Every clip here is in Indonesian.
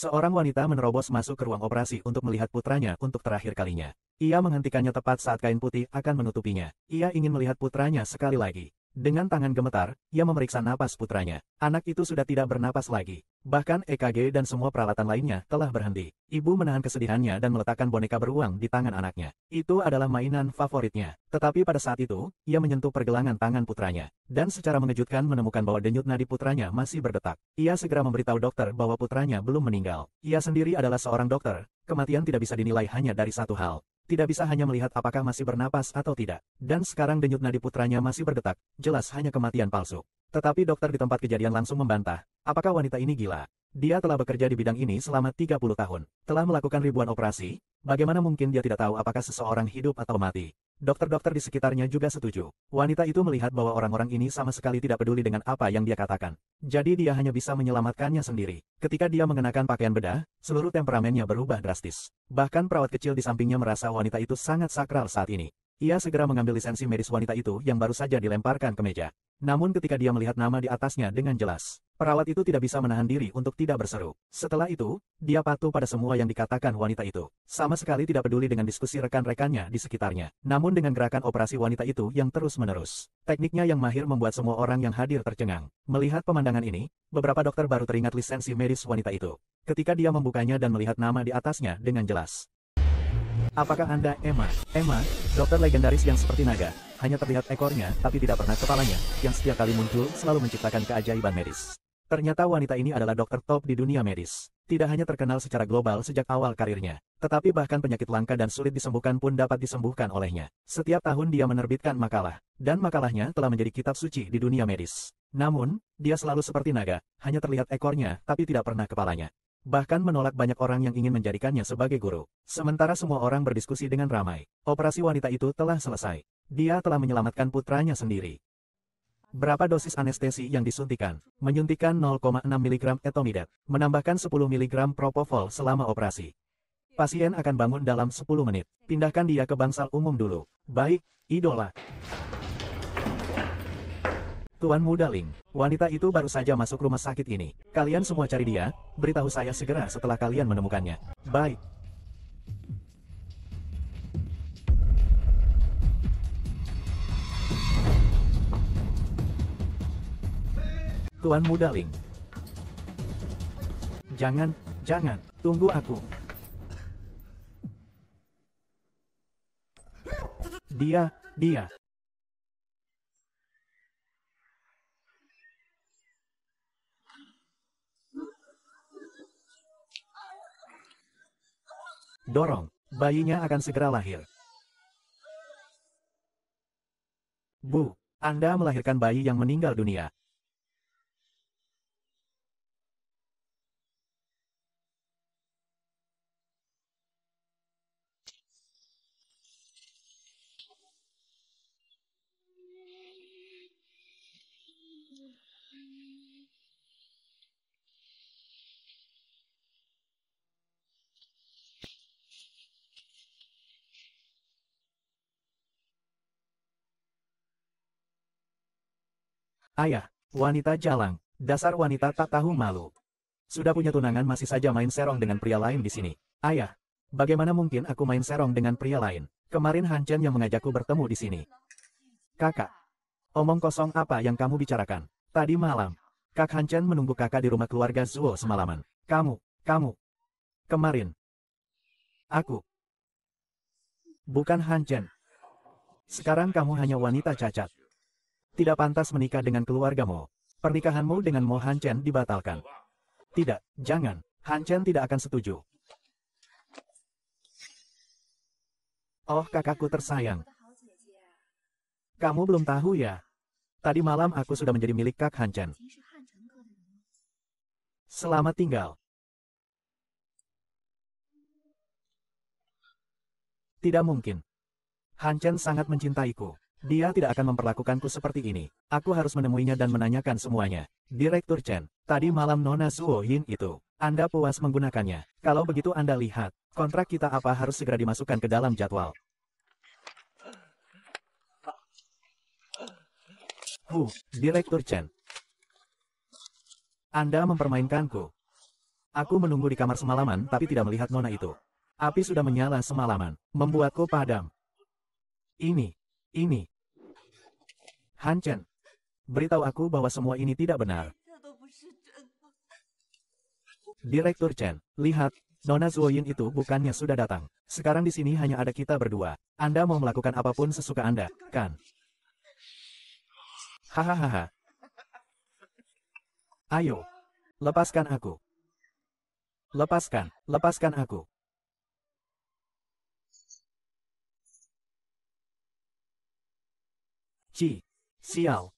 Seorang wanita menerobos masuk ke ruang operasi untuk melihat putranya untuk terakhir kalinya. Ia menghentikannya tepat saat kain putih akan menutupinya. Ia ingin melihat putranya sekali lagi. Dengan tangan gemetar, ia memeriksa napas putranya. Anak itu sudah tidak bernapas lagi. Bahkan EKG dan semua peralatan lainnya telah berhenti. Ibu menahan kesedihannya dan meletakkan boneka beruang di tangan anaknya. Itu adalah mainan favoritnya. Tetapi pada saat itu, ia menyentuh pergelangan tangan putranya. Dan secara mengejutkan menemukan bahwa denyut nadi putranya masih berdetak. Ia segera memberitahu dokter bahwa putranya belum meninggal. Ia sendiri adalah seorang dokter. Kematian tidak bisa dinilai hanya dari satu hal tidak bisa hanya melihat apakah masih bernapas atau tidak. Dan sekarang denyut nadi putranya masih berdetak, jelas hanya kematian palsu. Tetapi dokter di tempat kejadian langsung membantah, apakah wanita ini gila? Dia telah bekerja di bidang ini selama 30 tahun, telah melakukan ribuan operasi, Bagaimana mungkin dia tidak tahu apakah seseorang hidup atau mati? Dokter-dokter di sekitarnya juga setuju. Wanita itu melihat bahwa orang-orang ini sama sekali tidak peduli dengan apa yang dia katakan. Jadi dia hanya bisa menyelamatkannya sendiri. Ketika dia mengenakan pakaian bedah, seluruh temperamennya berubah drastis. Bahkan perawat kecil di sampingnya merasa wanita itu sangat sakral saat ini. Ia segera mengambil lisensi medis wanita itu yang baru saja dilemparkan ke meja. Namun ketika dia melihat nama di atasnya dengan jelas, perawat itu tidak bisa menahan diri untuk tidak berseru. Setelah itu, dia patuh pada semua yang dikatakan wanita itu. Sama sekali tidak peduli dengan diskusi rekan-rekannya di sekitarnya. Namun dengan gerakan operasi wanita itu yang terus-menerus. Tekniknya yang mahir membuat semua orang yang hadir tercengang. Melihat pemandangan ini, beberapa dokter baru teringat lisensi medis wanita itu. Ketika dia membukanya dan melihat nama di atasnya dengan jelas, Apakah Anda Emma? Emma, dokter legendaris yang seperti naga. Hanya terlihat ekornya, tapi tidak pernah kepalanya, yang setiap kali muncul selalu menciptakan keajaiban medis. Ternyata wanita ini adalah dokter top di dunia medis. Tidak hanya terkenal secara global sejak awal karirnya, tetapi bahkan penyakit langka dan sulit disembuhkan pun dapat disembuhkan olehnya. Setiap tahun dia menerbitkan makalah, dan makalahnya telah menjadi kitab suci di dunia medis. Namun, dia selalu seperti naga, hanya terlihat ekornya, tapi tidak pernah kepalanya. Bahkan menolak banyak orang yang ingin menjadikannya sebagai guru. Sementara semua orang berdiskusi dengan ramai, operasi wanita itu telah selesai. Dia telah menyelamatkan putranya sendiri. Berapa dosis anestesi yang disuntikan? Menyuntikan 0,6 mg etomidat, menambahkan 10 mg propofol selama operasi. Pasien akan bangun dalam 10 menit. Pindahkan dia ke bangsal umum dulu. Baik, idola. Tuan Muda Ling, wanita itu baru saja masuk rumah sakit ini. Kalian semua cari dia, beritahu saya segera setelah kalian menemukannya. Baik. Tuan Muda Ling. Jangan, jangan, tunggu aku. Dia, dia, dorong, bayinya akan segera lahir. Bu, Anda melahirkan bayi yang meninggal dunia. Ayah, wanita jalang, dasar wanita tak tahu malu. Sudah punya tunangan masih saja main serong dengan pria lain di sini. Ayah, bagaimana mungkin aku main serong dengan pria lain? Kemarin Han Chen yang mengajakku bertemu di sini. Kakak, omong kosong apa yang kamu bicarakan? Tadi malam, Kak Han Chen menunggu kakak di rumah keluarga Zuo semalaman. Kamu, kamu. Kemarin. Aku. Bukan Han Chen. Sekarang kamu hanya wanita cacat tidak pantas menikah dengan keluargamu. Pernikahanmu dengan Mo Han Chen dibatalkan. Tidak, jangan. Han Chen tidak akan setuju. Oh kakakku tersayang. Kamu belum tahu ya? Tadi malam aku sudah menjadi milik Kak Han Chen. Selamat tinggal. Tidak mungkin. Han Chen sangat mencintaiku. Dia tidak akan memperlakukanku seperti ini. Aku harus menemuinya dan menanyakan semuanya. Direktur Chen, tadi malam Nona Suo Yin itu. Anda puas menggunakannya. Kalau begitu Anda lihat, kontrak kita apa harus segera dimasukkan ke dalam jadwal. Hu, Direktur Chen. Anda mempermainkanku. Aku menunggu di kamar semalaman tapi tidak melihat Nona itu. Api sudah menyala semalaman, membuatku padam. Ini, ini, Han Chen. Beritahu aku bahwa semua ini tidak benar. Direktur Chen, lihat, Nona Zuo Yin itu bukannya sudah datang. Sekarang di sini hanya ada kita berdua. Anda mau melakukan apapun sesuka Anda, kan? Hahaha. Ayo. Lepaskan aku. Lepaskan, lepaskan aku. Ci, Sial.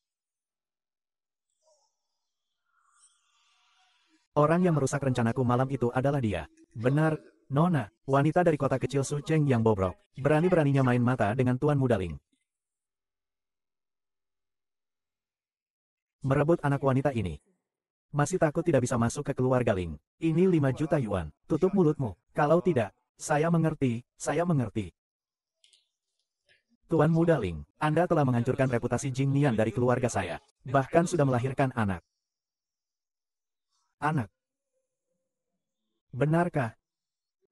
Orang yang merusak rencanaku malam itu adalah dia. Benar, Nona, wanita dari kota kecil Cheng yang bobrok. Berani-beraninya main mata dengan Tuan Mudaling. Merebut anak wanita ini. Masih takut tidak bisa masuk ke keluarga Ling. Ini 5 juta yuan. Tutup mulutmu. Kalau tidak, saya mengerti, saya mengerti. Tuan Muda Ling, Anda telah menghancurkan reputasi Jing Nian dari keluarga saya. Bahkan sudah melahirkan anak. Anak. Benarkah?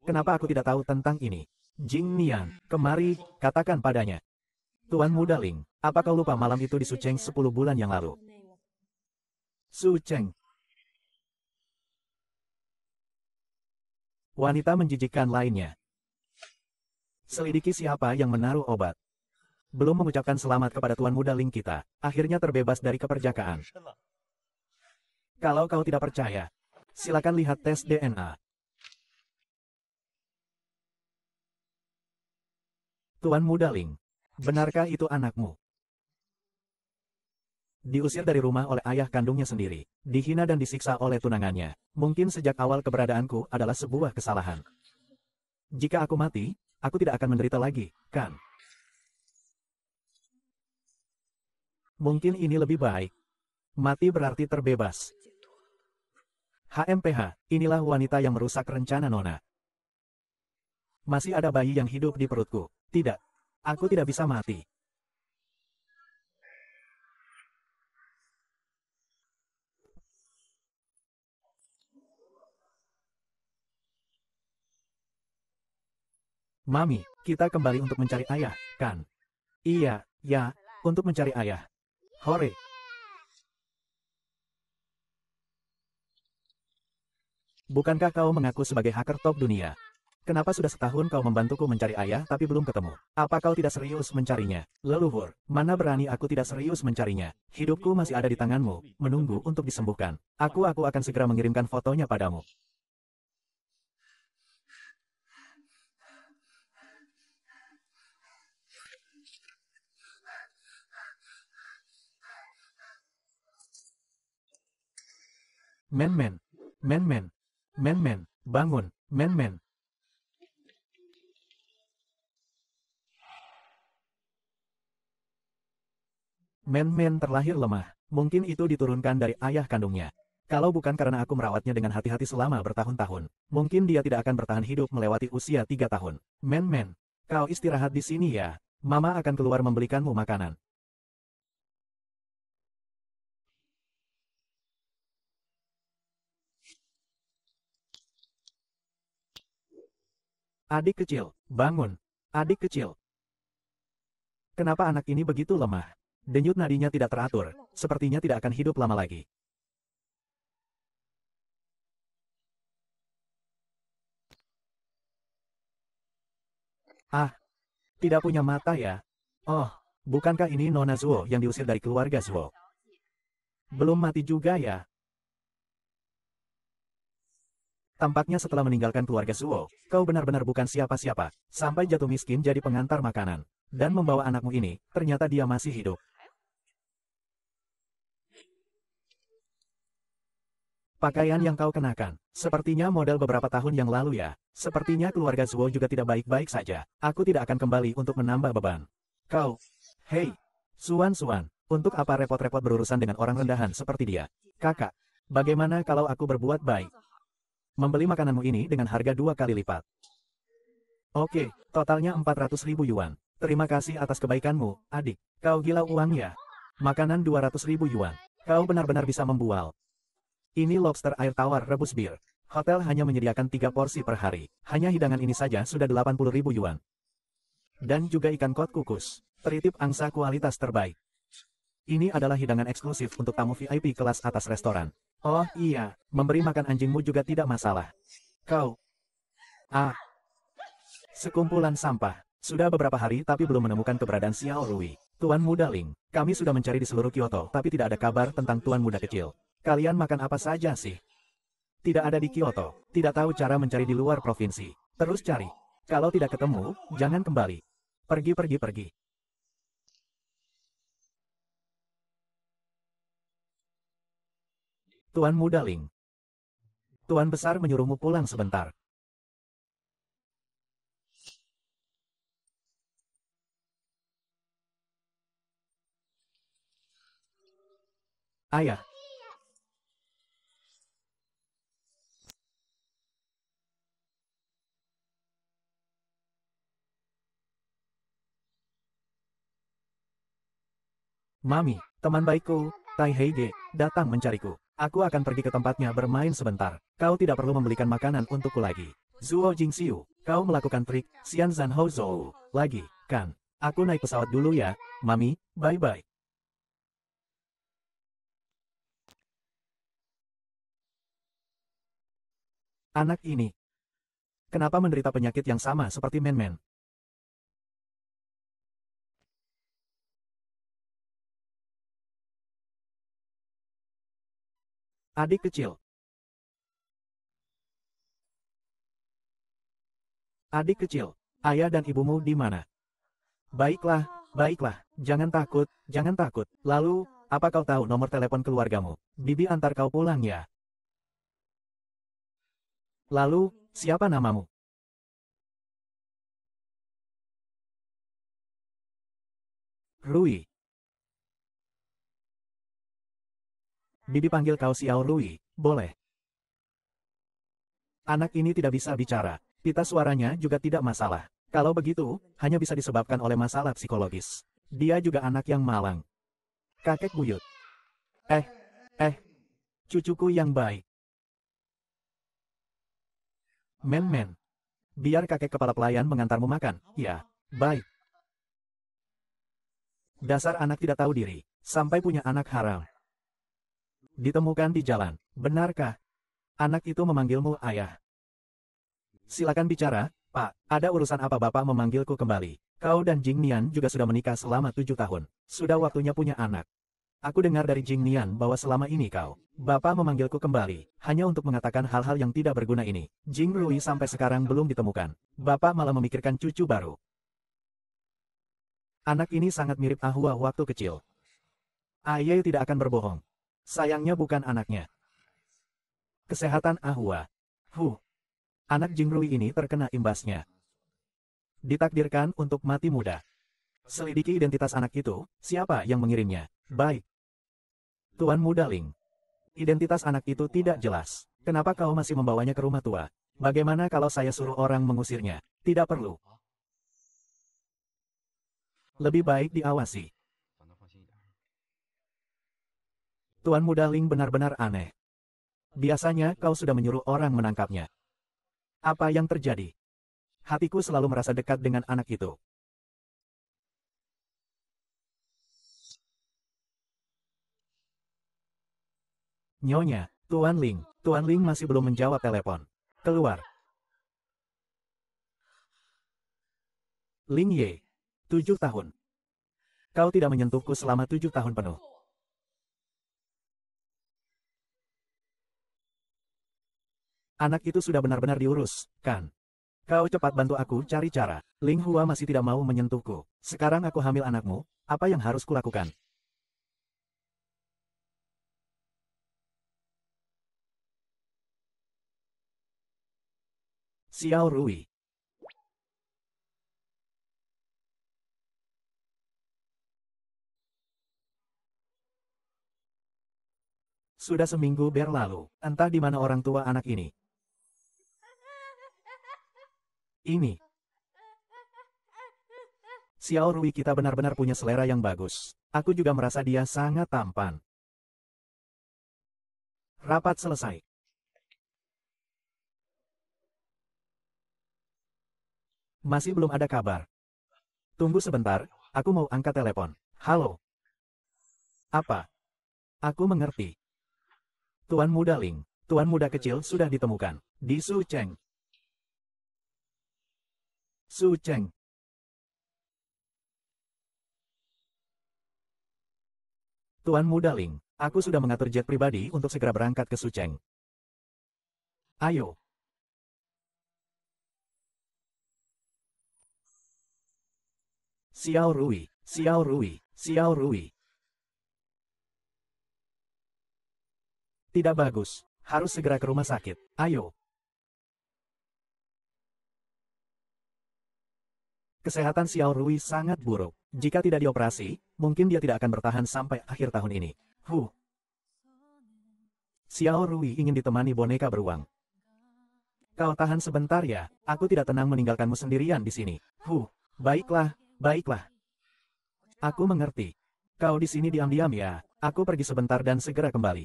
Kenapa aku tidak tahu tentang ini? Jing Nian, kemari, katakan padanya. Tuan Muda Ling, apa kau lupa malam itu di Su Cheng 10 bulan yang lalu? Su Cheng. Wanita menjijikkan lainnya. Selidiki siapa yang menaruh obat. Belum mengucapkan selamat kepada Tuan Muda Ling kita, akhirnya terbebas dari keperjakaan. Kalau kau tidak percaya, silakan lihat tes DNA. Tuan Muda Ling, benarkah itu anakmu? Diusir dari rumah oleh ayah kandungnya sendiri, dihina dan disiksa oleh tunangannya. Mungkin sejak awal keberadaanku adalah sebuah kesalahan. Jika aku mati, aku tidak akan menderita lagi, kan? Mungkin ini lebih baik. Mati berarti terbebas. HMPH, inilah wanita yang merusak rencana Nona. Masih ada bayi yang hidup di perutku. Tidak. Aku tidak bisa mati. Mami, kita kembali untuk mencari ayah, kan? Iya, ya, untuk mencari ayah. Hore. Bukankah kau mengaku sebagai hacker top dunia? Kenapa sudah setahun kau membantuku mencari ayah tapi belum ketemu? Apa kau tidak serius mencarinya? Leluhur, mana berani aku tidak serius mencarinya? Hidupku masih ada di tanganmu, menunggu untuk disembuhkan. Aku aku akan segera mengirimkan fotonya padamu. Men-men, men-men, men-men, bangun, men-men. Men-men terlahir lemah, mungkin itu diturunkan dari ayah kandungnya. Kalau bukan karena aku merawatnya dengan hati-hati selama bertahun-tahun, mungkin dia tidak akan bertahan hidup melewati usia tiga tahun. Men-men, kau istirahat di sini ya. Mama akan keluar membelikanmu makanan. Adik kecil, bangun. Adik kecil. Kenapa anak ini begitu lemah? Denyut nadinya tidak teratur, sepertinya tidak akan hidup lama lagi. Ah, tidak punya mata ya? Oh, bukankah ini Nona Zuo yang diusir dari keluarga Zuo? Belum mati juga ya? Tampaknya setelah meninggalkan keluarga Suo, kau benar-benar bukan siapa-siapa, sampai jatuh miskin jadi pengantar makanan. Dan membawa anakmu ini, ternyata dia masih hidup. Pakaian yang kau kenakan, sepertinya model beberapa tahun yang lalu ya. Sepertinya keluarga Zuo juga tidak baik-baik saja. Aku tidak akan kembali untuk menambah beban. Kau, hei, Suan Suan, untuk apa repot-repot berurusan dengan orang rendahan seperti dia? Kakak, bagaimana kalau aku berbuat baik? Membeli makananmu ini dengan harga dua kali lipat. Oke, totalnya 400 ribu yuan. Terima kasih atas kebaikanmu, adik. Kau gila uangnya. Makanan 200 ribu yuan. Kau benar-benar bisa membual. Ini lobster air tawar rebus bir. Hotel hanya menyediakan tiga porsi per hari. Hanya hidangan ini saja sudah 80 ribu yuan. Dan juga ikan kot kukus. Teritip angsa kualitas terbaik. Ini adalah hidangan eksklusif untuk tamu VIP kelas atas restoran. Oh, iya. Memberi makan anjingmu juga tidak masalah. Kau. Ah. Sekumpulan sampah. Sudah beberapa hari tapi belum menemukan keberadaan Xiao Rui. Tuan Muda Ling, kami sudah mencari di seluruh Kyoto, tapi tidak ada kabar tentang Tuan Muda kecil. Kalian makan apa saja sih? Tidak ada di Kyoto. Tidak tahu cara mencari di luar provinsi. Terus cari. Kalau tidak ketemu, jangan kembali. Pergi pergi pergi. Tuan Muda Ling. Tuan Besar menyuruhmu pulang sebentar. Ayah. Mami, teman baikku, Tai Heige, datang mencariku. Aku akan pergi ke tempatnya bermain sebentar. Kau tidak perlu membelikan makanan untukku lagi. Zuo Jingxiu, kau melakukan trik, Xian Zanhou Zhou. Lagi, kan? Aku naik pesawat dulu ya, Mami, bye-bye. Anak ini. Kenapa menderita penyakit yang sama seperti Men-Men? Adik kecil. Adik kecil, ayah dan ibumu di mana? Baiklah, baiklah, jangan takut, jangan takut. Lalu, apa kau tahu nomor telepon keluargamu? Bibi antar kau pulang ya. Lalu, siapa namamu? Rui. Bibi panggil kau Xiao Rui, boleh. Anak ini tidak bisa bicara, pita suaranya juga tidak masalah. Kalau begitu, hanya bisa disebabkan oleh masalah psikologis. Dia juga anak yang malang. Kakek buyut. Eh, eh, cucuku yang baik. Men-men. Biar kakek kepala pelayan mengantarmu makan, ya. Baik. Dasar anak tidak tahu diri, sampai punya anak haram ditemukan di jalan. Benarkah? Anak itu memanggilmu ayah. Silakan bicara, Pak. Ada urusan apa Bapak memanggilku kembali? Kau dan Jing Nian juga sudah menikah selama tujuh tahun. Sudah waktunya punya anak. Aku dengar dari Jing Nian bahwa selama ini kau, Bapak memanggilku kembali, hanya untuk mengatakan hal-hal yang tidak berguna ini. Jing Rui sampai sekarang belum ditemukan. Bapak malah memikirkan cucu baru. Anak ini sangat mirip Ahua waktu kecil. Aye tidak akan berbohong. Sayangnya bukan anaknya. Kesehatan Ahua, Huh. Anak Jingrui ini terkena imbasnya. Ditakdirkan untuk mati muda. Selidiki identitas anak itu, siapa yang mengirimnya. Baik. Tuan Muda Ling. Identitas anak itu tidak jelas. Kenapa kau masih membawanya ke rumah tua? Bagaimana kalau saya suruh orang mengusirnya? Tidak perlu. Lebih baik diawasi. Tuan Muda Ling benar-benar aneh. Biasanya kau sudah menyuruh orang menangkapnya. Apa yang terjadi? Hatiku selalu merasa dekat dengan anak itu. Nyonya, Tuan Ling, Tuan Ling masih belum menjawab telepon. Keluar. Ling Ye, tujuh tahun. Kau tidak menyentuhku selama tujuh tahun penuh. Anak itu sudah benar-benar diurus, kan? Kau cepat bantu aku cari cara. Ling Hua masih tidak mau menyentuhku. Sekarang aku hamil anakmu, apa yang harus kulakukan? Xiao Rui. Sudah seminggu berlalu, entah di mana orang tua anak ini. ini. Xiao Rui kita benar-benar punya selera yang bagus. Aku juga merasa dia sangat tampan. Rapat selesai. Masih belum ada kabar. Tunggu sebentar, aku mau angkat telepon. Halo. Apa? Aku mengerti. Tuan muda Ling, tuan muda kecil sudah ditemukan. Di Su Cheng. Su Cheng. Tuan Muda Ling, aku sudah mengatur jet pribadi untuk segera berangkat ke Cheng. Ayo. Xiao Rui, Xiao Rui, Xiao Rui. Tidak bagus, harus segera ke rumah sakit. Ayo. Kesehatan Xiao Rui sangat buruk. Jika tidak dioperasi, mungkin dia tidak akan bertahan sampai akhir tahun ini. Huh. Xiao Rui ingin ditemani boneka beruang. Kau tahan sebentar ya, aku tidak tenang meninggalkanmu sendirian di sini. Huh, baiklah, baiklah. Aku mengerti. Kau di sini diam-diam ya, aku pergi sebentar dan segera kembali.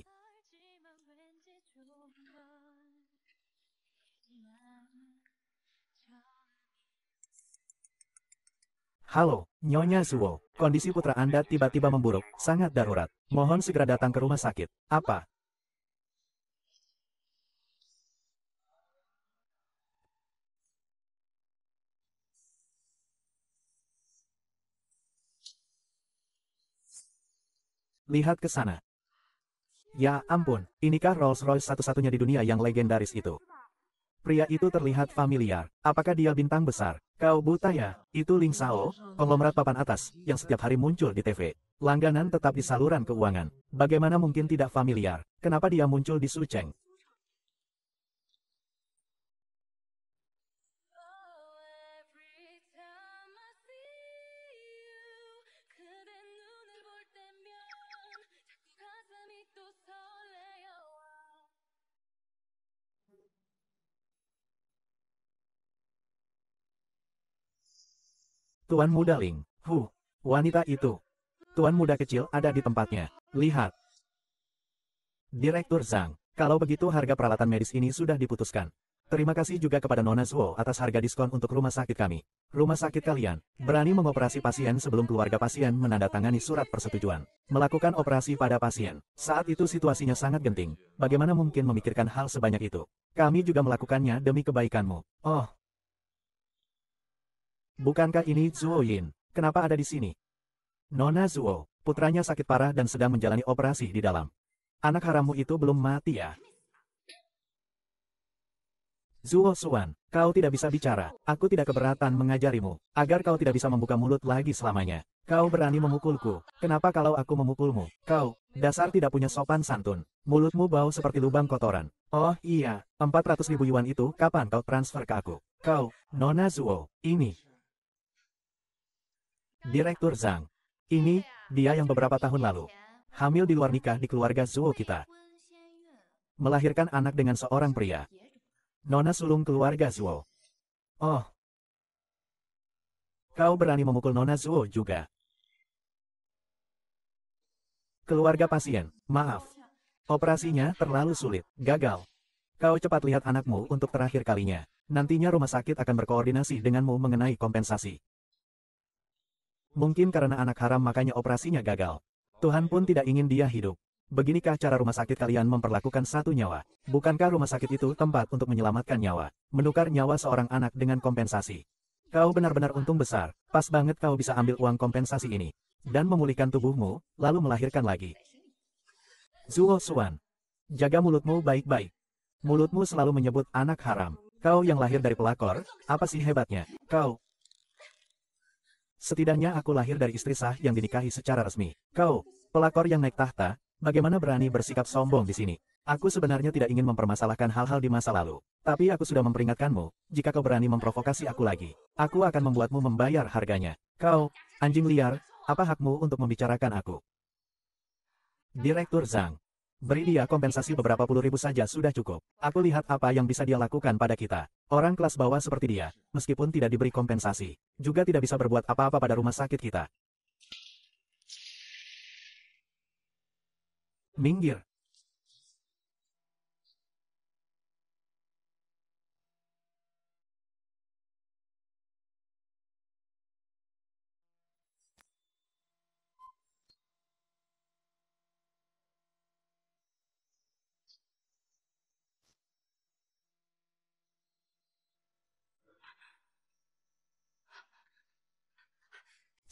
Halo, Nyonya Zuo, kondisi putra Anda tiba-tiba memburuk, sangat darurat. Mohon segera datang ke rumah sakit. Apa? Lihat ke sana. Ya ampun, inikah Rolls Royce satu-satunya di dunia yang legendaris itu? Pria itu terlihat familiar. Apakah dia bintang besar? Kau buta ya? Itu Ling Sao, konglomerat papan atas, yang setiap hari muncul di TV. Langganan tetap di saluran keuangan. Bagaimana mungkin tidak familiar? Kenapa dia muncul di Sucheng? Tuan muda Ling, Hu, wanita itu. Tuan muda kecil ada di tempatnya. Lihat. Direktur Zhang, kalau begitu harga peralatan medis ini sudah diputuskan. Terima kasih juga kepada Nona Zuo atas harga diskon untuk rumah sakit kami. Rumah sakit kalian, berani mengoperasi pasien sebelum keluarga pasien menandatangani surat persetujuan. Melakukan operasi pada pasien, saat itu situasinya sangat genting. Bagaimana mungkin memikirkan hal sebanyak itu? Kami juga melakukannya demi kebaikanmu. Oh, Bukankah ini Zuo Yin? Kenapa ada di sini? Nona Zuo, putranya sakit parah dan sedang menjalani operasi di dalam. Anak harammu itu belum mati ya? Zuo Suan, kau tidak bisa bicara. Aku tidak keberatan mengajarimu, agar kau tidak bisa membuka mulut lagi selamanya. Kau berani memukulku. Kenapa kalau aku memukulmu? Kau, dasar tidak punya sopan santun. Mulutmu bau seperti lubang kotoran. Oh iya, 400 ribu yuan itu kapan kau transfer ke aku? Kau, Nona Zuo, ini, Direktur Zhang. Ini, dia yang beberapa tahun lalu hamil di luar nikah di keluarga Zuo kita. Melahirkan anak dengan seorang pria. Nona sulung keluarga Zuo. Oh. Kau berani memukul Nona Zuo juga. Keluarga pasien, maaf. Operasinya terlalu sulit, gagal. Kau cepat lihat anakmu untuk terakhir kalinya. Nantinya rumah sakit akan berkoordinasi denganmu mengenai kompensasi. Mungkin karena anak haram makanya operasinya gagal. Tuhan pun tidak ingin dia hidup. Beginikah cara rumah sakit kalian memperlakukan satu nyawa? Bukankah rumah sakit itu tempat untuk menyelamatkan nyawa? Menukar nyawa seorang anak dengan kompensasi. Kau benar-benar untung besar, pas banget kau bisa ambil uang kompensasi ini. Dan memulihkan tubuhmu, lalu melahirkan lagi. Zuo Suan. Jaga mulutmu baik-baik. Mulutmu selalu menyebut anak haram. Kau yang lahir dari pelakor, apa sih hebatnya? Kau, Setidaknya aku lahir dari istri sah yang dinikahi secara resmi. Kau, pelakor yang naik tahta, bagaimana berani bersikap sombong di sini? Aku sebenarnya tidak ingin mempermasalahkan hal-hal di masa lalu. Tapi aku sudah memperingatkanmu, jika kau berani memprovokasi aku lagi, aku akan membuatmu membayar harganya. Kau, anjing liar, apa hakmu untuk membicarakan aku? Direktur Zhang, Beri dia kompensasi beberapa puluh ribu saja sudah cukup. Aku lihat apa yang bisa dia lakukan pada kita. Orang kelas bawah seperti dia, meskipun tidak diberi kompensasi, juga tidak bisa berbuat apa-apa pada rumah sakit kita. Minggir.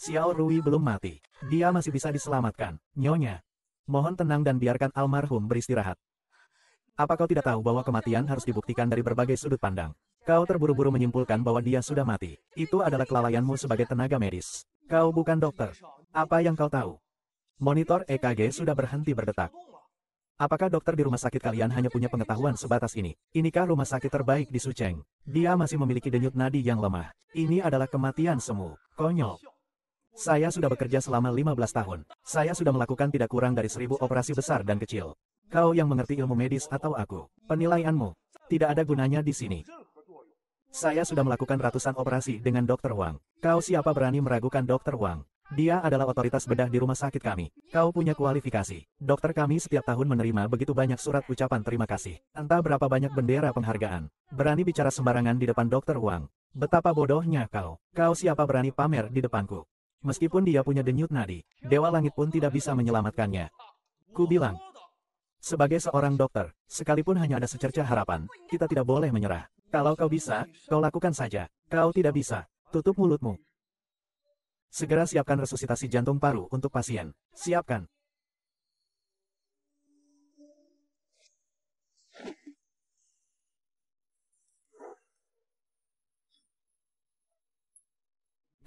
Xiao Rui belum mati. Dia masih bisa diselamatkan. Nyonya, mohon tenang dan biarkan almarhum beristirahat. Apa kau tidak tahu bahwa kematian harus dibuktikan dari berbagai sudut pandang? Kau terburu-buru menyimpulkan bahwa dia sudah mati. Itu adalah kelalaianmu sebagai tenaga medis. Kau bukan dokter. Apa yang kau tahu? Monitor EKG sudah berhenti berdetak. Apakah dokter di rumah sakit kalian hanya punya pengetahuan sebatas ini? Inikah rumah sakit terbaik di Suceng? Dia masih memiliki denyut nadi yang lemah. Ini adalah kematian semu. Konyol. Saya sudah bekerja selama 15 tahun. Saya sudah melakukan tidak kurang dari seribu operasi besar dan kecil. Kau yang mengerti ilmu medis atau aku. Penilaianmu. Tidak ada gunanya di sini. Saya sudah melakukan ratusan operasi dengan dokter Wang. Kau siapa berani meragukan dokter Wang? Dia adalah otoritas bedah di rumah sakit kami. Kau punya kualifikasi. Dokter kami setiap tahun menerima begitu banyak surat ucapan terima kasih. Entah berapa banyak bendera penghargaan. Berani bicara sembarangan di depan dokter Wang. Betapa bodohnya kau. Kau siapa berani pamer di depanku. Meskipun dia punya denyut nadi, Dewa Langit pun tidak bisa menyelamatkannya. Ku bilang. Sebagai seorang dokter, sekalipun hanya ada secerca harapan, kita tidak boleh menyerah. Kalau kau bisa, kau lakukan saja. Kau tidak bisa. Tutup mulutmu. Segera siapkan resusitasi jantung paru untuk pasien. Siapkan.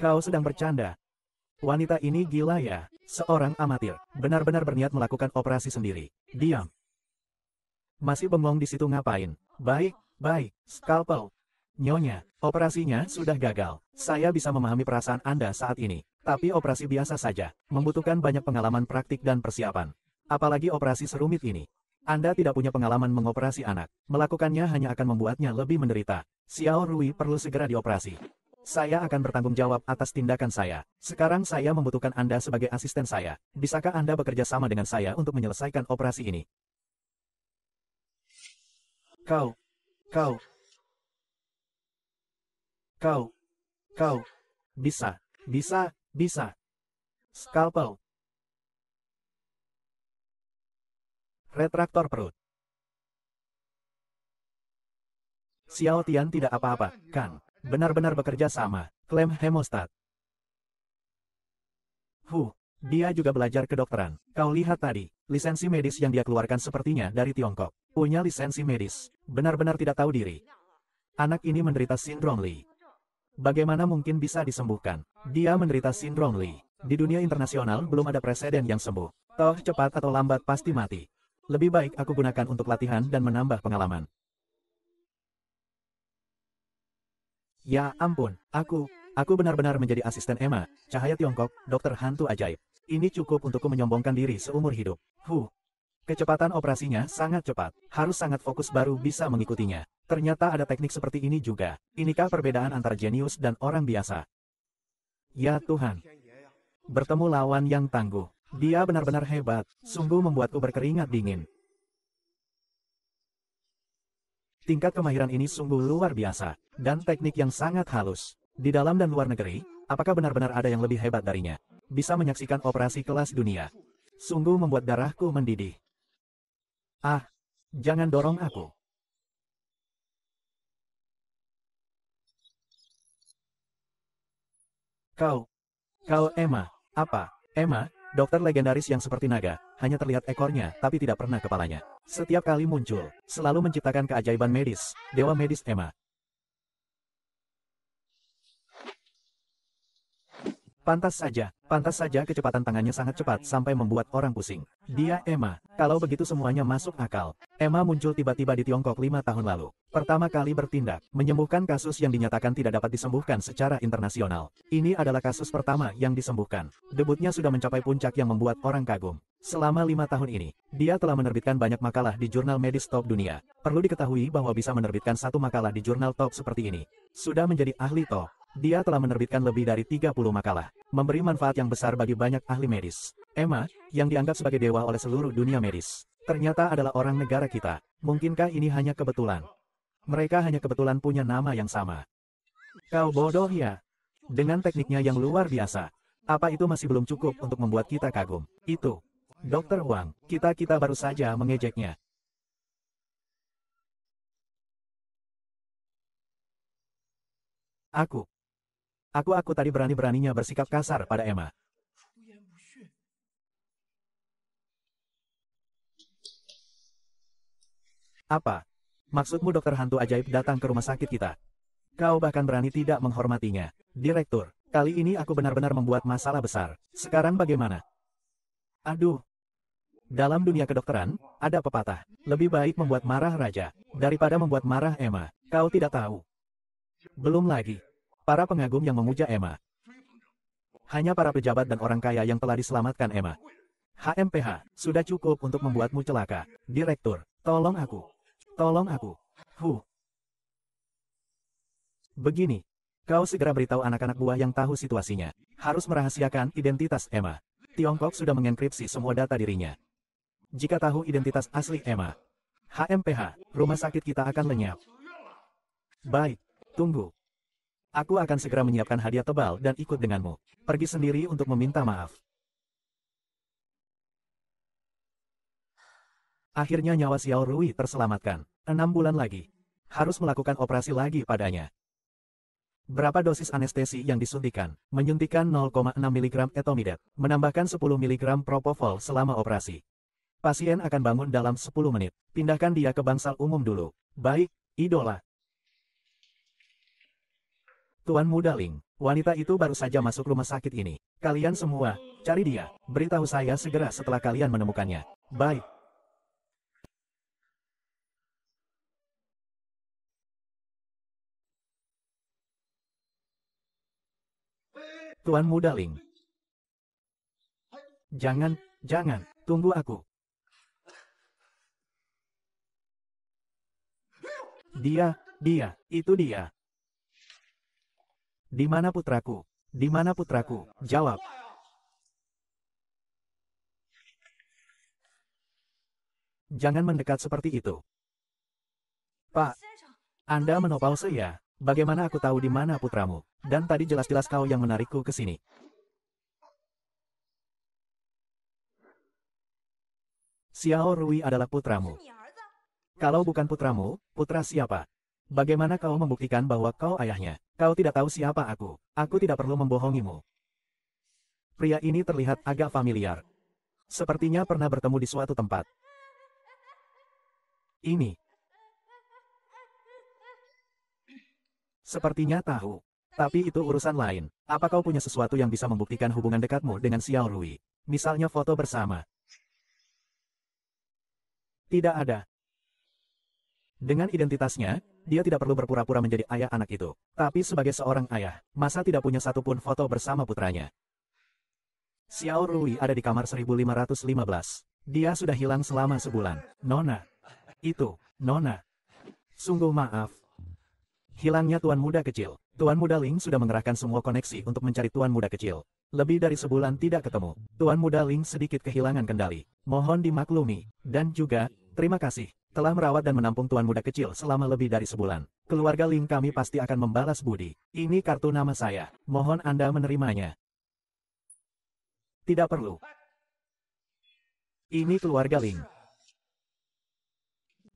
Kau sedang bercanda. Wanita ini gila ya. Seorang amatir, benar-benar berniat melakukan operasi sendiri. Diam. Masih bengong di situ ngapain? Baik, baik, scalpel. Nyonya, operasinya sudah gagal. Saya bisa memahami perasaan Anda saat ini. Tapi operasi biasa saja, membutuhkan banyak pengalaman praktik dan persiapan. Apalagi operasi serumit ini. Anda tidak punya pengalaman mengoperasi anak. Melakukannya hanya akan membuatnya lebih menderita. Xiao Rui perlu segera dioperasi. Saya akan bertanggung jawab atas tindakan saya. Sekarang saya membutuhkan Anda sebagai asisten saya. Bisakah Anda bekerja sama dengan saya untuk menyelesaikan operasi ini? Kau. Kau. Kau. Kau. Bisa. Bisa. Bisa. Scalpel. Retraktor perut. Xiao Tian tidak apa-apa, kan? benar-benar bekerja sama, klaim hemostat. Huh, dia juga belajar kedokteran. Kau lihat tadi, lisensi medis yang dia keluarkan sepertinya dari Tiongkok. Punya lisensi medis, benar-benar tidak tahu diri. Anak ini menderita sindrom Lee. Bagaimana mungkin bisa disembuhkan? Dia menderita sindrom Lee. Di dunia internasional belum ada presiden yang sembuh. Toh cepat atau lambat pasti mati. Lebih baik aku gunakan untuk latihan dan menambah pengalaman. Ya ampun, aku, aku benar-benar menjadi asisten Emma, cahaya Tiongkok, dokter hantu ajaib. Ini cukup untukku menyombongkan diri seumur hidup. Huh. Kecepatan operasinya sangat cepat, harus sangat fokus baru bisa mengikutinya. Ternyata ada teknik seperti ini juga. Inikah perbedaan antara jenius dan orang biasa? Ya Tuhan. Bertemu lawan yang tangguh. Dia benar-benar hebat, sungguh membuatku berkeringat dingin. Tingkat kemahiran ini sungguh luar biasa, dan teknik yang sangat halus. Di dalam dan luar negeri, apakah benar-benar ada yang lebih hebat darinya? Bisa menyaksikan operasi kelas dunia. Sungguh membuat darahku mendidih. Ah, jangan dorong aku. Kau, kau Emma, apa, Emma, dokter legendaris yang seperti naga, hanya terlihat ekornya, tapi tidak pernah kepalanya. Setiap kali muncul, selalu menciptakan keajaiban medis, Dewa Medis Emma. Pantas saja, pantas saja kecepatan tangannya sangat cepat sampai membuat orang pusing. Dia Emma, kalau begitu semuanya masuk akal. Emma muncul tiba-tiba di Tiongkok lima tahun lalu. Pertama kali bertindak, menyembuhkan kasus yang dinyatakan tidak dapat disembuhkan secara internasional. Ini adalah kasus pertama yang disembuhkan. Debutnya sudah mencapai puncak yang membuat orang kagum. Selama lima tahun ini, dia telah menerbitkan banyak makalah di jurnal medis top dunia. Perlu diketahui bahwa bisa menerbitkan satu makalah di jurnal top seperti ini. Sudah menjadi ahli top. Dia telah menerbitkan lebih dari 30 makalah, memberi manfaat yang besar bagi banyak ahli medis. Emma, yang dianggap sebagai dewa oleh seluruh dunia medis, ternyata adalah orang negara kita. Mungkinkah ini hanya kebetulan? Mereka hanya kebetulan punya nama yang sama. Kau bodoh ya? Dengan tekniknya yang luar biasa. Apa itu masih belum cukup untuk membuat kita kagum? Itu. Dokter Huang, kita-kita baru saja mengejeknya. Aku, Aku-aku tadi berani-beraninya bersikap kasar pada Emma. Apa? Maksudmu dokter hantu ajaib datang ke rumah sakit kita? Kau bahkan berani tidak menghormatinya. Direktur, kali ini aku benar-benar membuat masalah besar. Sekarang bagaimana? Aduh. Dalam dunia kedokteran, ada pepatah. Lebih baik membuat marah raja, daripada membuat marah Emma. Kau tidak tahu. Belum lagi, Para pengagum yang memuja Emma. Hanya para pejabat dan orang kaya yang telah diselamatkan Emma. HMPH, sudah cukup untuk membuatmu celaka. Direktur, tolong aku. Tolong aku. Huh. Begini. Kau segera beritahu anak-anak buah yang tahu situasinya. Harus merahasiakan identitas Emma. Tiongkok sudah mengenkripsi semua data dirinya. Jika tahu identitas asli Emma, HMPH, rumah sakit kita akan lenyap. Baik, tunggu. Aku akan segera menyiapkan hadiah tebal dan ikut denganmu. Pergi sendiri untuk meminta maaf. Akhirnya nyawa Xiao Rui terselamatkan. Enam bulan lagi. Harus melakukan operasi lagi padanya. Berapa dosis anestesi yang disuntikan? Menyuntikan 0,6 mg etomidat, menambahkan 10 mg propofol selama operasi. Pasien akan bangun dalam 10 menit. Pindahkan dia ke bangsal umum dulu. Baik, idola. Tuan Muda Ling, wanita itu baru saja masuk rumah sakit ini. Kalian semua, cari dia. Beritahu saya segera setelah kalian menemukannya. Baik. Tuan Muda Ling. Jangan, jangan, tunggu aku. Dia, dia, itu dia. Di mana putraku? Di mana putraku? Jawab. Jangan mendekat seperti itu. Pak, Anda menopal saya. Bagaimana aku tahu di mana putramu? Dan tadi jelas-jelas kau yang menarikku ke sini. Xiao Rui adalah putramu. Kalau bukan putramu, putra siapa? Bagaimana kau membuktikan bahwa kau ayahnya? Kau tidak tahu siapa aku. Aku tidak perlu membohongimu. Pria ini terlihat agak familiar. Sepertinya pernah bertemu di suatu tempat. Ini. Sepertinya tahu. Tapi itu urusan lain. Apa kau punya sesuatu yang bisa membuktikan hubungan dekatmu dengan Xiao Rui? Misalnya foto bersama. Tidak ada. Dengan identitasnya, dia tidak perlu berpura-pura menjadi ayah anak itu. Tapi sebagai seorang ayah, Masa tidak punya satupun foto bersama putranya. Xiao Rui ada di kamar 1515. Dia sudah hilang selama sebulan. Nona. Itu, Nona. Sungguh maaf. Hilangnya Tuan Muda Kecil. Tuan Muda Ling sudah mengerahkan semua koneksi untuk mencari Tuan Muda Kecil. Lebih dari sebulan tidak ketemu. Tuan Muda Ling sedikit kehilangan kendali. Mohon dimaklumi. Dan juga, terima kasih telah merawat dan menampung tuan muda kecil selama lebih dari sebulan. Keluarga Ling kami pasti akan membalas budi. Ini kartu nama saya. Mohon Anda menerimanya. Tidak perlu. Ini keluarga Ling.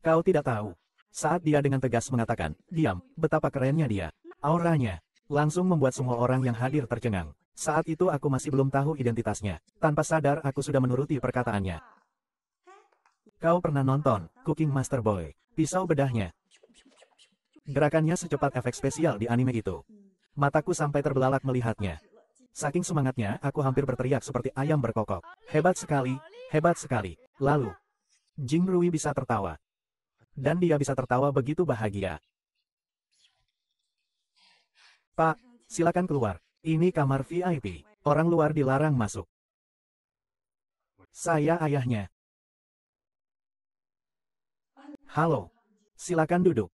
Kau tidak tahu. Saat dia dengan tegas mengatakan, diam, betapa kerennya dia. Auranya, langsung membuat semua orang yang hadir tercengang. Saat itu aku masih belum tahu identitasnya. Tanpa sadar aku sudah menuruti perkataannya. Kau pernah nonton Cooking Master Boy, pisau bedahnya. Gerakannya secepat efek spesial di anime itu. Mataku sampai terbelalak melihatnya. Saking semangatnya, aku hampir berteriak seperti ayam berkokok. Hebat sekali, hebat sekali. Lalu, Jing Rui bisa tertawa. Dan dia bisa tertawa begitu bahagia. Pak, silakan keluar. Ini kamar VIP. Orang luar dilarang masuk. Saya ayahnya. Halo. Silakan duduk.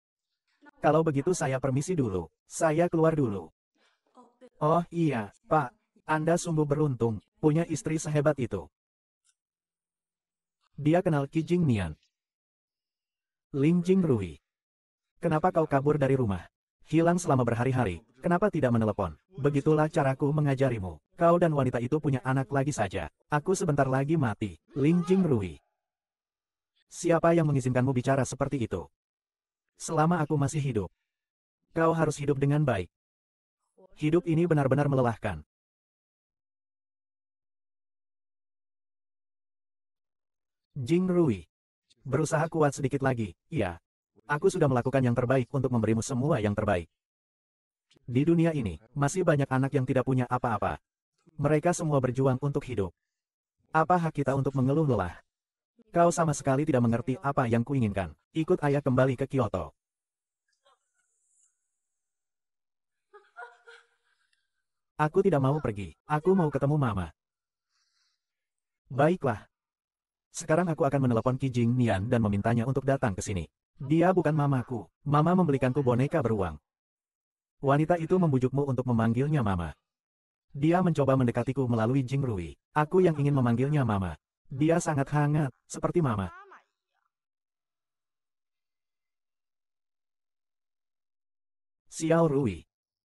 Kalau begitu saya permisi dulu. Saya keluar dulu. Oh iya, Pak. Anda sungguh beruntung, punya istri sehebat itu. Dia kenal Nian. Nian, Jing Rui. Kenapa kau kabur dari rumah? Hilang selama berhari-hari, kenapa tidak menelepon? Begitulah caraku mengajarimu. Kau dan wanita itu punya anak lagi saja. Aku sebentar lagi mati. Jing Rui. Siapa yang mengizinkanmu bicara seperti itu? Selama aku masih hidup. Kau harus hidup dengan baik. Hidup ini benar-benar melelahkan. Jing Rui. Berusaha kuat sedikit lagi, iya. Aku sudah melakukan yang terbaik untuk memberimu semua yang terbaik. Di dunia ini, masih banyak anak yang tidak punya apa-apa. Mereka semua berjuang untuk hidup. Apa hak kita untuk mengeluh lelah? Kau sama sekali tidak mengerti apa yang kuinginkan. Ikut ayah kembali ke Kyoto. Aku tidak mau pergi. Aku mau ketemu mama. Baiklah. Sekarang aku akan menelepon Ki Jing Nian dan memintanya untuk datang ke sini. Dia bukan mamaku. Mama membelikanku boneka beruang. Wanita itu membujukmu untuk memanggilnya mama. Dia mencoba mendekatiku melalui Jing Rui. Aku yang ingin memanggilnya mama. Dia sangat hangat, seperti mama. Xiao Rui.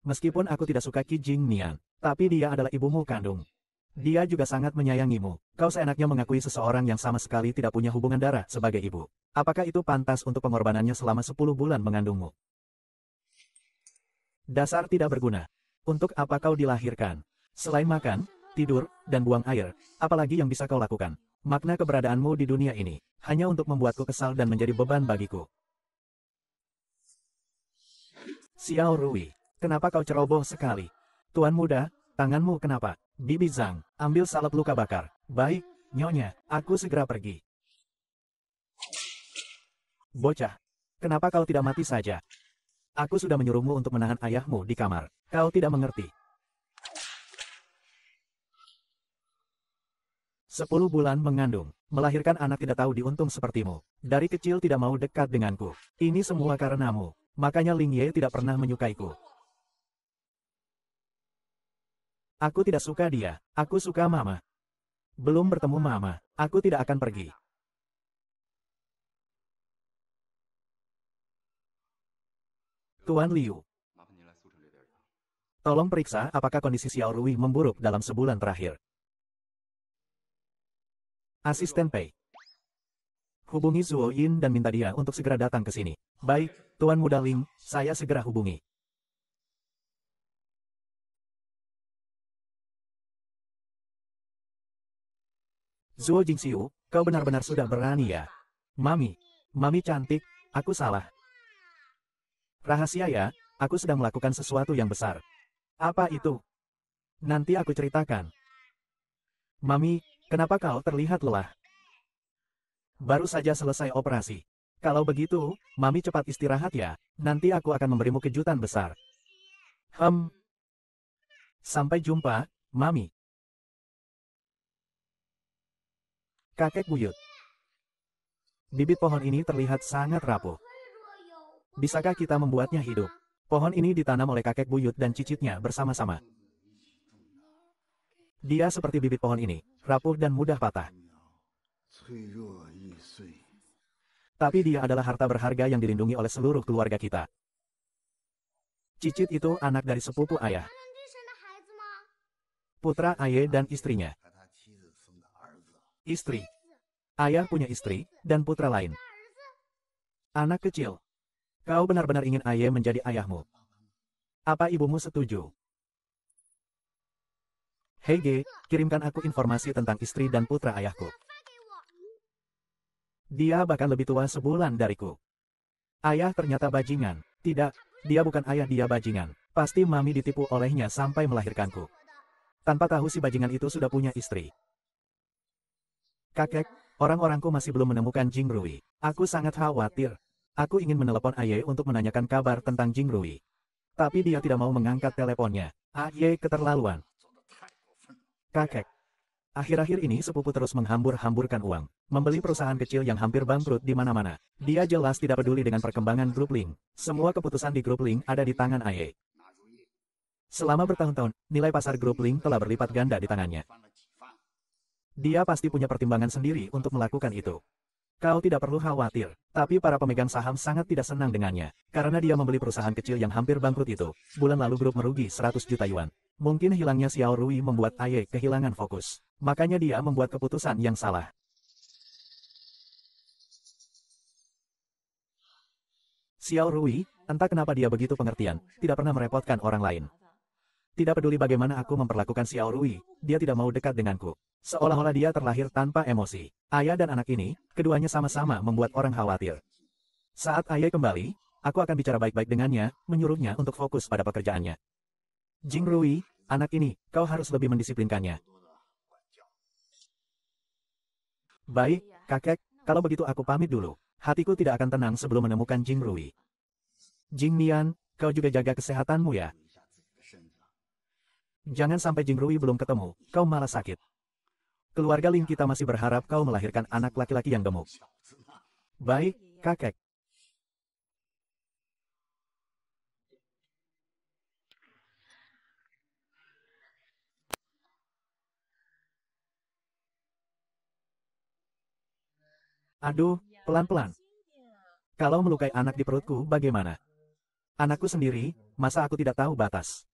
Meskipun aku tidak suka Qi Nian, tapi dia adalah ibumu kandung. Dia juga sangat menyayangimu. Kau seenaknya mengakui seseorang yang sama sekali tidak punya hubungan darah sebagai ibu. Apakah itu pantas untuk pengorbanannya selama 10 bulan mengandungmu? Dasar tidak berguna. Untuk apa kau dilahirkan? Selain makan, tidur, dan buang air, apalagi yang bisa kau lakukan? Makna keberadaanmu di dunia ini, hanya untuk membuatku kesal dan menjadi beban bagiku. Xiao Rui, kenapa kau ceroboh sekali? Tuan muda, tanganmu kenapa? Bibi Zhang, ambil salep luka bakar. Baik, nyonya, aku segera pergi. Bocah, kenapa kau tidak mati saja? Aku sudah menyuruhmu untuk menahan ayahmu di kamar. Kau tidak mengerti. Sepuluh bulan mengandung, melahirkan anak tidak tahu diuntung sepertimu. Dari kecil tidak mau dekat denganku. Ini semua karenamu, makanya Ling Ye tidak pernah menyukaiku. Aku tidak suka dia, aku suka mama. Belum bertemu mama, aku tidak akan pergi. Tuan Liu, Tolong periksa apakah kondisi Xiao Rui memburuk dalam sebulan terakhir. Asisten Pei. Hubungi Zuo Yin dan minta dia untuk segera datang ke sini. Baik, Tuan Muda Ling, saya segera hubungi. Zuo Jingxiu, kau benar-benar sudah berani ya. Mami, Mami cantik, aku salah. Rahasia ya, aku sedang melakukan sesuatu yang besar. Apa itu? Nanti aku ceritakan. Mami, Kenapa kau terlihat lelah? Baru saja selesai operasi. Kalau begitu, Mami cepat istirahat ya, nanti aku akan memberimu kejutan besar. Hmm. Sampai jumpa, Mami. Kakek Buyut. Bibit pohon ini terlihat sangat rapuh. Bisakah kita membuatnya hidup? Pohon ini ditanam oleh kakek Buyut dan cicitnya bersama-sama. Dia seperti bibit pohon ini, rapuh dan mudah patah. Tapi dia adalah harta berharga yang dilindungi oleh seluruh keluarga kita. Cicit itu anak dari sepupu ayah. Putra Aye dan istrinya. Istri. Ayah punya istri, dan putra lain. Anak kecil. Kau benar-benar ingin Aye menjadi ayahmu. Apa ibumu setuju? Hei G, kirimkan aku informasi tentang istri dan putra ayahku. Dia bahkan lebih tua sebulan dariku. Ayah ternyata bajingan. Tidak, dia bukan ayah dia bajingan. Pasti mami ditipu olehnya sampai melahirkanku. Tanpa tahu si bajingan itu sudah punya istri. Kakek, orang-orangku masih belum menemukan Jing Rui. Aku sangat khawatir. Aku ingin menelepon Aye untuk menanyakan kabar tentang Jing Rui. Tapi dia tidak mau mengangkat teleponnya. Aye keterlaluan. Kakek. Akhir-akhir ini sepupu terus menghambur-hamburkan uang, membeli perusahaan kecil yang hampir bangkrut di mana-mana. Dia jelas tidak peduli dengan perkembangan grup Link. Semua keputusan di grup Link ada di tangan Aye. Selama bertahun-tahun, nilai pasar grup Link telah berlipat ganda di tangannya. Dia pasti punya pertimbangan sendiri untuk melakukan itu. Kau tidak perlu khawatir. Tapi para pemegang saham sangat tidak senang dengannya, karena dia membeli perusahaan kecil yang hampir bangkrut itu. Bulan lalu grup merugi 100 juta yuan. Mungkin hilangnya Xiao Rui membuat Aye kehilangan fokus. Makanya dia membuat keputusan yang salah. Xiao Rui, entah kenapa dia begitu pengertian, tidak pernah merepotkan orang lain. Tidak peduli bagaimana aku memperlakukan Xiao Rui, dia tidak mau dekat denganku. Seolah-olah dia terlahir tanpa emosi. Ayah dan anak ini, keduanya sama-sama membuat orang khawatir. Saat ayah kembali, aku akan bicara baik-baik dengannya, menyuruhnya untuk fokus pada pekerjaannya. Jing Rui, anak ini, kau harus lebih mendisiplinkannya. Baik, kakek, kalau begitu aku pamit dulu. Hatiku tidak akan tenang sebelum menemukan Jing Rui. Jing Mian, kau juga jaga kesehatanmu ya. Jangan sampai Jingrui belum ketemu, kau malah sakit. Keluarga Ling kita masih berharap kau melahirkan anak laki-laki yang gemuk. Baik, kakek. Aduh, pelan-pelan. Kalau melukai anak di perutku, bagaimana? Anakku sendiri, masa aku tidak tahu batas?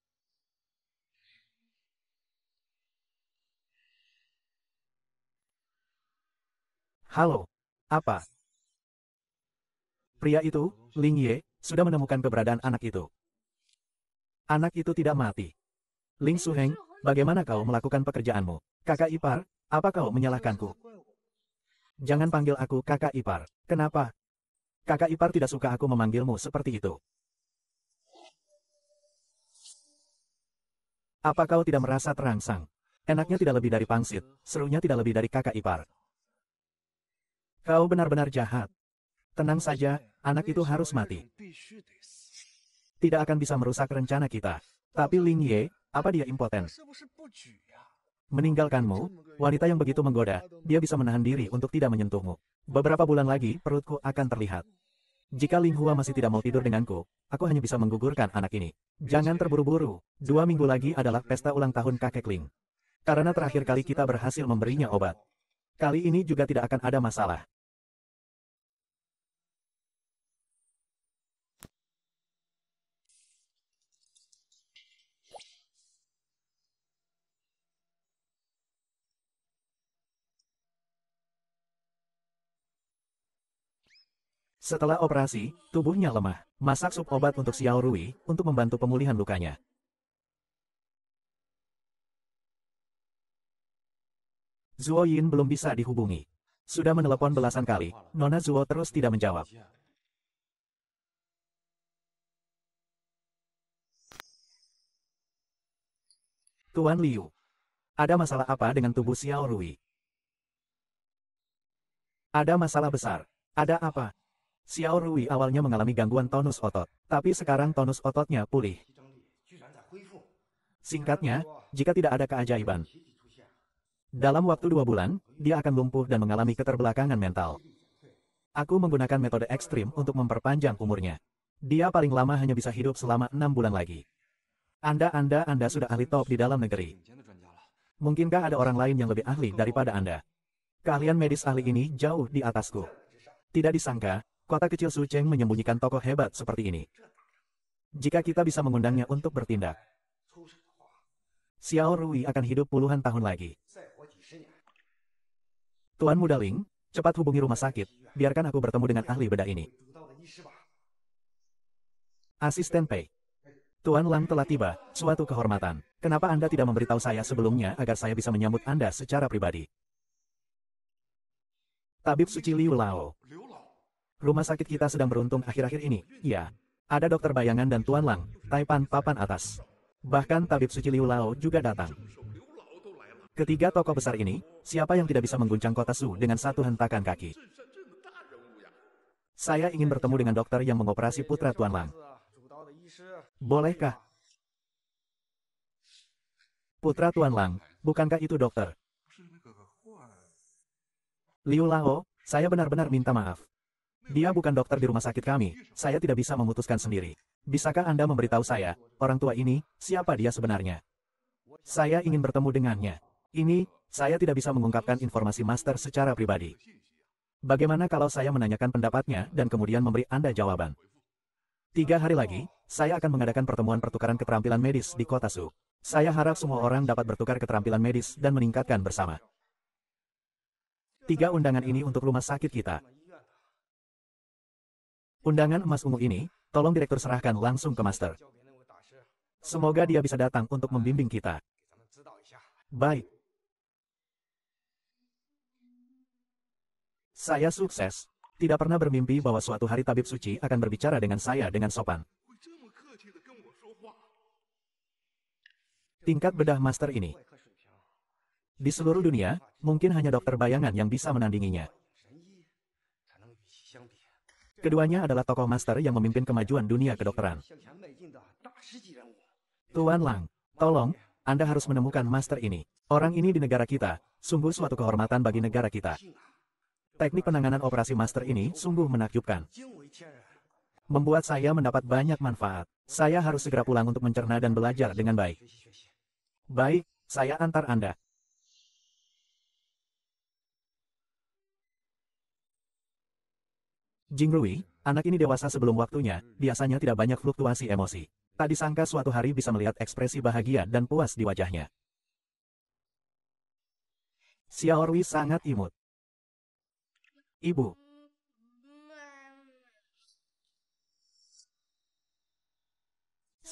Halo. Apa? Pria itu, Ling Ye, sudah menemukan keberadaan anak itu. Anak itu tidak mati. Ling Suheng, bagaimana kau melakukan pekerjaanmu? Kakak ipar, apa kau menyalahkanku? Jangan panggil aku kakak ipar. Kenapa? Kakak ipar tidak suka aku memanggilmu seperti itu. Apa kau tidak merasa terangsang? Enaknya tidak lebih dari pangsit, serunya tidak lebih dari kakak ipar. Kau benar-benar jahat. Tenang saja, anak itu harus mati. Tidak akan bisa merusak rencana kita. Tapi Ling Ye, apa dia impoten? Meninggalkanmu, wanita yang begitu menggoda, dia bisa menahan diri untuk tidak menyentuhmu. Beberapa bulan lagi, perutku akan terlihat. Jika Ling Hua masih tidak mau tidur denganku, aku hanya bisa menggugurkan anak ini. Jangan terburu-buru, dua minggu lagi adalah pesta ulang tahun kakek Ling. Karena terakhir kali kita berhasil memberinya obat, Kali ini juga tidak akan ada masalah. Setelah operasi, tubuhnya lemah. Masak sup obat untuk Xiao Rui, untuk membantu pemulihan lukanya. Zuo Yin belum bisa dihubungi. Sudah menelepon belasan kali, Nona Zuo terus tidak menjawab. Tuan Liu, ada masalah apa dengan tubuh Xiao Rui? Ada masalah besar. Ada apa? Xiao Rui awalnya mengalami gangguan tonus otot, tapi sekarang tonus ototnya pulih. Singkatnya, jika tidak ada keajaiban, dalam waktu dua bulan, dia akan lumpuh dan mengalami keterbelakangan mental. Aku menggunakan metode ekstrim untuk memperpanjang umurnya. Dia paling lama hanya bisa hidup selama enam bulan lagi. Anda-Anda Anda sudah ahli top di dalam negeri. Mungkinkah ada orang lain yang lebih ahli daripada Anda? Keahlian medis ahli ini jauh di atasku. Tidak disangka, kota kecil Sucheng menyembunyikan tokoh hebat seperti ini. Jika kita bisa mengundangnya untuk bertindak, Xiao Rui akan hidup puluhan tahun lagi. Tuan Muda Ling, cepat hubungi rumah sakit, biarkan aku bertemu dengan ahli bedah ini. Asisten Pei. Tuan Lang telah tiba, suatu kehormatan. Kenapa Anda tidak memberitahu saya sebelumnya agar saya bisa menyambut Anda secara pribadi? Tabib Suci Liu Lao. Rumah sakit kita sedang beruntung akhir-akhir ini, ya. Ada dokter bayangan dan Tuan Lang, Taipan papan atas. Bahkan Tabib Suci Liu Lao juga datang. Ketiga tokoh besar ini, siapa yang tidak bisa mengguncang kota Su dengan satu hentakan kaki? Saya ingin bertemu dengan dokter yang mengoperasi putra Tuan Lang. Bolehkah? Putra Tuan Lang, bukankah itu dokter? Liu Lao, saya benar-benar minta maaf. Dia bukan dokter di rumah sakit kami, saya tidak bisa memutuskan sendiri. Bisakah Anda memberitahu saya, orang tua ini, siapa dia sebenarnya? Saya ingin bertemu dengannya. Ini, saya tidak bisa mengungkapkan informasi master secara pribadi. Bagaimana kalau saya menanyakan pendapatnya dan kemudian memberi Anda jawaban? Tiga hari lagi, saya akan mengadakan pertemuan pertukaran keterampilan medis di kota Su. Saya harap semua orang dapat bertukar keterampilan medis dan meningkatkan bersama. Tiga undangan ini untuk rumah sakit kita. Undangan emas ungu ini, tolong direktur serahkan langsung ke master. Semoga dia bisa datang untuk membimbing kita. Baik. Saya sukses. Tidak pernah bermimpi bahwa suatu hari tabib suci akan berbicara dengan saya dengan sopan. Tingkat bedah master ini. Di seluruh dunia, mungkin hanya dokter bayangan yang bisa menandinginya. Keduanya adalah tokoh master yang memimpin kemajuan dunia kedokteran. Tuan Lang, tolong, Anda harus menemukan master ini. Orang ini di negara kita, sungguh suatu kehormatan bagi negara kita. Teknik penanganan operasi master ini sungguh menakjubkan. Membuat saya mendapat banyak manfaat. Saya harus segera pulang untuk mencerna dan belajar dengan baik. Baik, saya antar Anda. Jing Rui, anak ini dewasa sebelum waktunya, biasanya tidak banyak fluktuasi emosi. Tak disangka suatu hari bisa melihat ekspresi bahagia dan puas di wajahnya. Xiaorui sangat imut. Ibu.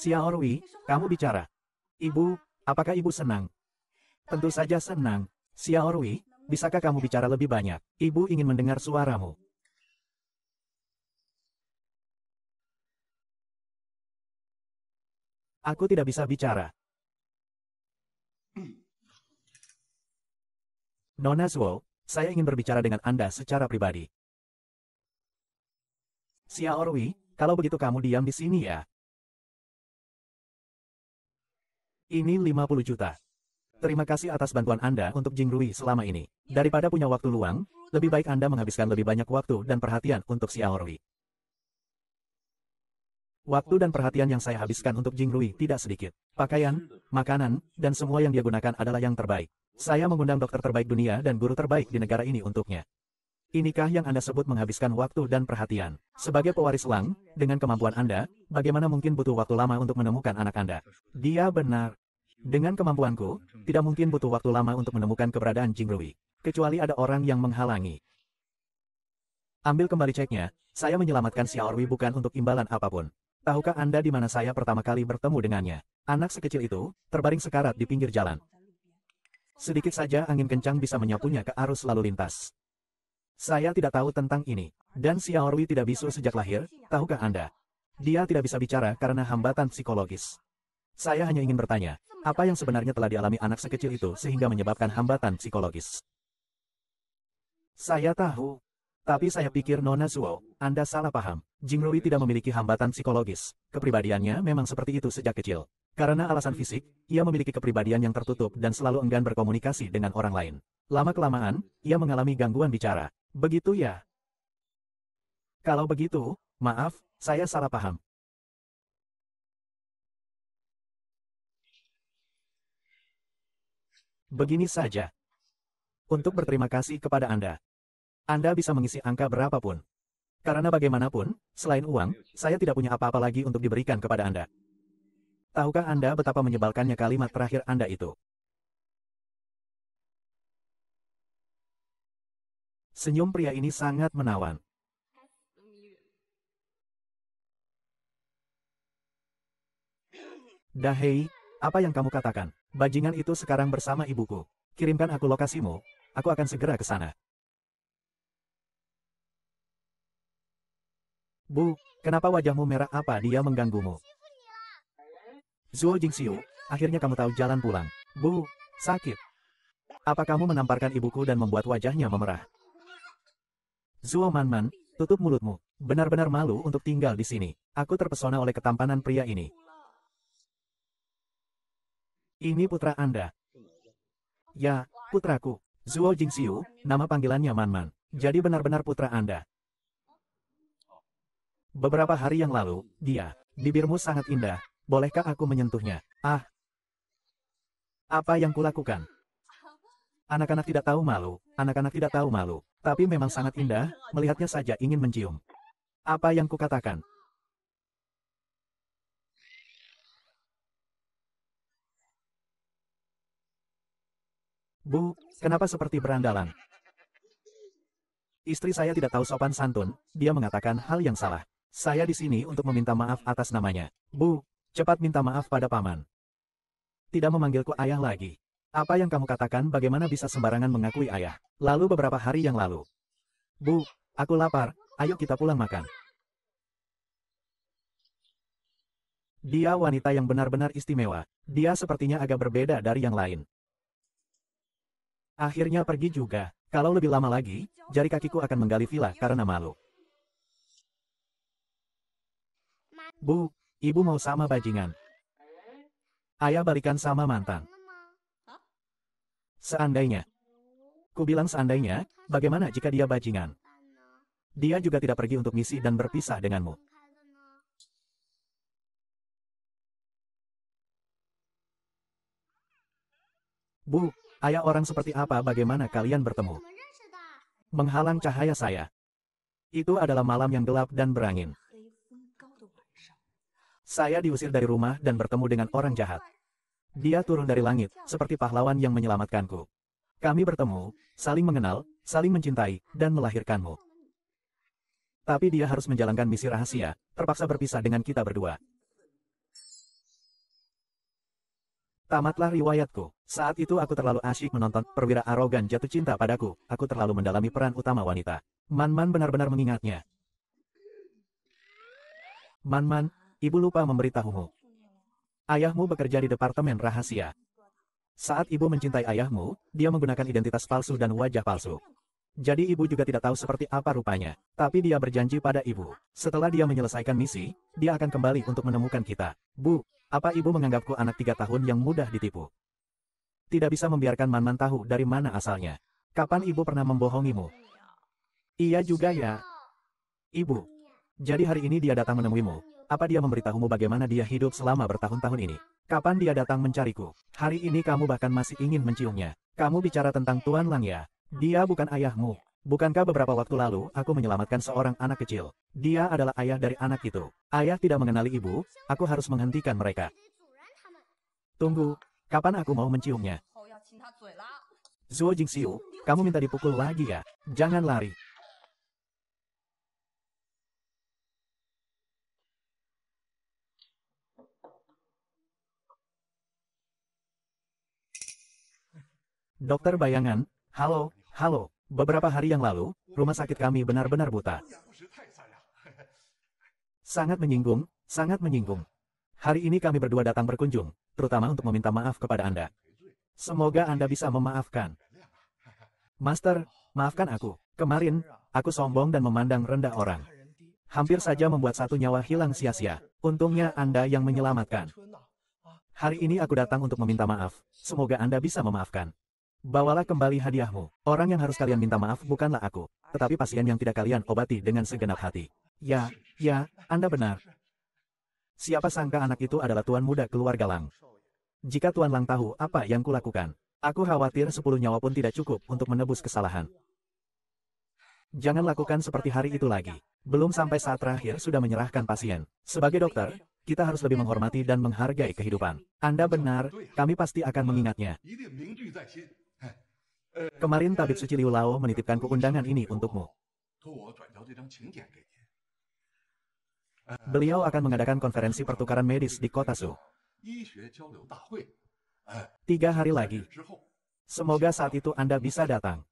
Xiaorui, kamu bicara. Ibu, apakah ibu senang? Tentu saja senang. Xiaorui, bisakah kamu bicara lebih banyak? Ibu ingin mendengar suaramu. Aku tidak bisa bicara. Nona Zuo, saya ingin berbicara dengan Anda secara pribadi. Xia Orwi, kalau begitu kamu diam di sini ya. Ini 50 juta. Terima kasih atas bantuan Anda untuk Jing Rui selama ini. Daripada punya waktu luang, lebih baik Anda menghabiskan lebih banyak waktu dan perhatian untuk Xia Orwi. Waktu dan perhatian yang saya habiskan untuk Jing Rui tidak sedikit. Pakaian, makanan, dan semua yang dia gunakan adalah yang terbaik. Saya mengundang dokter terbaik dunia dan guru terbaik di negara ini untuknya. Inikah yang Anda sebut menghabiskan waktu dan perhatian? Sebagai pewaris lang, dengan kemampuan Anda, bagaimana mungkin butuh waktu lama untuk menemukan anak Anda? Dia benar. Dengan kemampuanku, tidak mungkin butuh waktu lama untuk menemukan keberadaan Jingrui, kecuali ada orang yang menghalangi. Ambil kembali ceknya, saya menyelamatkan Xiaorui bukan untuk imbalan apapun. Tahukah Anda di mana saya pertama kali bertemu dengannya? Anak sekecil itu, terbaring sekarat di pinggir jalan. Sedikit saja angin kencang bisa menyapunya ke arus lalu lintas. Saya tidak tahu tentang ini. Dan Xiaorui tidak bisu sejak lahir, tahukah Anda? Dia tidak bisa bicara karena hambatan psikologis. Saya hanya ingin bertanya, apa yang sebenarnya telah dialami anak sekecil itu sehingga menyebabkan hambatan psikologis? Saya tahu. Tapi saya pikir Nona Zuo, Anda salah paham. Jingrui tidak memiliki hambatan psikologis. Kepribadiannya memang seperti itu sejak kecil. Karena alasan fisik, ia memiliki kepribadian yang tertutup dan selalu enggan berkomunikasi dengan orang lain. Lama-kelamaan, ia mengalami gangguan bicara. Begitu ya? Kalau begitu, maaf, saya salah paham. Begini saja. Untuk berterima kasih kepada Anda. Anda bisa mengisi angka berapapun. Karena bagaimanapun, selain uang, saya tidak punya apa-apa lagi untuk diberikan kepada Anda. Tahukah Anda betapa menyebalkannya kalimat terakhir Anda itu? Senyum pria ini sangat menawan. Dahei, apa yang kamu katakan? Bajingan itu sekarang bersama ibuku. Kirimkan aku lokasimu, aku akan segera ke sana. Bu, kenapa wajahmu merah apa dia mengganggumu? Zuo Jingxiu, akhirnya kamu tahu jalan pulang. Bu, sakit. Apa kamu menamparkan ibuku dan membuat wajahnya memerah? Zuo Manman, tutup mulutmu. Benar-benar malu untuk tinggal di sini. Aku terpesona oleh ketampanan pria ini. Ini putra Anda. Ya, putraku. Zuo Jingxiu, nama panggilannya Manman. Jadi benar-benar putra Anda. Beberapa hari yang lalu, dia, bibirmu sangat indah, Bolehkah aku menyentuhnya? Ah! Apa yang kulakukan? Anak-anak tidak tahu malu, anak-anak tidak tahu malu, tapi memang sangat indah, melihatnya saja ingin mencium. Apa yang kukatakan? Bu, kenapa seperti berandalan? Istri saya tidak tahu sopan santun, dia mengatakan hal yang salah. Saya di sini untuk meminta maaf atas namanya. Bu, Cepat minta maaf pada paman. Tidak memanggilku ayah lagi. Apa yang kamu katakan bagaimana bisa sembarangan mengakui ayah? Lalu beberapa hari yang lalu. Bu, aku lapar, ayo kita pulang makan. Dia wanita yang benar-benar istimewa. Dia sepertinya agak berbeda dari yang lain. Akhirnya pergi juga. Kalau lebih lama lagi, jari kakiku akan menggali villa karena malu. Bu, Ibu mau sama bajingan. Ayah balikan sama mantan. Seandainya. Ku bilang seandainya, bagaimana jika dia bajingan? Dia juga tidak pergi untuk misi dan berpisah denganmu. Bu, ayah orang seperti apa bagaimana kalian bertemu? Menghalang cahaya saya. Itu adalah malam yang gelap dan berangin. Saya diusir dari rumah dan bertemu dengan orang jahat. Dia turun dari langit, seperti pahlawan yang menyelamatkanku. Kami bertemu, saling mengenal, saling mencintai, dan melahirkanmu. Tapi dia harus menjalankan misi rahasia, terpaksa berpisah dengan kita berdua. Tamatlah riwayatku. Saat itu aku terlalu asyik menonton perwira arogan jatuh cinta padaku. Aku terlalu mendalami peran utama wanita. Manman benar-benar mengingatnya. Manman ibu lupa memberitahumu. Ayahmu bekerja di Departemen Rahasia. Saat ibu mencintai ayahmu, dia menggunakan identitas palsu dan wajah palsu. Jadi ibu juga tidak tahu seperti apa rupanya. Tapi dia berjanji pada ibu. Setelah dia menyelesaikan misi, dia akan kembali untuk menemukan kita. Bu, apa ibu menganggapku anak tiga tahun yang mudah ditipu? Tidak bisa membiarkan Manman tahu dari mana asalnya. Kapan ibu pernah membohongimu? Iya juga ya. Ibu. Jadi hari ini dia datang menemuimu. Apa dia memberitahumu bagaimana dia hidup selama bertahun-tahun ini? Kapan dia datang mencariku? Hari ini kamu bahkan masih ingin menciumnya. Kamu bicara tentang Tuan Lang ya? Dia bukan ayahmu. Bukankah beberapa waktu lalu aku menyelamatkan seorang anak kecil? Dia adalah ayah dari anak itu. Ayah tidak mengenali ibu, aku harus menghentikan mereka. Tunggu, kapan aku mau menciumnya? Zuo Jingxiu, kamu minta dipukul lagi ya? Jangan lari. Dokter bayangan, halo, halo, beberapa hari yang lalu, rumah sakit kami benar-benar buta. Sangat menyinggung, sangat menyinggung. Hari ini kami berdua datang berkunjung, terutama untuk meminta maaf kepada Anda. Semoga Anda bisa memaafkan. Master, maafkan aku. Kemarin, aku sombong dan memandang rendah orang. Hampir saja membuat satu nyawa hilang sia-sia. Untungnya Anda yang menyelamatkan. Hari ini aku datang untuk meminta maaf. Semoga Anda bisa memaafkan. Bawalah kembali hadiahmu. Orang yang harus kalian minta maaf bukanlah aku, tetapi pasien yang tidak kalian obati dengan segenap hati. Ya, ya, Anda benar. Siapa sangka anak itu adalah tuan muda keluarga Lang. Jika Tuan Lang tahu apa yang kulakukan, aku khawatir sepuluh nyawa pun tidak cukup untuk menebus kesalahan. Jangan lakukan seperti hari itu lagi. Belum sampai saat terakhir sudah menyerahkan pasien. Sebagai dokter, kita harus lebih menghormati dan menghargai kehidupan. Anda benar, kami pasti akan mengingatnya. Kemarin tabib suci Liu Lao menitipkan keundangan ini untukmu. Beliau akan mengadakan konferensi pertukaran medis di kota Su. Tiga hari lagi. Semoga saat itu Anda bisa datang.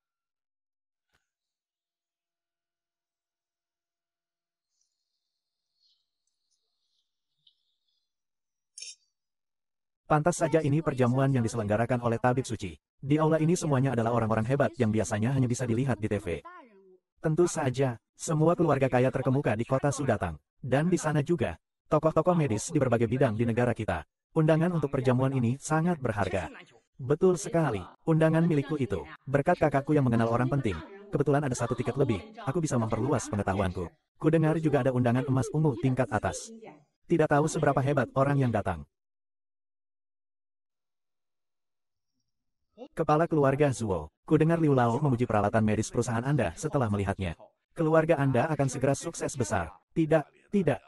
Pantas saja ini perjamuan yang diselenggarakan oleh tabib suci. Di aula ini semuanya adalah orang-orang hebat yang biasanya hanya bisa dilihat di TV. Tentu saja, semua keluarga kaya terkemuka di kota sudah datang. Dan di sana juga, tokoh-tokoh medis di berbagai bidang di negara kita. Undangan untuk perjamuan ini sangat berharga. Betul sekali, undangan milikku itu. Berkat kakakku yang mengenal orang penting, kebetulan ada satu tiket lebih, aku bisa memperluas pengetahuanku. Kudengar juga ada undangan emas ungu tingkat atas. Tidak tahu seberapa hebat orang yang datang. Kepala keluarga Zuo, ku dengar Liu Lao memuji peralatan medis perusahaan Anda setelah melihatnya. Keluarga Anda akan segera sukses besar. Tidak, tidak.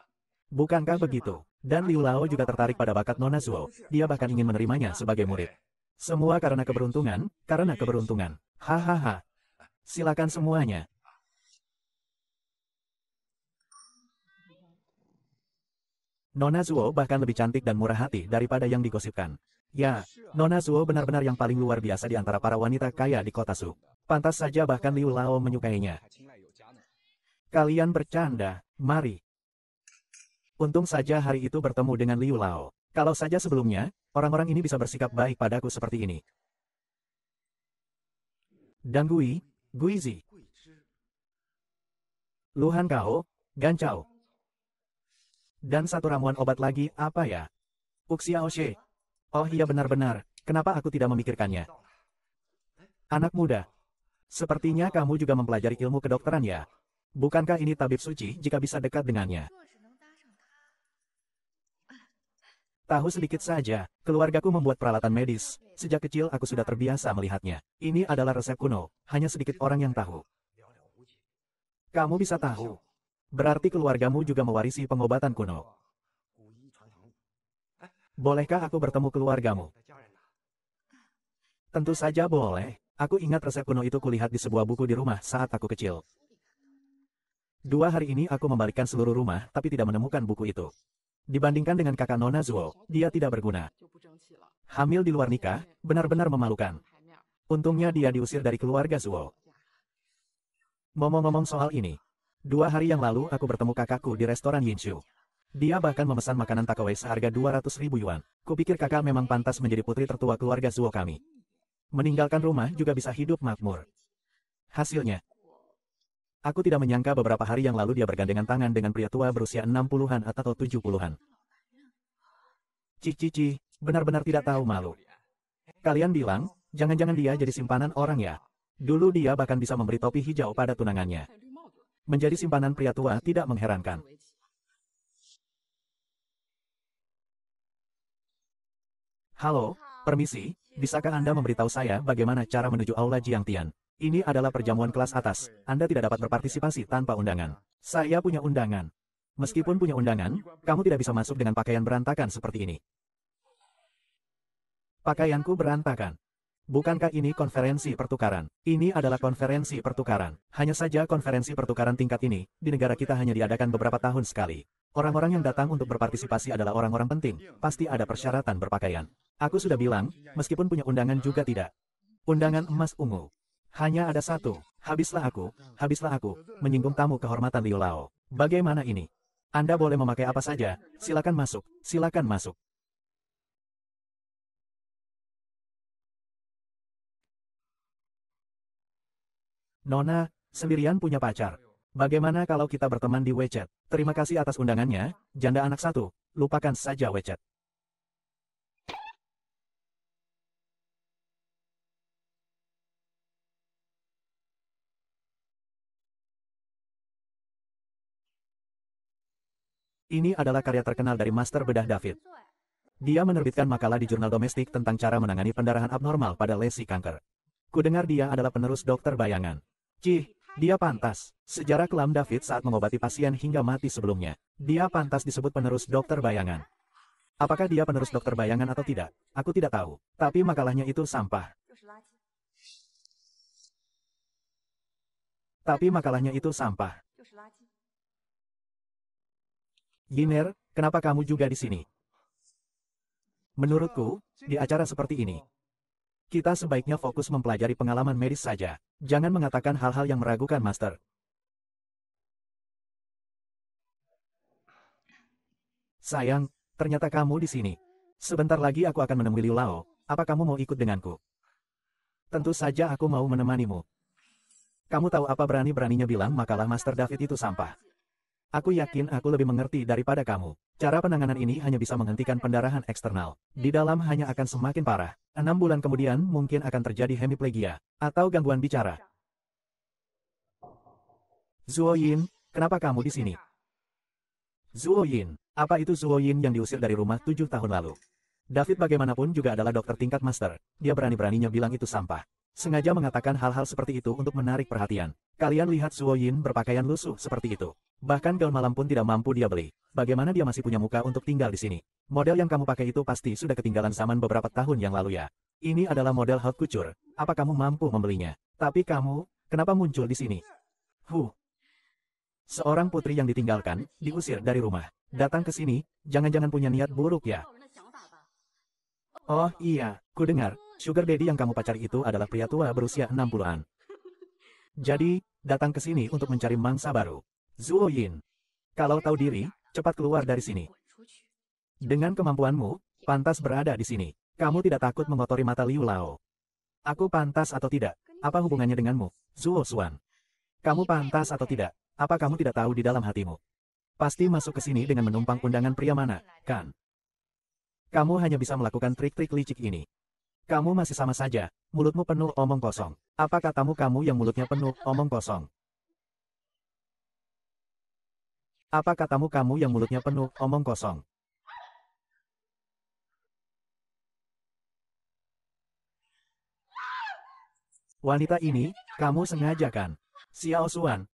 Bukankah begitu? Dan Liu Lao juga tertarik pada bakat Nona Zuo. Dia bahkan ingin menerimanya sebagai murid. Semua karena keberuntungan, karena keberuntungan. Hahaha. Silakan semuanya. Nona Zuo bahkan lebih cantik dan murah hati daripada yang digosipkan. Ya, Nona Suo benar-benar yang paling luar biasa di antara para wanita kaya di kota Su. Pantas saja bahkan Liu Lao menyukainya. Kalian bercanda, mari. Untung saja hari itu bertemu dengan Liu Lao. Kalau saja sebelumnya, orang-orang ini bisa bersikap baik padaku seperti ini. Dan Gui, Guizi. Luhan Kao, Gancau. Dan satu ramuan obat lagi, apa ya? Uxiao She, Oh iya benar-benar, kenapa aku tidak memikirkannya? Anak muda. Sepertinya kamu juga mempelajari ilmu kedokteran ya? Bukankah ini tabib suci jika bisa dekat dengannya? Tahu sedikit saja, keluargaku membuat peralatan medis. Sejak kecil aku sudah terbiasa melihatnya. Ini adalah resep kuno, hanya sedikit orang yang tahu. Kamu bisa tahu. Berarti keluargamu juga mewarisi pengobatan kuno. Bolehkah aku bertemu keluargamu? Tentu saja boleh. Aku ingat resep kuno itu kulihat di sebuah buku di rumah saat aku kecil. Dua hari ini aku membalikkan seluruh rumah, tapi tidak menemukan buku itu. Dibandingkan dengan kakak Nona Zuo, dia tidak berguna. Hamil di luar nikah, benar-benar memalukan. Untungnya dia diusir dari keluarga Zuo. Ngomong-ngomong soal ini, dua hari yang lalu aku bertemu kakakku di restoran Yinshu. Dia bahkan memesan makanan takeaway seharga 200 ribu yuan. Kupikir kakak memang pantas menjadi putri tertua keluarga Zuo kami. Meninggalkan rumah juga bisa hidup makmur. Hasilnya, aku tidak menyangka beberapa hari yang lalu dia bergandengan tangan dengan pria tua berusia 60-an atau 70-an. Cici-cici, benar-benar tidak tahu malu. Kalian bilang, jangan-jangan dia jadi simpanan orang ya. Dulu dia bahkan bisa memberi topi hijau pada tunangannya. Menjadi simpanan pria tua tidak mengherankan. Halo, permisi, bisakah Anda memberitahu saya bagaimana cara menuju Aula Jiang Tian? Ini adalah perjamuan kelas atas, Anda tidak dapat berpartisipasi tanpa undangan. Saya punya undangan. Meskipun punya undangan, kamu tidak bisa masuk dengan pakaian berantakan seperti ini. Pakaianku berantakan. Bukankah ini konferensi pertukaran? Ini adalah konferensi pertukaran. Hanya saja konferensi pertukaran tingkat ini, di negara kita hanya diadakan beberapa tahun sekali. Orang-orang yang datang untuk berpartisipasi adalah orang-orang penting, pasti ada persyaratan berpakaian. Aku sudah bilang, meskipun punya undangan juga tidak. Undangan emas ungu. Hanya ada satu, habislah aku, habislah aku, menyinggung tamu kehormatan Liu Lao. Bagaimana ini? Anda boleh memakai apa saja, silakan masuk, silakan masuk. Nona, sendirian punya pacar. Bagaimana kalau kita berteman di WeChat? Terima kasih atas undangannya, janda anak satu, lupakan saja WeChat. Ini adalah karya terkenal dari master bedah David. Dia menerbitkan makalah di jurnal domestik tentang cara menangani pendarahan abnormal pada lesi kanker. Kudengar dia adalah penerus dokter bayangan. Cih, dia pantas. Sejarah kelam David saat mengobati pasien hingga mati sebelumnya. Dia pantas disebut penerus dokter bayangan. Apakah dia penerus dokter bayangan atau tidak? Aku tidak tahu. Tapi makalahnya itu sampah. Tapi makalahnya itu sampah. Giner, kenapa kamu juga di sini? Menurutku, di acara seperti ini, kita sebaiknya fokus mempelajari pengalaman medis saja. Jangan mengatakan hal-hal yang meragukan, Master. Sayang, ternyata kamu di sini. Sebentar lagi aku akan menemui Liu Lao. Apa kamu mau ikut denganku? Tentu saja aku mau menemanimu. Kamu tahu apa berani-beraninya bilang makalah Master David itu sampah. Aku yakin aku lebih mengerti daripada kamu. Cara penanganan ini hanya bisa menghentikan pendarahan eksternal. Di dalam hanya akan semakin parah. Enam bulan kemudian mungkin akan terjadi hemiplegia, atau gangguan bicara. Zuo Yin, kenapa kamu di sini? Zuo Yin, apa itu Zuo Yin yang diusir dari rumah tujuh tahun lalu? David bagaimanapun juga adalah dokter tingkat master. Dia berani-beraninya bilang itu sampah. Sengaja mengatakan hal-hal seperti itu untuk menarik perhatian. Kalian lihat Zuo Yin berpakaian lusuh seperti itu. Bahkan gaun malam pun tidak mampu dia beli. Bagaimana dia masih punya muka untuk tinggal di sini? Model yang kamu pakai itu pasti sudah ketinggalan zaman beberapa tahun yang lalu ya. Ini adalah model hot couture. Apa kamu mampu membelinya? Tapi kamu, kenapa muncul di sini? Huh. Seorang putri yang ditinggalkan, diusir dari rumah. Datang ke sini, jangan-jangan punya niat buruk ya. Oh iya, ku dengar, Sugar daddy yang kamu pacari itu adalah pria tua berusia 60-an. Jadi, datang ke sini untuk mencari mangsa baru. Zuo Yin. Kalau tahu diri, cepat keluar dari sini. Dengan kemampuanmu, pantas berada di sini. Kamu tidak takut mengotori mata Liu Lao. Aku pantas atau tidak? Apa hubungannya denganmu, Zuo Xuan? Kamu pantas atau tidak? Apa kamu tidak tahu di dalam hatimu? Pasti masuk ke sini dengan menumpang undangan pria mana, kan? Kamu hanya bisa melakukan trik-trik licik ini. Kamu masih sama saja, mulutmu penuh omong kosong. Apa katamu kamu yang mulutnya penuh omong kosong? Apa katamu kamu yang mulutnya penuh omong kosong? Wanita ini, kamu sengaja kan? Xiao Xuan.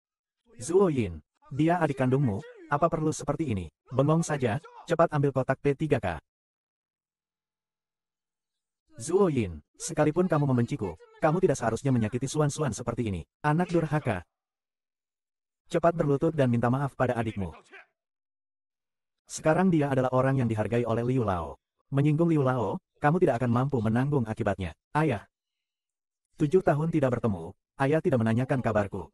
Zuo Yin. Dia adik kandungmu, apa perlu seperti ini? Bengong saja, cepat ambil kotak P3K. Zuo Yin, sekalipun kamu membenciku, kamu tidak seharusnya menyakiti Suan-Suan seperti ini. Anak durhaka. Cepat berlutut dan minta maaf pada adikmu. Sekarang dia adalah orang yang dihargai oleh Liu Lao. Menyinggung Liu Lao, kamu tidak akan mampu menanggung akibatnya. Ayah. Tujuh tahun tidak bertemu, ayah tidak menanyakan kabarku.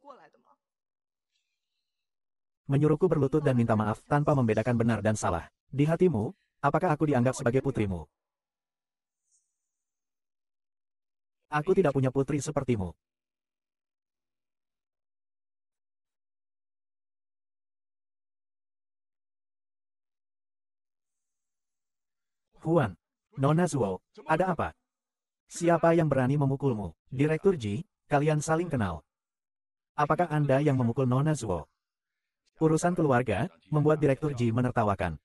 Menyuruhku berlutut dan minta maaf tanpa membedakan benar dan salah. Di hatimu, apakah aku dianggap sebagai putrimu? Aku tidak punya putri sepertimu. Huan. Nona Zuo, ada apa? Siapa yang berani memukulmu? Direktur Ji, kalian saling kenal. Apakah Anda yang memukul Nona Zuo? Urusan keluarga, membuat Direktur Ji menertawakan.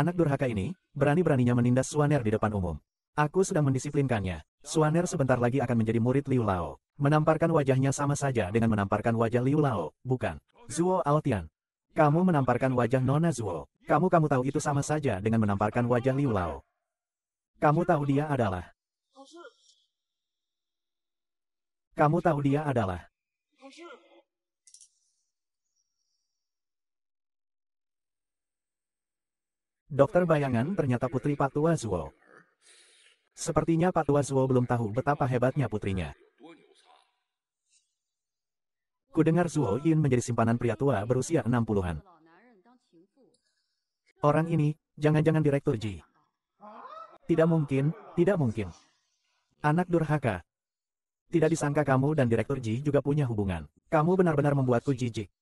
Anak durhaka ini, berani-beraninya menindas Suaner di depan umum. Aku sedang mendisiplinkannya. Suaner sebentar lagi akan menjadi murid Liu Lao. Menamparkan wajahnya sama saja dengan menamparkan wajah Liu Lao, bukan? Zuo Altian. Kamu menamparkan wajah Nona Zuo. Kamu-kamu tahu itu sama saja dengan menamparkan wajah Liu Lao. Kamu tahu dia adalah... Kamu tahu dia adalah... Dokter bayangan ternyata putri Pak tua Zuo. Sepertinya Pak Tua Zuo belum tahu betapa hebatnya putrinya. Kudengar Zuo Yin menjadi simpanan pria tua berusia 60-an. Orang ini, jangan-jangan Direktur Ji. Tidak mungkin, tidak mungkin. Anak durhaka. Tidak disangka kamu dan Direktur Ji juga punya hubungan. Kamu benar-benar membuatku jijik.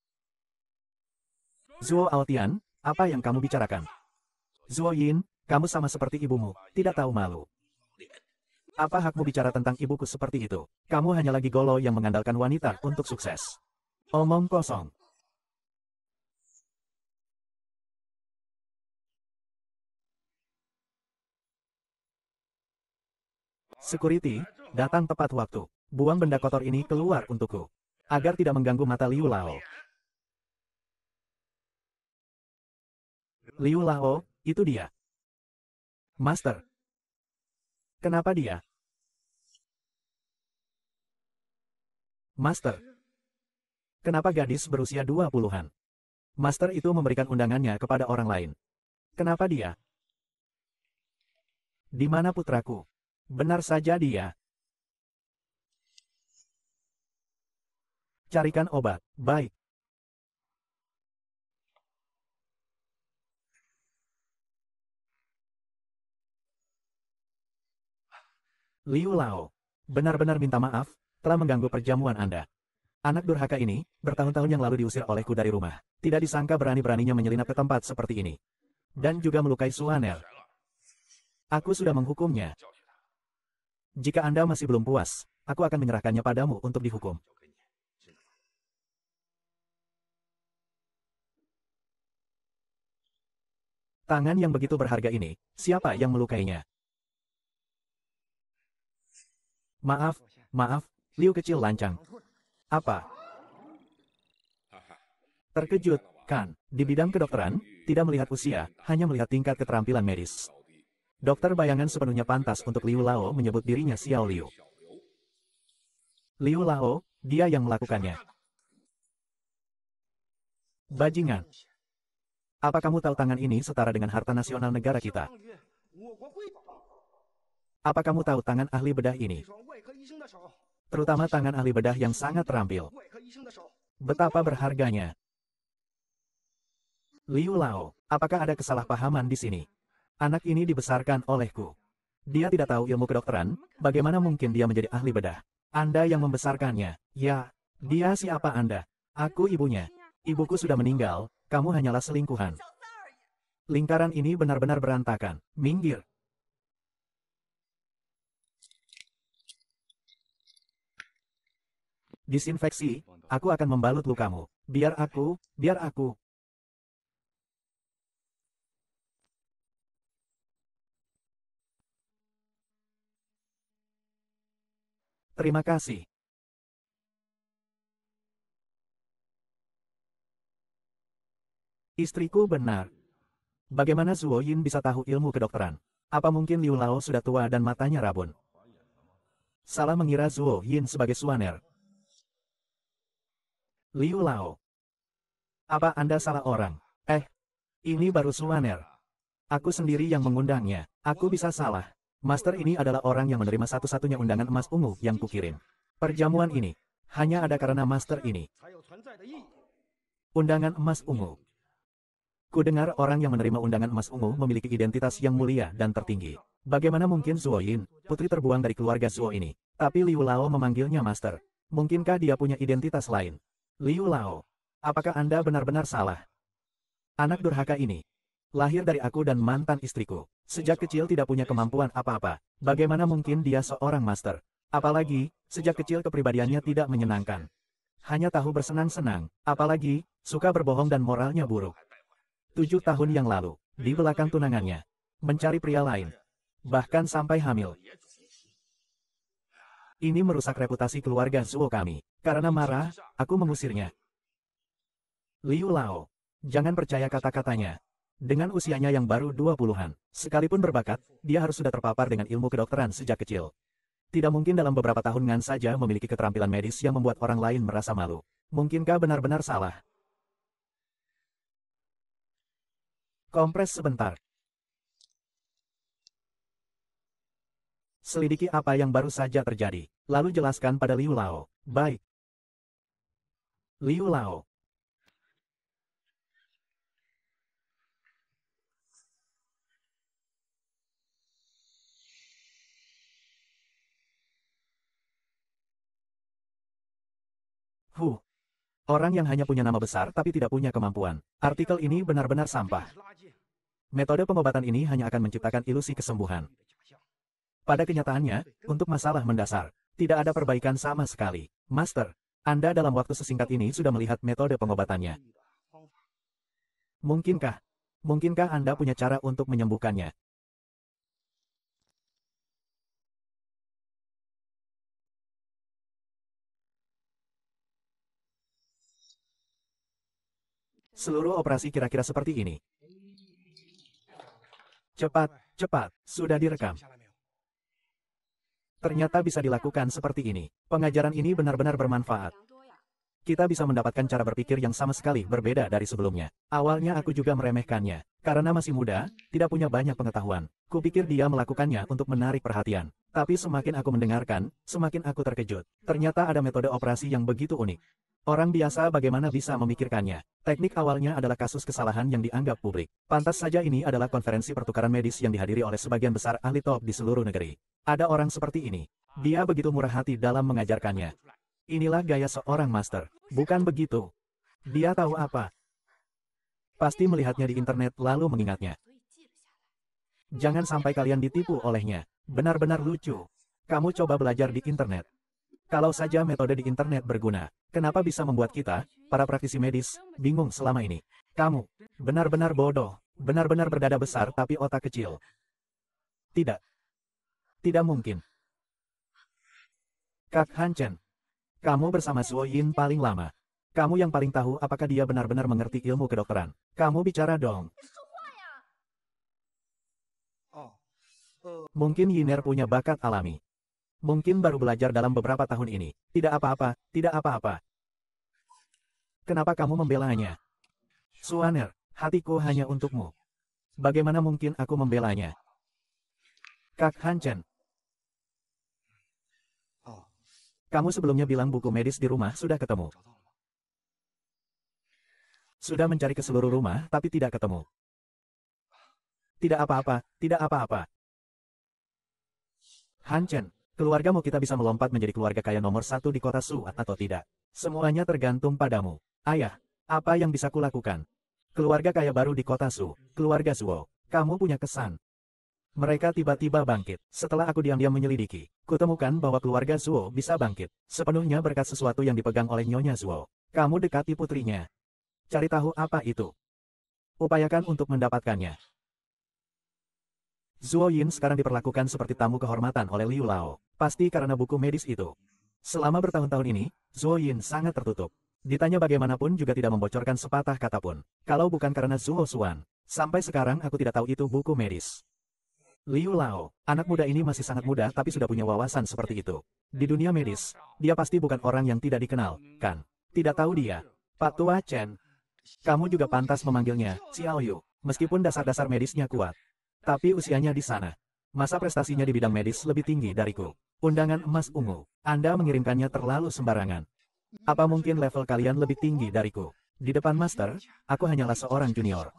Zuo Altian, apa yang kamu bicarakan? Zuo Yin, kamu sama seperti ibumu, tidak tahu malu. Apa hakmu bicara tentang ibuku seperti itu? Kamu hanya lagi golo yang mengandalkan wanita untuk sukses. Omong kosong. Security, datang tepat waktu. Buang benda kotor ini keluar untukku. Agar tidak mengganggu mata Liu Lao. Liu Lao, itu dia. Master. Kenapa dia? Master. Kenapa gadis berusia 20-an? Master itu memberikan undangannya kepada orang lain. Kenapa dia? Di mana putraku? Benar saja dia. Carikan obat. Baik. Liu Lao. Benar-benar minta maaf, telah mengganggu perjamuan Anda. Anak durhaka ini, bertahun-tahun yang lalu diusir olehku dari rumah. Tidak disangka berani-beraninya menyelinap ke tempat seperti ini. Dan juga melukai Suanel. Aku sudah menghukumnya. Jika Anda masih belum puas, aku akan menyerahkannya padamu untuk dihukum. Tangan yang begitu berharga ini, siapa yang melukainya? Maaf, maaf, Liu kecil lancang. Apa? Terkejut, kan? Di bidang kedokteran, tidak melihat usia, hanya melihat tingkat keterampilan medis. Dokter bayangan sepenuhnya pantas untuk Liu Lao menyebut dirinya Xiao Liu. Liu Lao, dia yang melakukannya. Bajingan. Apa kamu tahu tangan ini setara dengan harta nasional negara kita? Apa kamu tahu tangan ahli bedah ini? terutama tangan ahli bedah yang sangat terampil. Betapa berharganya. Liu Lao, apakah ada kesalahpahaman di sini? Anak ini dibesarkan olehku. Dia tidak tahu ilmu kedokteran, bagaimana mungkin dia menjadi ahli bedah? Anda yang membesarkannya, ya. Dia siapa Anda? Aku ibunya. Ibuku sudah meninggal, kamu hanyalah selingkuhan. Lingkaran ini benar-benar berantakan. Minggir. Disinfeksi, aku akan membalut lukamu. Biar aku, biar aku. Terima kasih. Istriku benar. Bagaimana Zuo Yin bisa tahu ilmu kedokteran? Apa mungkin Liu Lao sudah tua dan matanya rabun? Salah mengira Zuo Yin sebagai suaner. Liu Lao. Apa Anda salah orang? Eh, ini baru Suaner. Aku sendiri yang mengundangnya, aku bisa salah. Master ini adalah orang yang menerima satu-satunya undangan emas ungu yang kukirim. Perjamuan ini, hanya ada karena Master ini. Undangan emas ungu. Ku dengar orang yang menerima undangan emas ungu memiliki identitas yang mulia dan tertinggi. Bagaimana mungkin Zuo Yin, putri terbuang dari keluarga Zuo ini? Tapi Liu Lao memanggilnya Master. Mungkinkah dia punya identitas lain? Liu Lao. Apakah Anda benar-benar salah? Anak durhaka ini. Lahir dari aku dan mantan istriku. Sejak kecil tidak punya kemampuan apa-apa. Bagaimana mungkin dia seorang master? Apalagi, sejak kecil kepribadiannya tidak menyenangkan. Hanya tahu bersenang-senang, apalagi, suka berbohong dan moralnya buruk. Tujuh tahun yang lalu, di belakang tunangannya, mencari pria lain. Bahkan sampai hamil. Ini merusak reputasi keluarga Zuo kami. Karena marah, aku mengusirnya. Liu Lao. Jangan percaya kata-katanya. Dengan usianya yang baru 20-an, sekalipun berbakat, dia harus sudah terpapar dengan ilmu kedokteran sejak kecil. Tidak mungkin dalam beberapa tahun Ngan saja memiliki keterampilan medis yang membuat orang lain merasa malu. Mungkinkah benar-benar salah? Kompres sebentar. Selidiki apa yang baru saja terjadi, lalu jelaskan pada Liu Lao. Baik. Liu Lao. Huh. Orang yang hanya punya nama besar tapi tidak punya kemampuan. Artikel ini benar-benar sampah. Metode pengobatan ini hanya akan menciptakan ilusi kesembuhan. Pada kenyataannya, untuk masalah mendasar, tidak ada perbaikan sama sekali. Master, Anda dalam waktu sesingkat ini sudah melihat metode pengobatannya. Mungkinkah? Mungkinkah Anda punya cara untuk menyembuhkannya? Seluruh operasi kira-kira seperti ini. Cepat, cepat, sudah direkam. Ternyata bisa dilakukan seperti ini. Pengajaran ini benar-benar bermanfaat. Kita bisa mendapatkan cara berpikir yang sama sekali berbeda dari sebelumnya. Awalnya aku juga meremehkannya. Karena masih muda, tidak punya banyak pengetahuan. Kupikir dia melakukannya untuk menarik perhatian. Tapi semakin aku mendengarkan, semakin aku terkejut. Ternyata ada metode operasi yang begitu unik. Orang biasa bagaimana bisa memikirkannya? Teknik awalnya adalah kasus kesalahan yang dianggap publik. Pantas saja ini adalah konferensi pertukaran medis yang dihadiri oleh sebagian besar ahli top di seluruh negeri. Ada orang seperti ini. Dia begitu murah hati dalam mengajarkannya. Inilah gaya seorang master. Bukan begitu. Dia tahu apa. Pasti melihatnya di internet lalu mengingatnya. Jangan sampai kalian ditipu olehnya. Benar-benar lucu. Kamu coba belajar di internet. Kalau saja metode di internet berguna, kenapa bisa membuat kita, para praktisi medis, bingung selama ini? Kamu, benar-benar bodoh, benar-benar berdada besar tapi otak kecil. Tidak. Tidak mungkin. Kak Hanchen, Kamu bersama Suo Yin paling lama. Kamu yang paling tahu apakah dia benar-benar mengerti ilmu kedokteran. Kamu bicara dong. Mungkin Yiner punya bakat alami. Mungkin baru belajar dalam beberapa tahun ini. Tidak apa-apa, tidak apa-apa. Kenapa kamu membelanya? Suaner, hatiku hanya untukmu. Bagaimana mungkin aku membelanya? Kak Hanchen. Kamu sebelumnya bilang buku medis di rumah sudah ketemu. Sudah mencari ke seluruh rumah, tapi tidak ketemu. Tidak apa-apa, tidak apa-apa. Hanchen. Keluarga mau kita bisa melompat menjadi keluarga kaya nomor satu di kota Suat atau tidak. Semuanya tergantung padamu. Ayah, apa yang bisa kulakukan? Keluarga kaya baru di kota Su, keluarga Suo, kamu punya kesan. Mereka tiba-tiba bangkit. Setelah aku diam-diam menyelidiki, kutemukan bahwa keluarga Suo bisa bangkit. Sepenuhnya berkat sesuatu yang dipegang oleh Nyonya Suo. Kamu dekati putrinya. Cari tahu apa itu. Upayakan untuk mendapatkannya. Zuo Yin sekarang diperlakukan seperti tamu kehormatan oleh Liu Lao. Pasti karena buku medis itu. Selama bertahun-tahun ini, Zuo Yin sangat tertutup. Ditanya bagaimanapun juga tidak membocorkan sepatah kata pun. Kalau bukan karena Zuo Xuan, sampai sekarang aku tidak tahu itu buku medis. Liu Lao, anak muda ini masih sangat muda tapi sudah punya wawasan seperti itu. Di dunia medis, dia pasti bukan orang yang tidak dikenal, kan? Tidak tahu dia. Pak Tua Chen, kamu juga pantas memanggilnya, Xiao Yu, meskipun dasar-dasar medisnya kuat. Tapi usianya di sana. Masa prestasinya di bidang medis lebih tinggi dariku. Undangan emas ungu. Anda mengirimkannya terlalu sembarangan. Apa mungkin level kalian lebih tinggi dariku? Di depan master, aku hanyalah seorang junior.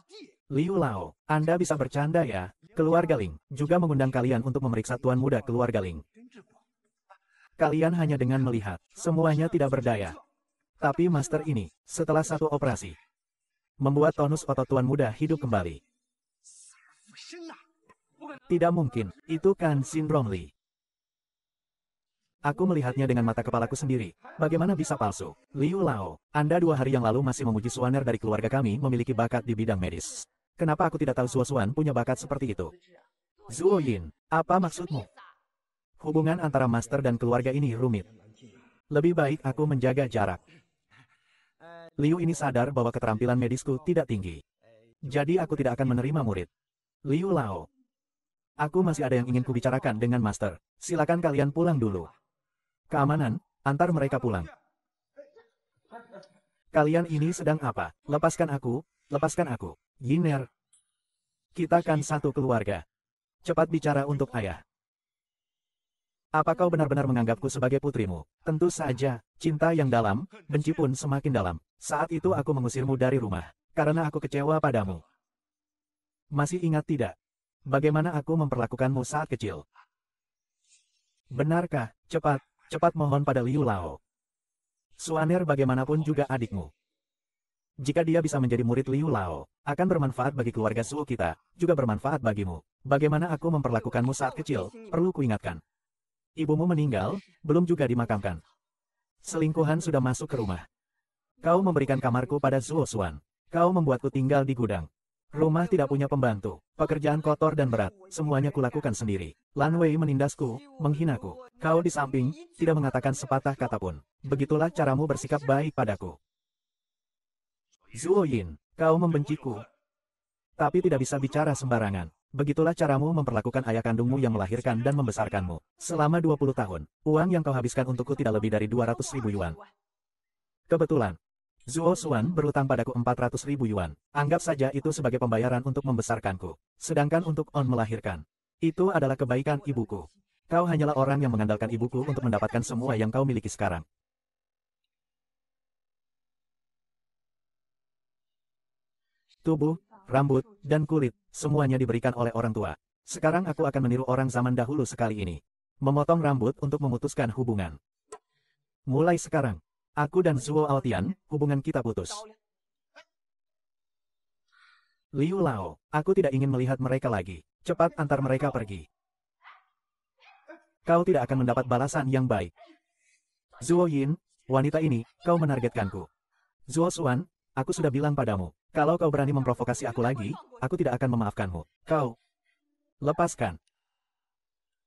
Liu Lao, Anda bisa bercanda ya. Keluarga Ling juga mengundang kalian untuk memeriksa tuan muda keluarga Ling. Kalian hanya dengan melihat, semuanya tidak berdaya. Tapi master ini, setelah satu operasi, membuat tonus otot tuan muda hidup kembali. Tidak mungkin, itu kan sindrom Li. Aku melihatnya dengan mata kepalaku sendiri. Bagaimana bisa palsu? Liu Lao, Anda dua hari yang lalu masih memuji Suaner dari keluarga kami memiliki bakat di bidang medis. Kenapa aku tidak tahu Suo Suan punya bakat seperti itu? Zuo Yin, apa maksudmu? Hubungan antara master dan keluarga ini rumit. Lebih baik aku menjaga jarak. Liu ini sadar bahwa keterampilan medisku tidak tinggi. Jadi aku tidak akan menerima murid. Liu Lao. Aku masih ada yang ingin kubicarakan dengan master. Silakan kalian pulang dulu. Keamanan, antar mereka pulang. Kalian ini sedang apa? Lepaskan aku, lepaskan aku. Yiner. Kita kan satu keluarga. Cepat bicara untuk ayah. Apa kau benar-benar menganggapku sebagai putrimu? Tentu saja, cinta yang dalam, benci pun semakin dalam. Saat itu aku mengusirmu dari rumah, karena aku kecewa padamu. Masih ingat tidak? Bagaimana aku memperlakukanmu saat kecil? Benarkah? Cepat, Cepat mohon pada Liu Lao. Suaner bagaimanapun juga adikmu. Jika dia bisa menjadi murid Liu Lao, akan bermanfaat bagi keluarga Su kita, juga bermanfaat bagimu. Bagaimana aku memperlakukanmu saat kecil, perlu kuingatkan. Ibumu meninggal, belum juga dimakamkan. Selingkuhan sudah masuk ke rumah. Kau memberikan kamarku pada Zuo Suan. Kau membuatku tinggal di gudang. Rumah tidak punya pembantu, pekerjaan kotor dan berat, semuanya kulakukan sendiri. Lan Wei menindasku, menghinaku. Kau di samping, tidak mengatakan sepatah kata pun. Begitulah caramu bersikap baik padaku. Zuo Yin, kau membenciku. Tapi tidak bisa bicara sembarangan. Begitulah caramu memperlakukan ayah kandungmu yang melahirkan dan membesarkanmu. Selama 20 tahun, uang yang kau habiskan untukku tidak lebih dari 200 ribu yuan. Kebetulan, Zuo Xuan berutang padaku 400 ribu yuan. Anggap saja itu sebagai pembayaran untuk membesarkanku. Sedangkan untuk On melahirkan. Itu adalah kebaikan ibuku. Kau hanyalah orang yang mengandalkan ibuku untuk mendapatkan semua yang kau miliki sekarang. Tubuh, rambut, dan kulit, semuanya diberikan oleh orang tua. Sekarang aku akan meniru orang zaman dahulu sekali ini. Memotong rambut untuk memutuskan hubungan. Mulai sekarang. Aku dan Zuo Altian, hubungan kita putus. Liu Lao, aku tidak ingin melihat mereka lagi. Cepat antar mereka pergi. Kau tidak akan mendapat balasan yang baik. Zuo Yin, wanita ini, kau menargetkanku. Zuo Xuan, aku sudah bilang padamu, kalau kau berani memprovokasi aku lagi, aku tidak akan memaafkanmu. Kau, lepaskan.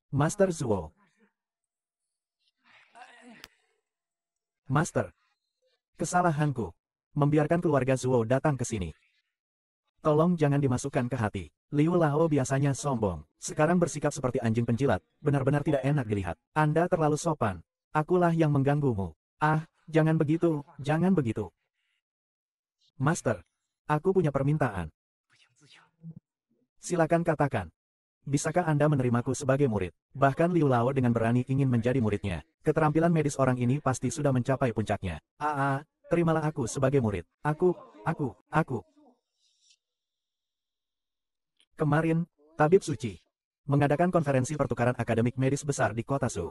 Master Zuo, Master. Kesalahanku. Membiarkan keluarga Zuo datang ke sini. Tolong jangan dimasukkan ke hati. Liu Lao biasanya sombong. Sekarang bersikap seperti anjing penjilat, benar-benar tidak enak dilihat. Anda terlalu sopan. Akulah yang mengganggumu. Ah, jangan begitu, jangan begitu. Master, aku punya permintaan. Silakan katakan. Bisakah Anda menerimaku sebagai murid? Bahkan Liu Lao dengan berani ingin menjadi muridnya. Keterampilan medis orang ini pasti sudah mencapai puncaknya. Aa, ah, ah, terimalah aku sebagai murid. Aku, aku, aku. Kemarin, Tabib Suci mengadakan konferensi pertukaran akademik medis besar di kota Su.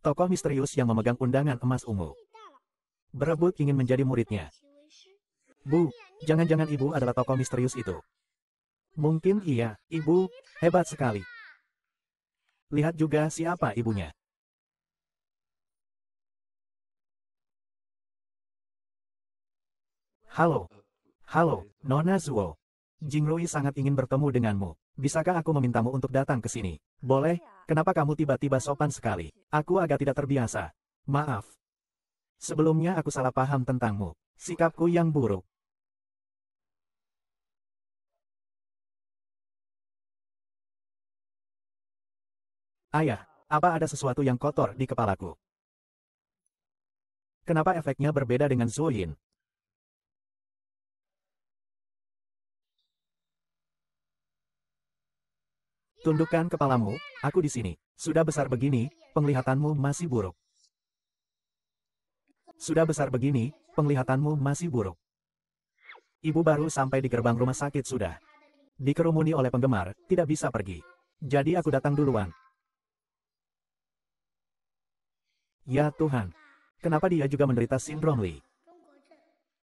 Tokoh misterius yang memegang undangan emas ungu. Berebut ingin menjadi muridnya. Bu, jangan-jangan ibu adalah tokoh misterius itu. Mungkin iya, ibu, hebat sekali. Lihat juga siapa ibunya. Halo. Halo, Nona Zuo. Jingrui sangat ingin bertemu denganmu. Bisakah aku memintamu untuk datang ke sini? Boleh, kenapa kamu tiba-tiba sopan sekali? Aku agak tidak terbiasa. Maaf. Sebelumnya aku salah paham tentangmu. Sikapku yang buruk. Ayah, apa ada sesuatu yang kotor di kepalaku? Kenapa efeknya berbeda dengan Zuoyin? Tundukkan kepalamu, aku di sini. Sudah besar begini, penglihatanmu masih buruk. Sudah besar begini, penglihatanmu masih buruk. Ibu baru sampai di gerbang rumah sakit sudah. Dikerumuni oleh penggemar, tidak bisa pergi. Jadi aku datang duluan. Ya Tuhan. Kenapa dia juga menderita sindrom Li?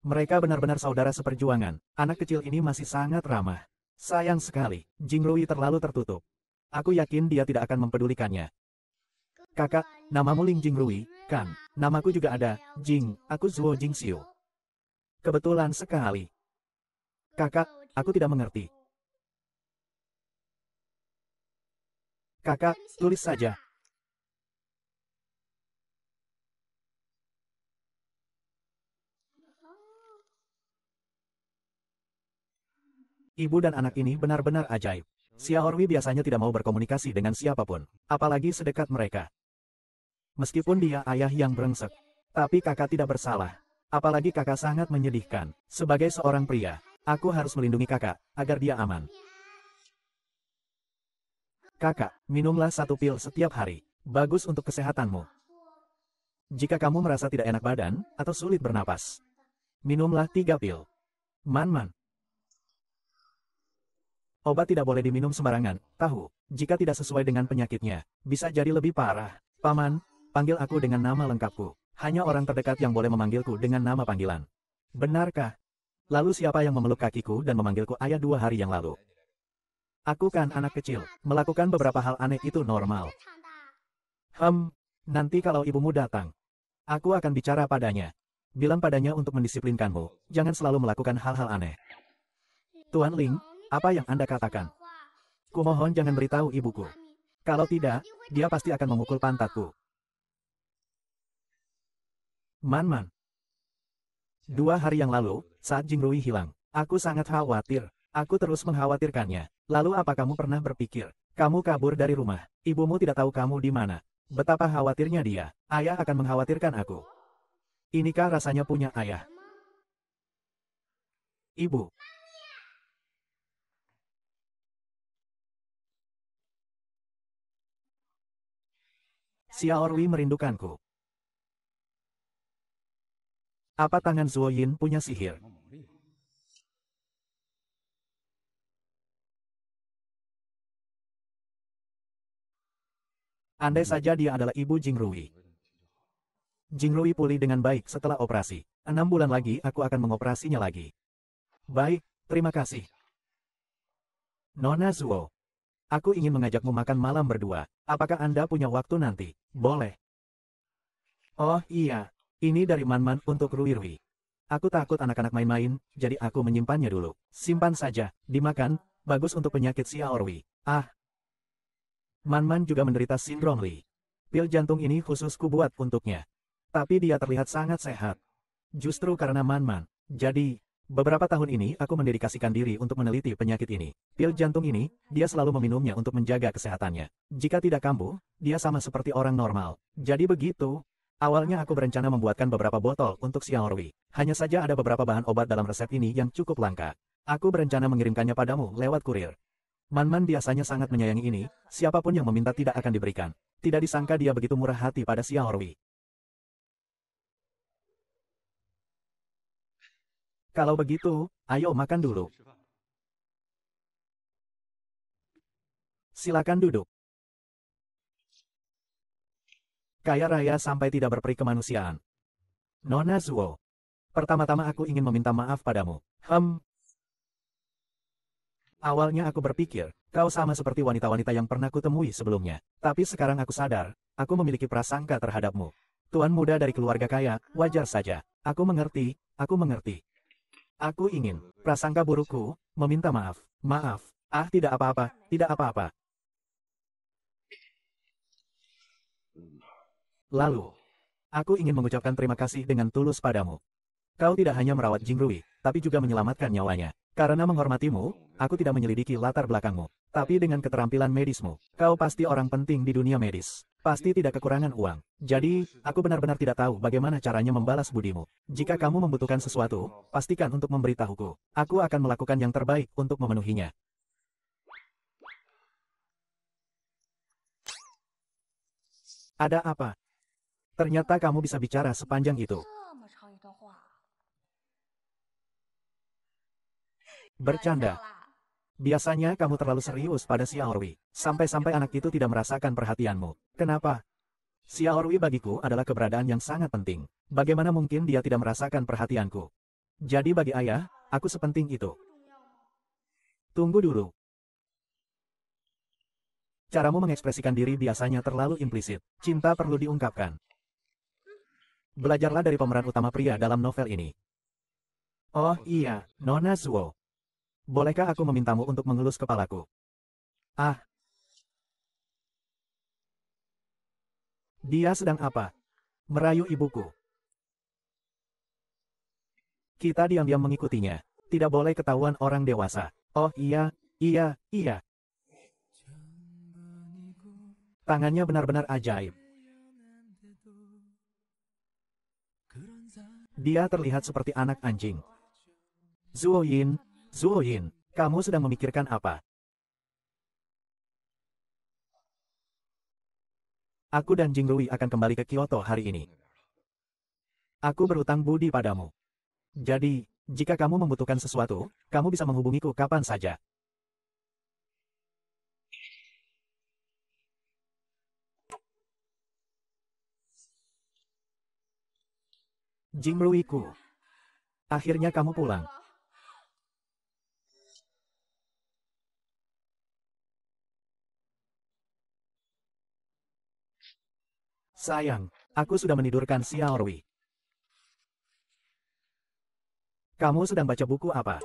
Mereka benar-benar saudara seperjuangan. Anak kecil ini masih sangat ramah. Sayang sekali, Jing Rui terlalu tertutup. Aku yakin dia tidak akan mempedulikannya. Kakak, namamu Ling Jing Rui, kan? Namaku juga ada, Jing, aku Zuo Jingxiu. Kebetulan sekali. Kakak, aku tidak mengerti. Kakak, tulis saja, Ibu dan anak ini benar-benar ajaib. Xiaorui biasanya tidak mau berkomunikasi dengan siapapun, apalagi sedekat mereka. Meskipun dia ayah yang brengsek, tapi kakak tidak bersalah. Apalagi kakak sangat menyedihkan. Sebagai seorang pria, aku harus melindungi kakak, agar dia aman. Kakak, minumlah satu pil setiap hari. Bagus untuk kesehatanmu. Jika kamu merasa tidak enak badan, atau sulit bernapas, minumlah tiga pil. Man-man, Obat tidak boleh diminum sembarangan, tahu. Jika tidak sesuai dengan penyakitnya, bisa jadi lebih parah. Paman, panggil aku dengan nama lengkapku. Hanya orang terdekat yang boleh memanggilku dengan nama panggilan. Benarkah? Lalu siapa yang memeluk kakiku dan memanggilku ayah dua hari yang lalu? Aku kan anak kecil, melakukan beberapa hal aneh itu normal. Hmm. nanti kalau ibumu datang, aku akan bicara padanya. Bilang padanya untuk mendisiplinkanmu, jangan selalu melakukan hal-hal aneh. Tuan Ling, apa yang Anda katakan? Kumohon jangan beritahu ibuku. Kalau tidak, dia pasti akan memukul pantatku. Man-man. Dua hari yang lalu, saat Jing Rui hilang, aku sangat khawatir. Aku terus mengkhawatirkannya. Lalu apa kamu pernah berpikir, kamu kabur dari rumah, ibumu tidak tahu kamu di mana. Betapa khawatirnya dia, ayah akan mengkhawatirkan aku. Inikah rasanya punya ayah? Ibu, Xiaorui merindukanku. Apa tangan Zuoyin punya sihir? Andai saja dia adalah ibu Jingrui. Jingrui pulih dengan baik setelah operasi. Enam bulan lagi aku akan mengoperasinya lagi. Baik, terima kasih. Nona Zuo, Aku ingin mengajakmu makan malam berdua. Apakah Anda punya waktu nanti? Boleh. Oh iya, ini dari Manman untuk Rui Rui. Aku takut anak-anak main-main, jadi aku menyimpannya dulu. Simpan saja, dimakan, bagus untuk penyakit si Aorwi. Ah. Manman juga menderita sindrom Li. Pil jantung ini khusus buat untuknya. Tapi dia terlihat sangat sehat. Justru karena Manman. Jadi, Beberapa tahun ini aku mendedikasikan diri untuk meneliti penyakit ini. Pil jantung ini, dia selalu meminumnya untuk menjaga kesehatannya. Jika tidak kambuh, dia sama seperti orang normal. Jadi begitu. Awalnya aku berencana membuatkan beberapa botol untuk Xiaorui. Hanya saja ada beberapa bahan obat dalam resep ini yang cukup langka. Aku berencana mengirimkannya padamu lewat kurir. Manman -man biasanya sangat menyayangi ini, siapapun yang meminta tidak akan diberikan. Tidak disangka dia begitu murah hati pada Xiaorui. Kalau begitu, ayo makan dulu. Silakan duduk. Kaya raya sampai tidak berperi kemanusiaan. Nona Zuo. Pertama-tama aku ingin meminta maaf padamu. Hmm. Awalnya aku berpikir, kau sama seperti wanita-wanita yang pernah kutemui sebelumnya. Tapi sekarang aku sadar, aku memiliki prasangka terhadapmu. Tuan muda dari keluarga kaya, wajar saja. Aku mengerti, aku mengerti. Aku ingin, prasangka burukku, meminta maaf. Maaf, ah tidak apa-apa, tidak apa-apa. Lalu, aku ingin mengucapkan terima kasih dengan tulus padamu. Kau tidak hanya merawat Jing Rui, tapi juga menyelamatkan nyawanya. Karena menghormatimu, aku tidak menyelidiki latar belakangmu. Tapi dengan keterampilan medismu, kau pasti orang penting di dunia medis. Pasti tidak kekurangan uang. Jadi, aku benar-benar tidak tahu bagaimana caranya membalas budimu. Jika kamu membutuhkan sesuatu, pastikan untuk memberitahuku. Aku akan melakukan yang terbaik untuk memenuhinya. Ada apa? Ternyata kamu bisa bicara sepanjang itu. Bercanda. Biasanya kamu terlalu serius pada Si Xiaorui, sampai-sampai anak itu tidak merasakan perhatianmu. Kenapa? Si Xiaorui bagiku adalah keberadaan yang sangat penting. Bagaimana mungkin dia tidak merasakan perhatianku? Jadi bagi ayah, aku sepenting itu. Tunggu dulu. Caramu mengekspresikan diri biasanya terlalu implisit. Cinta perlu diungkapkan. Belajarlah dari pemeran utama pria dalam novel ini. Oh iya, Nona Zuo. Bolehkah aku memintamu untuk mengelus kepalaku? Ah! Dia sedang apa? Merayu ibuku. Kita diam-diam mengikutinya. Tidak boleh ketahuan orang dewasa. Oh iya, iya, iya. Tangannya benar-benar ajaib. Dia terlihat seperti anak anjing. Zuo Yin, Zuo Yin, kamu sedang memikirkan apa? Aku dan Jing Rui akan kembali ke Kyoto hari ini. Aku berutang budi padamu. Jadi, jika kamu membutuhkan sesuatu, kamu bisa menghubungiku kapan saja. Jing ku. Akhirnya kamu pulang. Sayang, aku sudah menidurkan Xiaorui. Kamu sedang baca buku apa?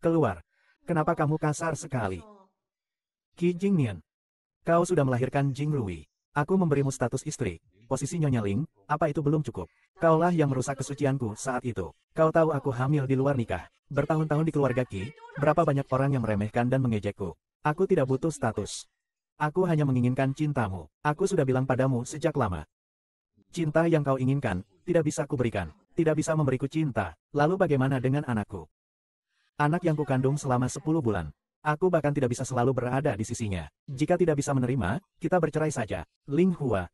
Keluar. Kenapa kamu kasar sekali? Qi Jingnian. Kau sudah melahirkan Jing Aku memberimu status istri. Posisi Nyonya Ling, apa itu belum cukup? Kaulah yang merusak kesucianku saat itu. Kau tahu aku hamil di luar nikah. Bertahun-tahun di keluarga Qi, berapa banyak orang yang meremehkan dan mengejekku. Aku tidak butuh status. Aku hanya menginginkan cintamu. Aku sudah bilang padamu sejak lama. Cinta yang kau inginkan, tidak bisa kuberikan. Tidak bisa memberiku cinta. Lalu bagaimana dengan anakku? Anak yang kukandung selama 10 bulan. Aku bahkan tidak bisa selalu berada di sisinya. Jika tidak bisa menerima, kita bercerai saja. Ling Hua.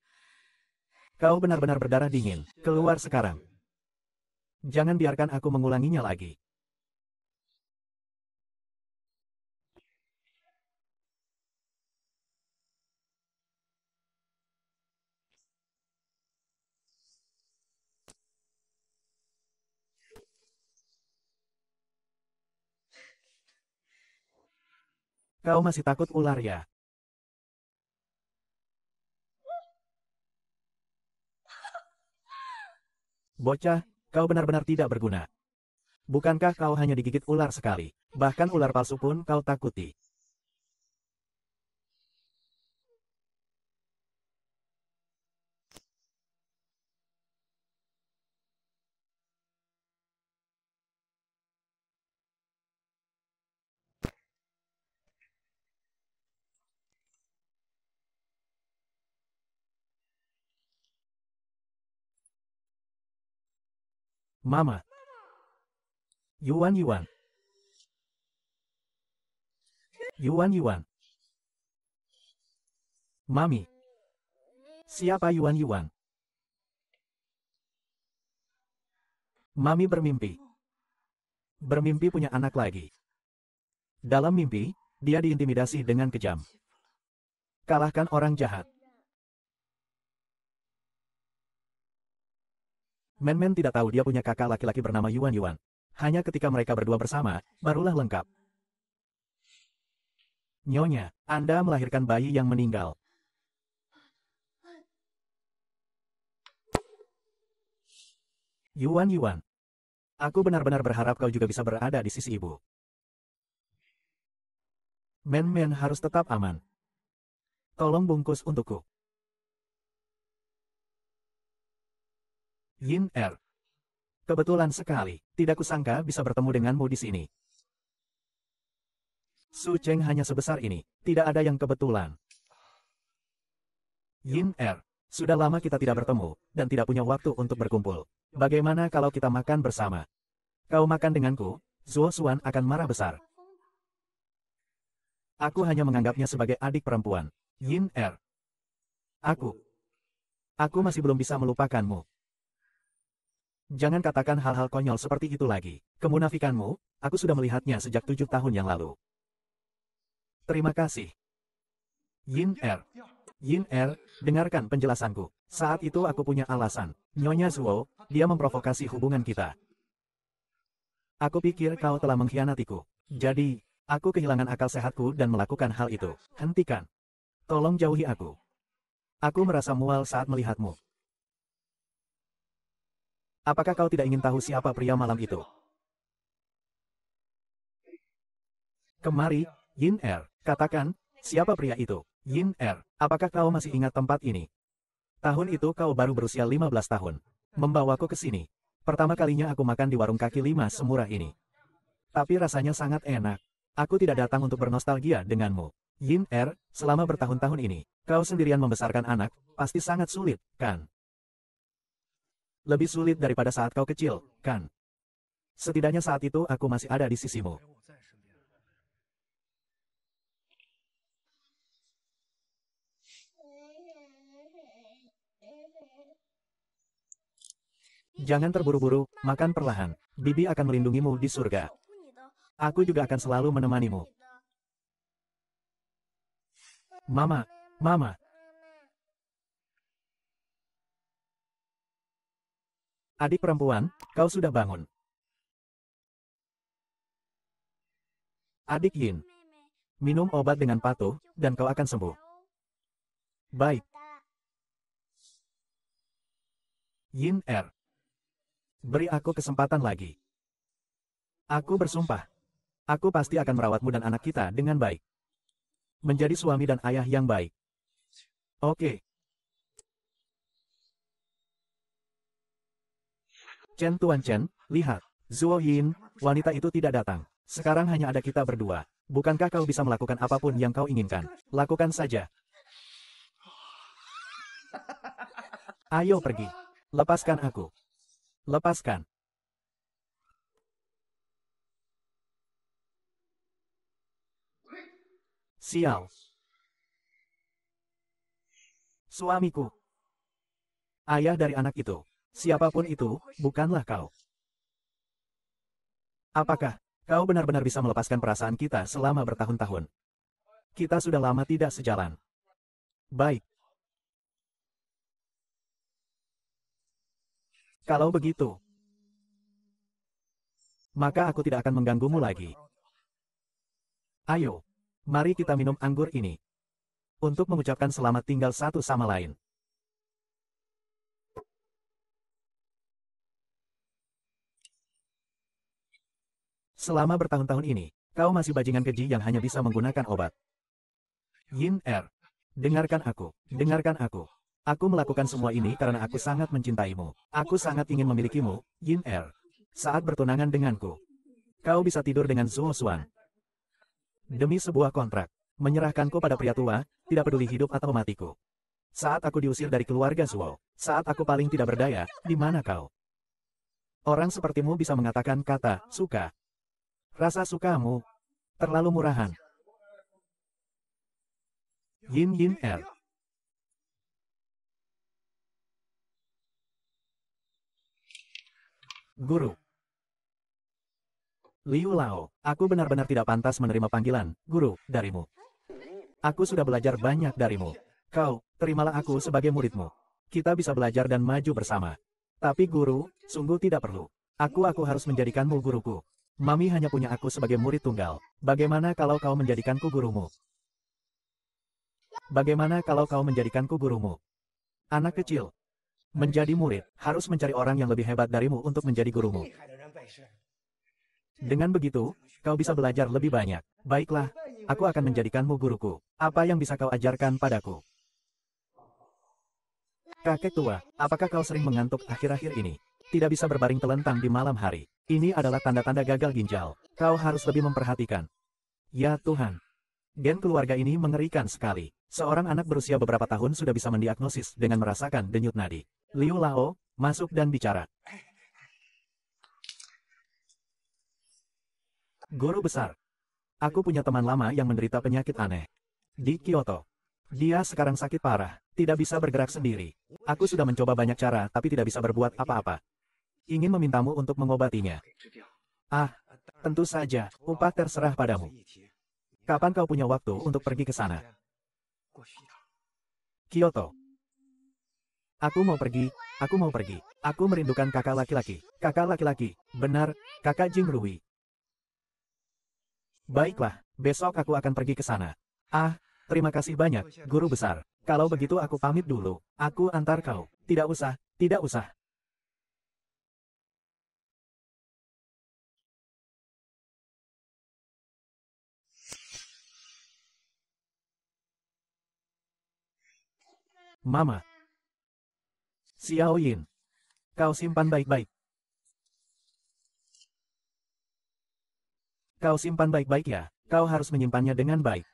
Kau benar-benar berdarah dingin. Keluar sekarang. Jangan biarkan aku mengulanginya lagi. Kau masih takut ular ya? Bocah, kau benar-benar tidak berguna. Bukankah kau hanya digigit ular sekali? Bahkan ular palsu pun kau takuti. Mama. Yuan Yuan. Yuan Yuan. Mami. Siapa Yuan Yuan? Mami bermimpi. Bermimpi punya anak lagi. Dalam mimpi, dia diintimidasi dengan kejam. Kalahkan orang jahat. Men-men tidak tahu dia punya kakak laki-laki bernama Yuan Yuan. Hanya ketika mereka berdua bersama, barulah lengkap. Nyonya, Anda melahirkan bayi yang meninggal. Yuan Yuan. Aku benar-benar berharap kau juga bisa berada di sisi ibu. Men-men harus tetap aman. Tolong bungkus untukku. Yin Er. Kebetulan sekali, tidak kusangka bisa bertemu denganmu di sini. Su Cheng hanya sebesar ini, tidak ada yang kebetulan. Yin Er, sudah lama kita tidak bertemu, dan tidak punya waktu untuk berkumpul. Bagaimana kalau kita makan bersama? Kau makan denganku, Zuo Xuan akan marah besar. Aku hanya menganggapnya sebagai adik perempuan. Yin Er. Aku. Aku masih belum bisa melupakanmu. Jangan katakan hal-hal konyol seperti itu lagi. Kemunafikanmu, aku sudah melihatnya sejak tujuh tahun yang lalu. Terima kasih. Yin Er. Yin Er, dengarkan penjelasanku. Saat itu aku punya alasan. Nyonya Zuo, dia memprovokasi hubungan kita. Aku pikir kau telah mengkhianatiku. Jadi, aku kehilangan akal sehatku dan melakukan hal itu. Hentikan. Tolong jauhi aku. Aku merasa mual saat melihatmu. Apakah kau tidak ingin tahu siapa pria malam itu? Kemari, Yin Er, katakan, siapa pria itu? Yin Er, apakah kau masih ingat tempat ini? Tahun itu kau baru berusia 15 tahun. Membawaku ke sini. Pertama kalinya aku makan di warung kaki lima semurah ini. Tapi rasanya sangat enak. Aku tidak datang untuk bernostalgia denganmu. Yin Er, selama bertahun-tahun ini, kau sendirian membesarkan anak, pasti sangat sulit, kan? Lebih sulit daripada saat kau kecil, kan? Setidaknya saat itu aku masih ada di sisimu. Jangan terburu-buru, makan perlahan. Bibi akan melindungimu di surga. Aku juga akan selalu menemanimu. Mama, Mama, Adik perempuan, kau sudah bangun. Adik Yin. Minum obat dengan patuh, dan kau akan sembuh. Baik. Yin Er. Beri aku kesempatan lagi. Aku bersumpah. Aku pasti akan merawatmu dan anak kita dengan baik. Menjadi suami dan ayah yang baik. Oke. Chen Tuan Chen, lihat. Zuo Yin, wanita itu tidak datang. Sekarang hanya ada kita berdua. Bukankah kau bisa melakukan apapun yang kau inginkan? Lakukan saja. Ayo pergi. Lepaskan aku. Lepaskan. Sial. Suamiku. Ayah dari anak itu. Siapapun itu, bukanlah kau. Apakah kau benar-benar bisa melepaskan perasaan kita selama bertahun-tahun? Kita sudah lama tidak sejalan. Baik. Kalau begitu, maka aku tidak akan mengganggumu lagi. Ayo, mari kita minum anggur ini. Untuk mengucapkan selamat tinggal satu sama lain. Selama bertahun-tahun ini, kau masih bajingan keji yang hanya bisa menggunakan obat. Yin Er. Dengarkan aku. Dengarkan aku. Aku melakukan semua ini karena aku sangat mencintaimu. Aku sangat ingin memilikimu, Yin Er. Saat bertunangan denganku. Kau bisa tidur dengan Zuo Xuan. Demi sebuah kontrak. Menyerahkanku pada pria tua, tidak peduli hidup atau matiku. Saat aku diusir dari keluarga Zuo, saat aku paling tidak berdaya, di mana kau? Orang sepertimu bisa mengatakan kata, suka, Rasa sukamu terlalu murahan. Yin Yin R. Er. Guru. Liu Lao, aku benar-benar tidak pantas menerima panggilan, guru, darimu. Aku sudah belajar banyak darimu. Kau, terimalah aku sebagai muridmu. Kita bisa belajar dan maju bersama. Tapi guru, sungguh tidak perlu. Aku aku harus menjadikanmu guruku. Mami hanya punya aku sebagai murid tunggal. Bagaimana kalau kau menjadikanku gurumu? Bagaimana kalau kau menjadikanku gurumu? Anak kecil. Menjadi murid, harus mencari orang yang lebih hebat darimu untuk menjadi gurumu. Dengan begitu, kau bisa belajar lebih banyak. Baiklah, aku akan menjadikanmu guruku. Apa yang bisa kau ajarkan padaku? Kakek tua, apakah kau sering mengantuk akhir-akhir ini? Tidak bisa berbaring telentang di malam hari. Ini adalah tanda-tanda gagal ginjal. Kau harus lebih memperhatikan. Ya Tuhan. Gen keluarga ini mengerikan sekali. Seorang anak berusia beberapa tahun sudah bisa mendiagnosis dengan merasakan denyut nadi. Liu Lao, masuk dan bicara. Guru besar. Aku punya teman lama yang menderita penyakit aneh. Di Kyoto. Dia sekarang sakit parah, tidak bisa bergerak sendiri. Aku sudah mencoba banyak cara tapi tidak bisa berbuat apa-apa ingin memintamu untuk mengobatinya. Ah, tentu saja, upah terserah padamu. Kapan kau punya waktu untuk pergi ke sana? Kyoto. Aku mau pergi, aku mau pergi. Aku merindukan kakak laki-laki. Kakak laki-laki, benar, kakak Jing Rui. Baiklah, besok aku akan pergi ke sana. Ah, terima kasih banyak, guru besar. Kalau begitu aku pamit dulu. Aku antar kau. Tidak usah, tidak usah. Mama. Xiao Yin. Kau simpan baik-baik. Kau simpan baik-baik ya, kau harus menyimpannya dengan baik.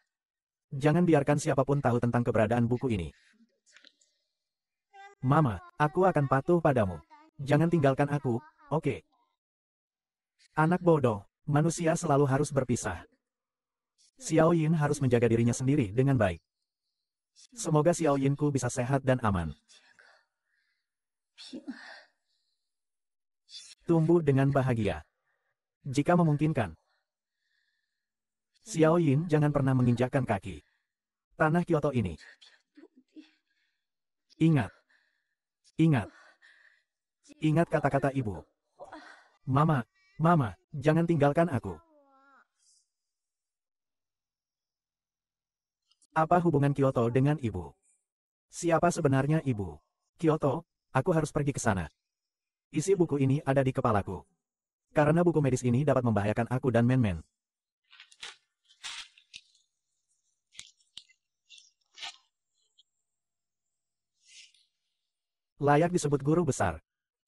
Jangan biarkan siapapun tahu tentang keberadaan buku ini. Mama, aku akan patuh padamu. Jangan tinggalkan aku, oke? Okay. Anak bodoh, manusia selalu harus berpisah. Xiao Yin harus menjaga dirinya sendiri dengan baik. Semoga Xiao Yinku bisa sehat dan aman. Tumbuh dengan bahagia. Jika memungkinkan. Xiao Yin jangan pernah menginjakkan kaki. Tanah Kyoto ini. Ingat. Ingat. Ingat kata-kata ibu. Mama, mama, jangan tinggalkan aku. Apa hubungan Kyoto dengan ibu? Siapa sebenarnya ibu? Kyoto, aku harus pergi ke sana. Isi buku ini ada di kepalaku. Karena buku medis ini dapat membahayakan aku dan Menmen. Layak disebut guru besar.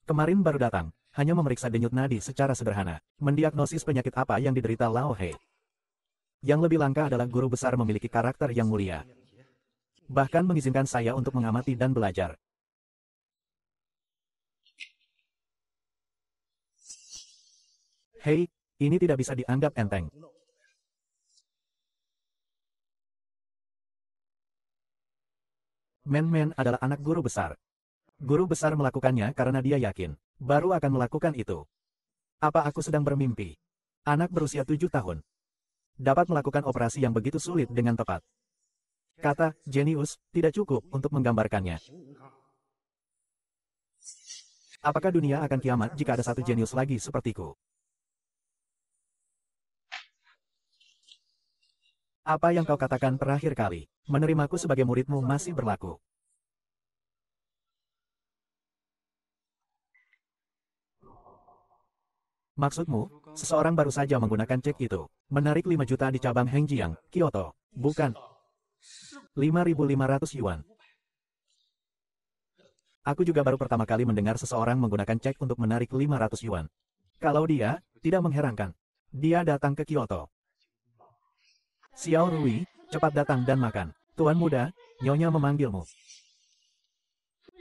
Kemarin baru datang, hanya memeriksa denyut nadi secara sederhana, mendiagnosis penyakit apa yang diderita Lao Hei. Yang lebih langka adalah guru besar memiliki karakter yang mulia. Bahkan mengizinkan saya untuk mengamati dan belajar. Hei, ini tidak bisa dianggap enteng. Men-Men adalah anak guru besar. Guru besar melakukannya karena dia yakin, baru akan melakukan itu. Apa aku sedang bermimpi? Anak berusia tujuh tahun, dapat melakukan operasi yang begitu sulit dengan tepat. Kata, jenius, tidak cukup untuk menggambarkannya. Apakah dunia akan kiamat jika ada satu jenius lagi sepertiku? Apa yang kau katakan terakhir kali? Menerimaku sebagai muridmu masih berlaku. Maksudmu, Seseorang baru saja menggunakan cek itu. Menarik 5 juta di cabang Hengjiang, Kyoto. Bukan. 5.500 yuan. Aku juga baru pertama kali mendengar seseorang menggunakan cek untuk menarik 500 yuan. Kalau dia, tidak mengherankan. Dia datang ke Kyoto. Xiao Rui, cepat datang dan makan. Tuan muda, Nyonya memanggilmu.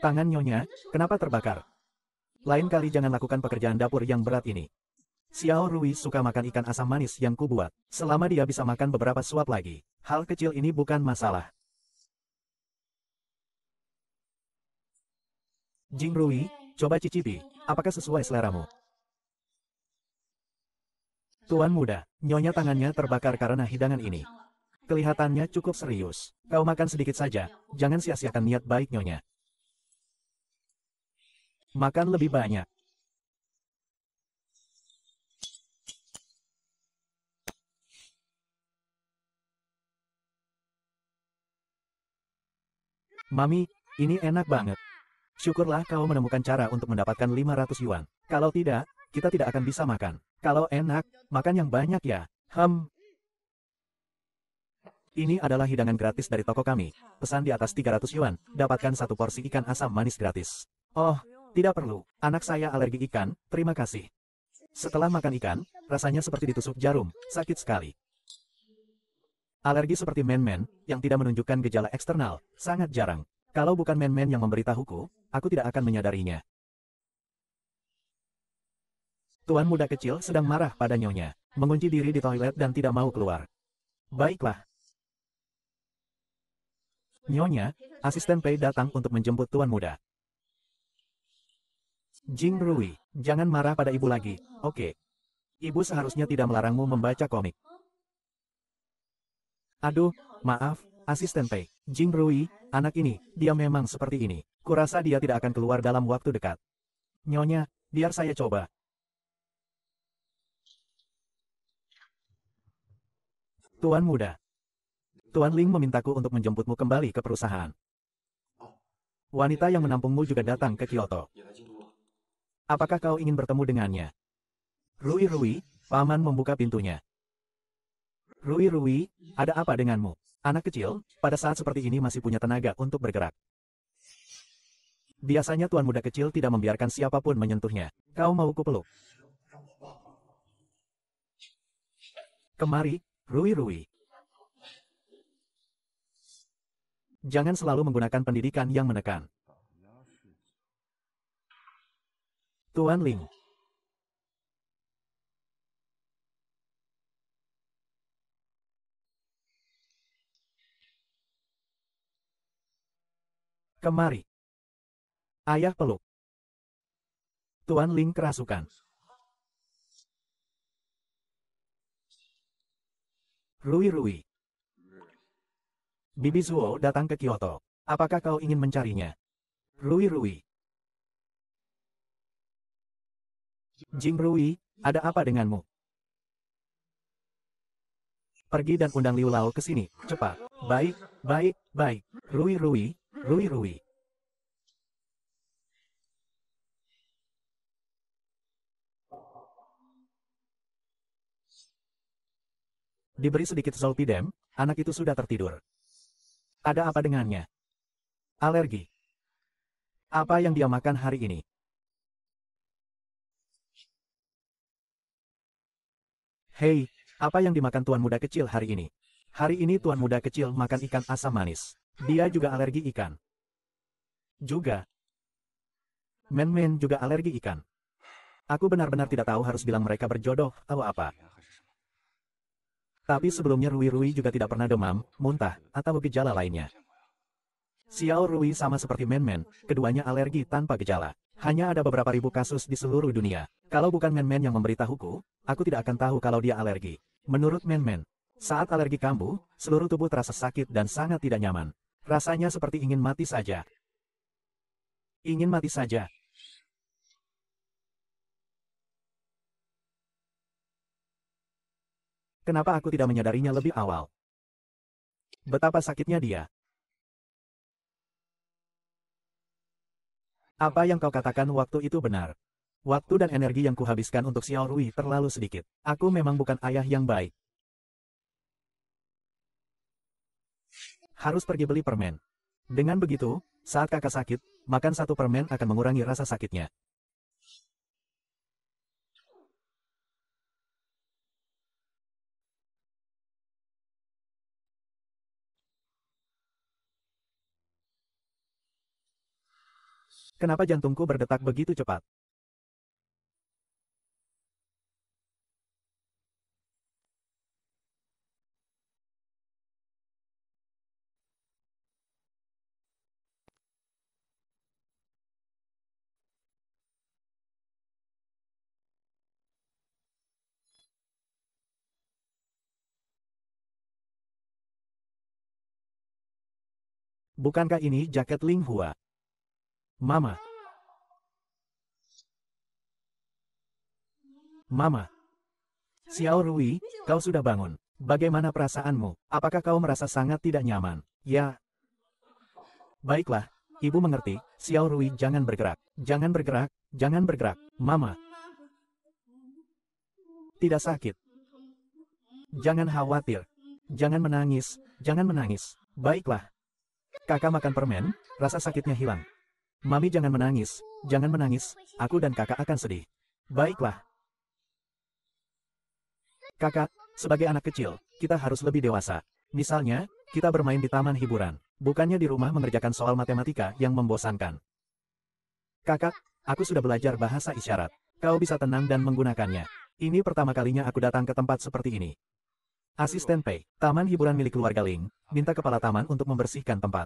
Tangan Nyonya, kenapa terbakar? Lain kali jangan lakukan pekerjaan dapur yang berat ini. Xiao Rui suka makan ikan asam manis yang kubuat, selama dia bisa makan beberapa suap lagi. Hal kecil ini bukan masalah. Jing Rui, coba cicipi, apakah sesuai seleramu? Tuan muda, nyonya tangannya terbakar karena hidangan ini. Kelihatannya cukup serius. Kau makan sedikit saja, jangan sia-siakan niat baik nyonya. Makan lebih banyak. Mami, ini enak banget. Syukurlah kau menemukan cara untuk mendapatkan 500 yuan. Kalau tidak, kita tidak akan bisa makan. Kalau enak, makan yang banyak ya. Hmm. Ini adalah hidangan gratis dari toko kami. Pesan di atas 300 yuan, dapatkan satu porsi ikan asam manis gratis. Oh, tidak perlu. Anak saya alergi ikan, terima kasih. Setelah makan ikan, rasanya seperti ditusuk jarum, sakit sekali. Alergi seperti men-men, yang tidak menunjukkan gejala eksternal, sangat jarang. Kalau bukan men-men yang memberitahuku, aku tidak akan menyadarinya. Tuan muda kecil sedang marah pada nyonya, mengunci diri di toilet dan tidak mau keluar. Baiklah. Nyonya, asisten Pei datang untuk menjemput tuan muda. Jing Rui, jangan marah pada ibu lagi, oke. Okay. Ibu seharusnya tidak melarangmu membaca komik. Aduh, maaf, asisten Pei. Jing Rui, anak ini, dia memang seperti ini. Kurasa dia tidak akan keluar dalam waktu dekat. Nyonya, biar saya coba. Tuan muda. Tuan Ling memintaku untuk menjemputmu kembali ke perusahaan. Wanita yang menampungmu juga datang ke Kyoto. Apakah kau ingin bertemu dengannya? Rui-Rui, paman membuka pintunya. Rui Rui, ada apa denganmu? Anak kecil, pada saat seperti ini masih punya tenaga untuk bergerak. Biasanya tuan muda kecil tidak membiarkan siapapun menyentuhnya. Kau mau kupeluk? Kemari, Rui Rui. Jangan selalu menggunakan pendidikan yang menekan. Tuan Ling. Kemari. Ayah peluk. Tuan Ling kerasukan. Rui-rui. Bibi Zuo datang ke Kyoto. Apakah kau ingin mencarinya? Rui-rui. Jing Rui, ada apa denganmu? Pergi dan undang Liu Lao ke sini, cepat. Baik, baik, baik. Rui-rui, Rui Rui. Diberi sedikit zolpidem, anak itu sudah tertidur. Ada apa dengannya? Alergi. Apa yang dia makan hari ini? Hei, apa yang dimakan tuan muda kecil hari ini? Hari ini tuan muda kecil makan ikan asam manis. Dia juga alergi ikan. Juga. Men-men juga alergi ikan. Aku benar-benar tidak tahu harus bilang mereka berjodoh, atau apa. Tapi sebelumnya Rui-Rui juga tidak pernah demam, muntah, atau gejala lainnya. Xiao Rui sama seperti Men-Men, keduanya alergi tanpa gejala. Hanya ada beberapa ribu kasus di seluruh dunia. Kalau bukan Men-Men yang memberitahuku, aku tidak akan tahu kalau dia alergi. Menurut Men-Men, saat alergi kambuh, seluruh tubuh terasa sakit dan sangat tidak nyaman. Rasanya seperti ingin mati saja. Ingin mati saja. Kenapa aku tidak menyadarinya lebih awal? Betapa sakitnya dia. Apa yang kau katakan waktu itu benar. Waktu dan energi yang kuhabiskan untuk Xiao Rui terlalu sedikit. Aku memang bukan ayah yang baik. harus pergi beli permen. Dengan begitu, saat kakak sakit, makan satu permen akan mengurangi rasa sakitnya. Kenapa jantungku berdetak begitu cepat? Bukankah ini jaket Ling Hua? Mama. Mama. Xiao Rui, kau sudah bangun. Bagaimana perasaanmu? Apakah kau merasa sangat tidak nyaman? Ya. Baiklah, ibu mengerti. Xiao Rui jangan bergerak. Jangan bergerak, jangan bergerak. Mama. Tidak sakit. Jangan khawatir. Jangan menangis, jangan menangis. Baiklah. Kakak makan permen, rasa sakitnya hilang. Mami jangan menangis, jangan menangis, aku dan kakak akan sedih. Baiklah. Kakak, sebagai anak kecil, kita harus lebih dewasa. Misalnya, kita bermain di taman hiburan, bukannya di rumah mengerjakan soal matematika yang membosankan. Kakak, aku sudah belajar bahasa isyarat. Kau bisa tenang dan menggunakannya. Ini pertama kalinya aku datang ke tempat seperti ini. Asisten Pei, taman hiburan milik keluarga Ling, minta kepala taman untuk membersihkan tempat.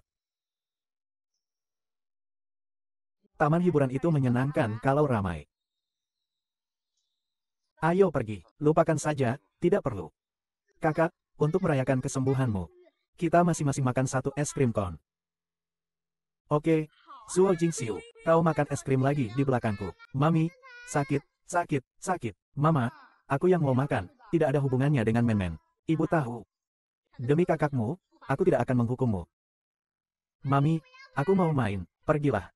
Taman hiburan itu menyenangkan kalau ramai. Ayo pergi, lupakan saja, tidak perlu. Kakak, untuk merayakan kesembuhanmu, kita masing-masing makan satu es krim kon. Oke, Zuo Jingxiu, kau makan es krim lagi di belakangku. Mami, sakit, sakit, sakit. Mama, aku yang mau makan, tidak ada hubungannya dengan men-men. Ibu tahu. Demi kakakmu, aku tidak akan menghukummu. Mami, aku mau main, pergilah.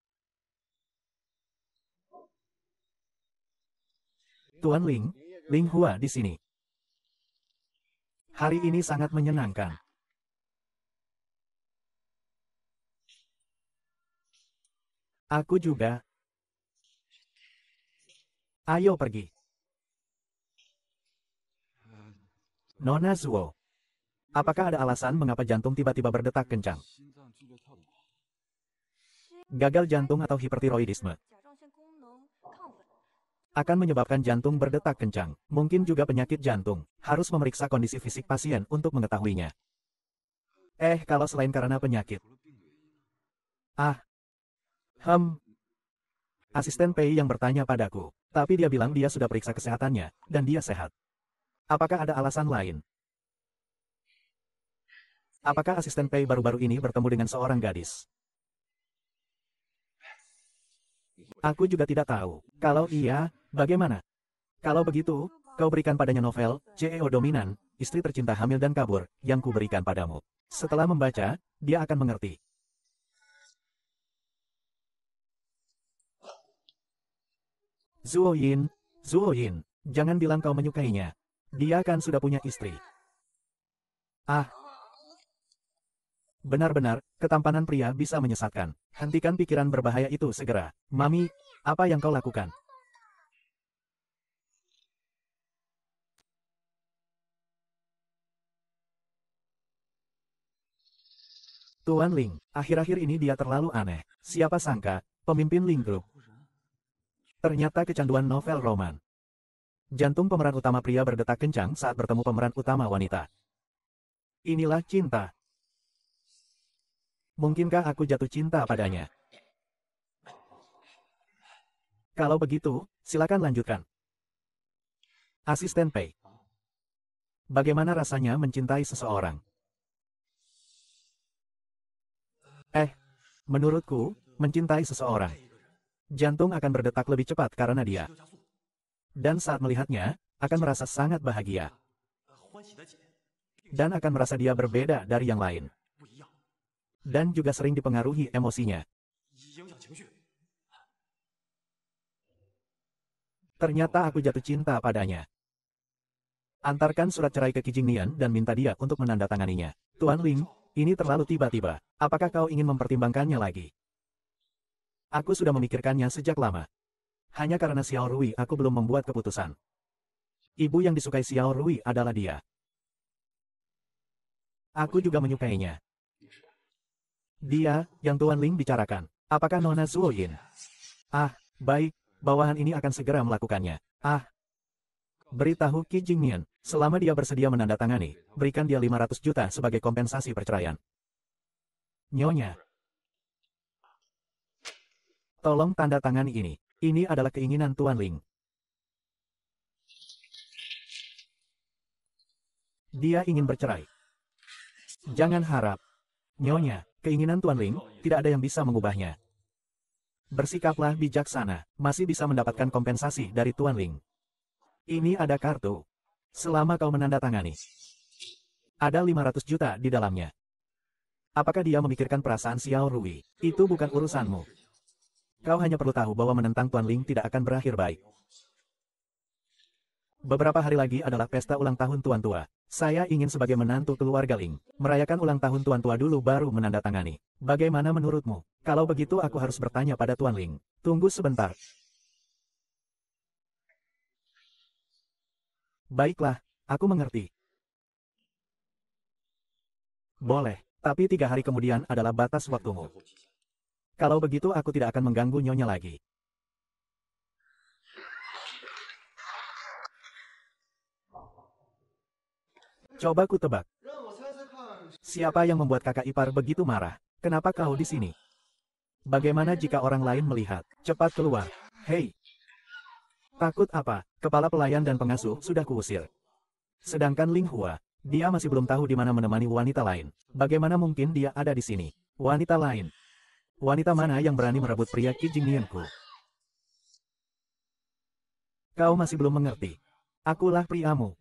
Tuan Ling, Ling Hua di sini. Hari ini sangat menyenangkan. Aku juga. Ayo pergi. Nona Zuo. Apakah ada alasan mengapa jantung tiba-tiba berdetak kencang? Gagal jantung atau hipertiroidisme akan menyebabkan jantung berdetak kencang. Mungkin juga penyakit jantung. Harus memeriksa kondisi fisik pasien untuk mengetahuinya. Eh, kalau selain karena penyakit. Ah. Hem. Asisten Pei yang bertanya padaku. Tapi dia bilang dia sudah periksa kesehatannya, dan dia sehat. Apakah ada alasan lain? Apakah asisten Pei baru-baru ini bertemu dengan seorang gadis? Aku juga tidak tahu. Kalau iya, bagaimana? Kalau begitu, kau berikan padanya novel, CEO Dominan, istri tercinta hamil dan kabur, yang kuberikan padamu. Setelah membaca, dia akan mengerti. Zuo Yin, Zuo Yin, jangan bilang kau menyukainya. Dia kan sudah punya istri. Ah. Benar-benar, ketampanan pria bisa menyesatkan. Hentikan pikiran berbahaya itu segera. Mami, apa yang kau lakukan? Tuan Ling, akhir-akhir ini dia terlalu aneh. Siapa sangka, pemimpin Ling Group. Ternyata kecanduan novel roman. Jantung pemeran utama pria berdetak kencang saat bertemu pemeran utama wanita. Inilah cinta. Mungkinkah aku jatuh cinta padanya? Kalau begitu, silakan lanjutkan. Asisten Pei. Bagaimana rasanya mencintai seseorang? Eh, menurutku, mencintai seseorang. Jantung akan berdetak lebih cepat karena dia. Dan saat melihatnya, akan merasa sangat bahagia. Dan akan merasa dia berbeda dari yang lain. Dan juga sering dipengaruhi emosinya. Ternyata aku jatuh cinta padanya. Antarkan surat cerai ke Kijing Nian dan minta dia untuk menandatanganinya. Tuan Ling, ini terlalu tiba-tiba. Apakah kau ingin mempertimbangkannya lagi? Aku sudah memikirkannya sejak lama. Hanya karena Xiao Rui aku belum membuat keputusan. Ibu yang disukai Xiao Rui adalah dia. Aku juga menyukainya. Dia, yang Tuan Ling bicarakan. Apakah Nona Zuo Yin? Ah, baik, bawahan ini akan segera melakukannya. Ah, beritahu Qi Jingmian, selama dia bersedia menandatangani, berikan dia 500 juta sebagai kompensasi perceraian. Nyonya, tolong tanda tangan ini. Ini adalah keinginan Tuan Ling. Dia ingin bercerai. Jangan harap. Nyonya, keinginan Tuan Ling, tidak ada yang bisa mengubahnya. Bersikaplah bijaksana, masih bisa mendapatkan kompensasi dari Tuan Ling. Ini ada kartu. Selama kau menandatangani. Ada 500 juta di dalamnya. Apakah dia memikirkan perasaan Xiao Rui? Itu bukan urusanmu. Kau hanya perlu tahu bahwa menentang Tuan Ling tidak akan berakhir baik. Beberapa hari lagi adalah pesta ulang tahun Tuan Tua. Saya ingin sebagai menantu keluarga Ling, merayakan ulang tahun Tuan Tua dulu baru menandatangani. Bagaimana menurutmu? Kalau begitu aku harus bertanya pada Tuan Ling. Tunggu sebentar. Baiklah, aku mengerti. Boleh, tapi tiga hari kemudian adalah batas waktumu. Kalau begitu aku tidak akan mengganggu nyonya lagi. Coba ku tebak. Siapa yang membuat kakak ipar begitu marah? Kenapa kau di sini? Bagaimana jika orang lain melihat? Cepat keluar. Hei! Takut apa? Kepala pelayan dan pengasuh sudah kuusir. Sedangkan Ling Hua, dia masih belum tahu di mana menemani wanita lain. Bagaimana mungkin dia ada di sini? Wanita lain. Wanita mana yang berani merebut pria Ki Nianku? Kau masih belum mengerti. Akulah priamu.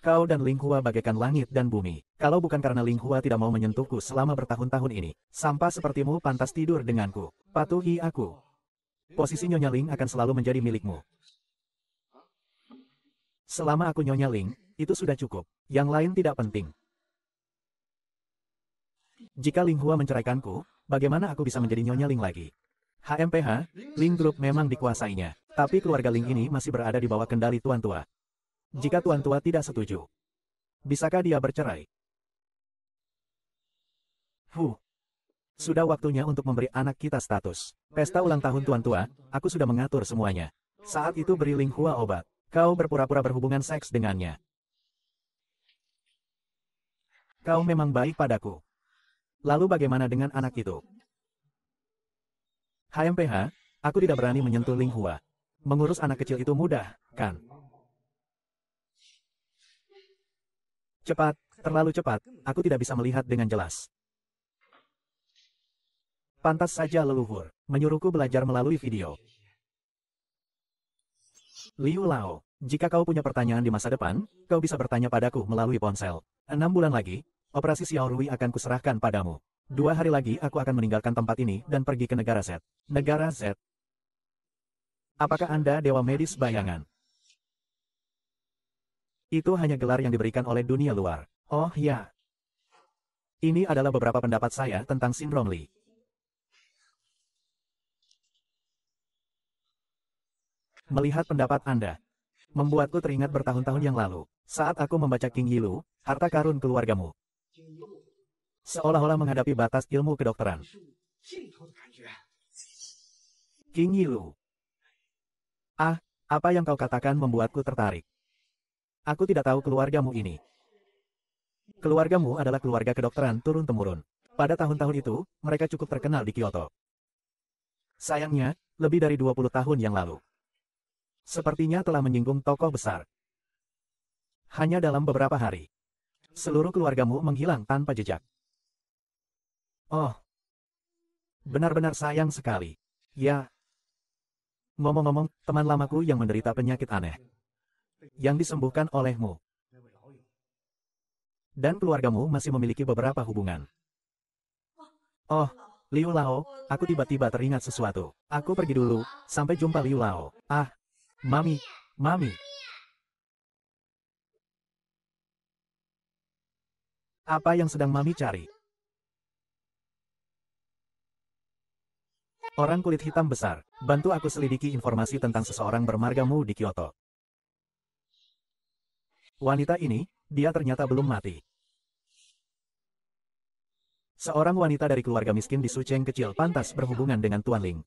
Kau dan Ling Hua bagaikan langit dan bumi. Kalau bukan karena Ling Hua tidak mau menyentuhku selama bertahun-tahun ini, sampah sepertimu pantas tidur denganku. Patuhi aku. Posisi Nyonya Ling akan selalu menjadi milikmu. Selama aku Nyonya Ling, itu sudah cukup. Yang lain tidak penting. Jika Ling Hua menceraikanku, bagaimana aku bisa menjadi Nyonya Ling lagi? HMPH, Ling Group memang dikuasainya. Tapi keluarga Ling ini masih berada di bawah kendali Tuan Tua. Jika Tuan Tua tidak setuju, bisakah dia bercerai? Huh. Sudah waktunya untuk memberi anak kita status. Pesta ulang tahun Tuan Tua, aku sudah mengatur semuanya. Saat itu beri Ling Hua obat. Kau berpura-pura berhubungan seks dengannya. Kau memang baik padaku. Lalu bagaimana dengan anak itu? HMPH, aku tidak berani menyentuh Ling Hua. Mengurus anak kecil itu mudah, kan? Cepat, terlalu cepat, aku tidak bisa melihat dengan jelas. Pantas saja leluhur, menyuruhku belajar melalui video. Liu Lao, jika kau punya pertanyaan di masa depan, kau bisa bertanya padaku melalui ponsel. Enam bulan lagi, Operasi Xiaorui akan kuserahkan padamu. Dua hari lagi aku akan meninggalkan tempat ini dan pergi ke negara Z. Negara Z. Apakah Anda dewa medis bayangan? Itu hanya gelar yang diberikan oleh dunia luar. Oh ya. Ini adalah beberapa pendapat saya tentang sindrom Lee. Melihat pendapat Anda, membuatku teringat bertahun-tahun yang lalu, saat aku membaca King Yilu, harta karun keluargamu. Seolah-olah menghadapi batas ilmu kedokteran. King Yilu. Ah, apa yang kau katakan membuatku tertarik. Aku tidak tahu keluargamu ini. Keluargamu adalah keluarga kedokteran turun-temurun. Pada tahun-tahun itu, mereka cukup terkenal di Kyoto. Sayangnya, lebih dari 20 tahun yang lalu. Sepertinya telah menyinggung tokoh besar. Hanya dalam beberapa hari. Seluruh keluargamu menghilang tanpa jejak. Oh. Benar-benar sayang sekali. Ya. Ngomong-ngomong, teman lamaku yang menderita penyakit aneh. Yang disembuhkan olehmu. Dan keluargamu masih memiliki beberapa hubungan. Oh, Liu Lao, aku tiba-tiba teringat sesuatu. Aku pergi dulu, sampai jumpa Liu Lao. Ah, Mami, Mami. Apa yang sedang Mami cari? Orang kulit hitam besar, bantu aku selidiki informasi tentang seseorang bermarga Mu di Kyoto. Wanita ini, dia ternyata belum mati. Seorang wanita dari keluarga miskin di Suceng kecil pantas berhubungan dengan Tuan Ling.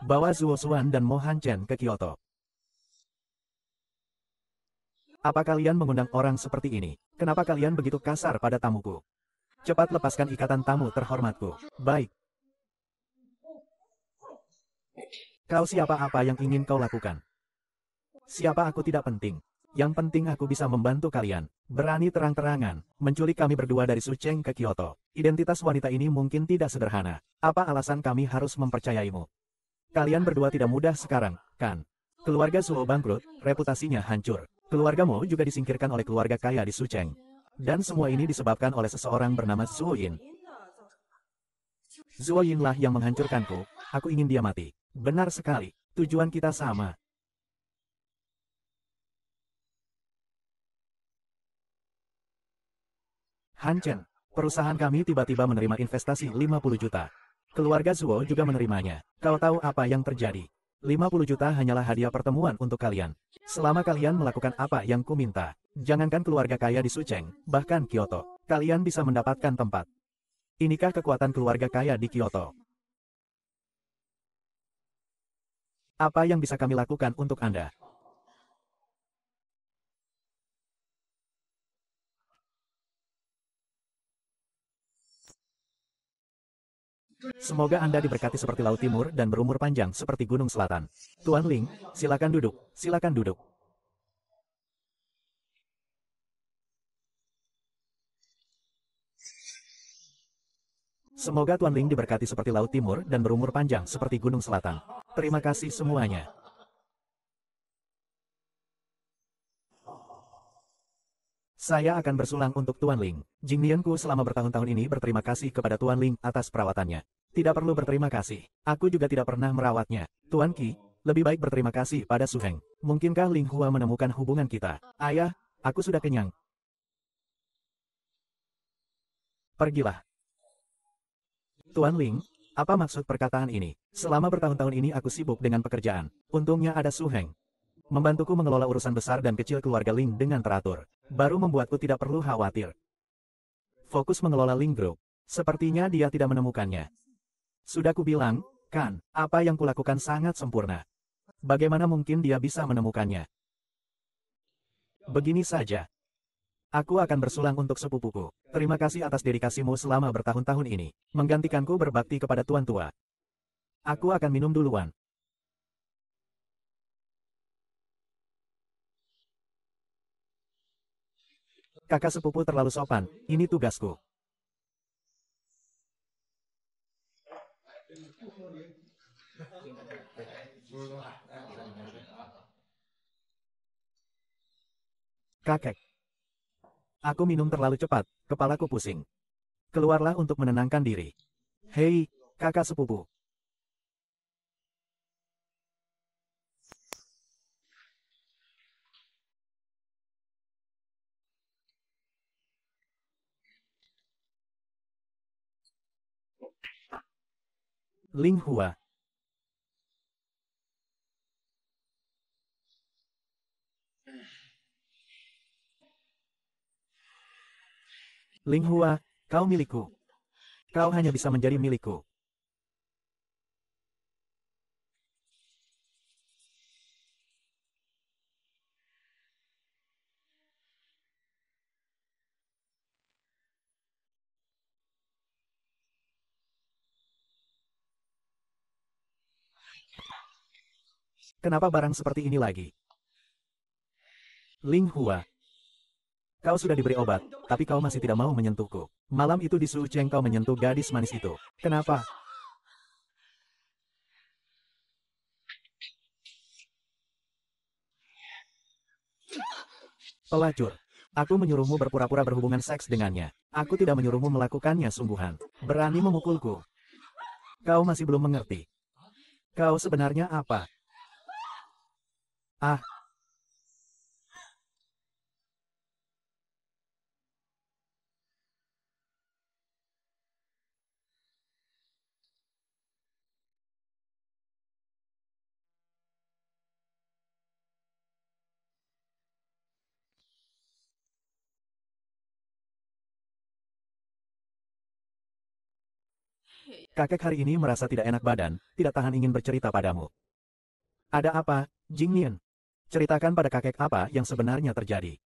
Bawa Zuo Suan dan Mo Han Chen ke Kyoto. Apa kalian mengundang orang seperti ini? Kenapa kalian begitu kasar pada tamuku? Cepat lepaskan ikatan tamu terhormatku. Baik. Kau siapa apa yang ingin kau lakukan? Siapa aku tidak penting. Yang penting aku bisa membantu kalian. Berani terang-terangan, menculik kami berdua dari Sucheng ke Kyoto. Identitas wanita ini mungkin tidak sederhana. Apa alasan kami harus mempercayaimu? Kalian berdua tidak mudah sekarang, kan? Keluarga Suho bangkrut, reputasinya hancur. Keluargamu juga disingkirkan oleh keluarga kaya di Sucheng. Dan semua ini disebabkan oleh seseorang bernama Zuo Yin. Zuo Yin lah yang menghancurkanku, aku ingin dia mati. Benar sekali, tujuan kita sama. Han Chen, perusahaan kami tiba-tiba menerima investasi 50 juta. Keluarga Zuo juga menerimanya. Kau tahu apa yang terjadi? 50 juta hanyalah hadiah pertemuan untuk kalian. Selama kalian melakukan apa yang kuminta, Jangankan keluarga kaya di Sucheng, bahkan Kyoto, kalian bisa mendapatkan tempat. Inikah kekuatan keluarga kaya di Kyoto? Apa yang bisa kami lakukan untuk Anda? Semoga Anda diberkati seperti Laut Timur dan berumur panjang seperti Gunung Selatan. Tuan Ling, silakan duduk, silakan duduk. Semoga Tuan Ling diberkati seperti Laut Timur dan berumur panjang seperti Gunung Selatan. Terima kasih semuanya. Saya akan bersulang untuk Tuan Ling. Jing Nianku selama bertahun-tahun ini berterima kasih kepada Tuan Ling atas perawatannya. Tidak perlu berterima kasih. Aku juga tidak pernah merawatnya. Tuan Ki, lebih baik berterima kasih pada Su Heng. Mungkinkah Ling Hua menemukan hubungan kita? Ayah, aku sudah kenyang. Pergilah. Tuan Ling, apa maksud perkataan ini? Selama bertahun-tahun ini aku sibuk dengan pekerjaan. Untungnya ada Su Heng. Membantuku mengelola urusan besar dan kecil keluarga Ling dengan teratur. Baru membuatku tidak perlu khawatir. Fokus mengelola Ling Group. Sepertinya dia tidak menemukannya. Sudah kubilang, kan, apa yang kulakukan sangat sempurna. Bagaimana mungkin dia bisa menemukannya? Begini saja, Aku akan bersulang untuk sepupuku. Terima kasih atas dedikasimu selama bertahun-tahun ini. Menggantikanku berbakti kepada Tuan Tua. Aku akan minum duluan. Kakak sepupu terlalu sopan, ini tugasku. Kakek, Aku minum terlalu cepat, kepalaku pusing. Keluarlah untuk menenangkan diri. Hei, kakak sepupu. Ling Hua, Ling Hua, kau milikku. Kau hanya bisa menjadi milikku. Kenapa barang seperti ini lagi? Ling Hua, Kau sudah diberi obat, tapi kau masih tidak mau menyentuhku. Malam itu di Su Cheng kau menyentuh gadis manis itu. Kenapa? Pelacur. Aku menyuruhmu berpura-pura berhubungan seks dengannya. Aku tidak menyuruhmu melakukannya sungguhan. Berani memukulku. Kau masih belum mengerti. Kau sebenarnya apa? Ah, Kakek hari ini merasa tidak enak badan, tidak tahan ingin bercerita padamu. Ada apa, Jingnian? Ceritakan pada kakek apa yang sebenarnya terjadi.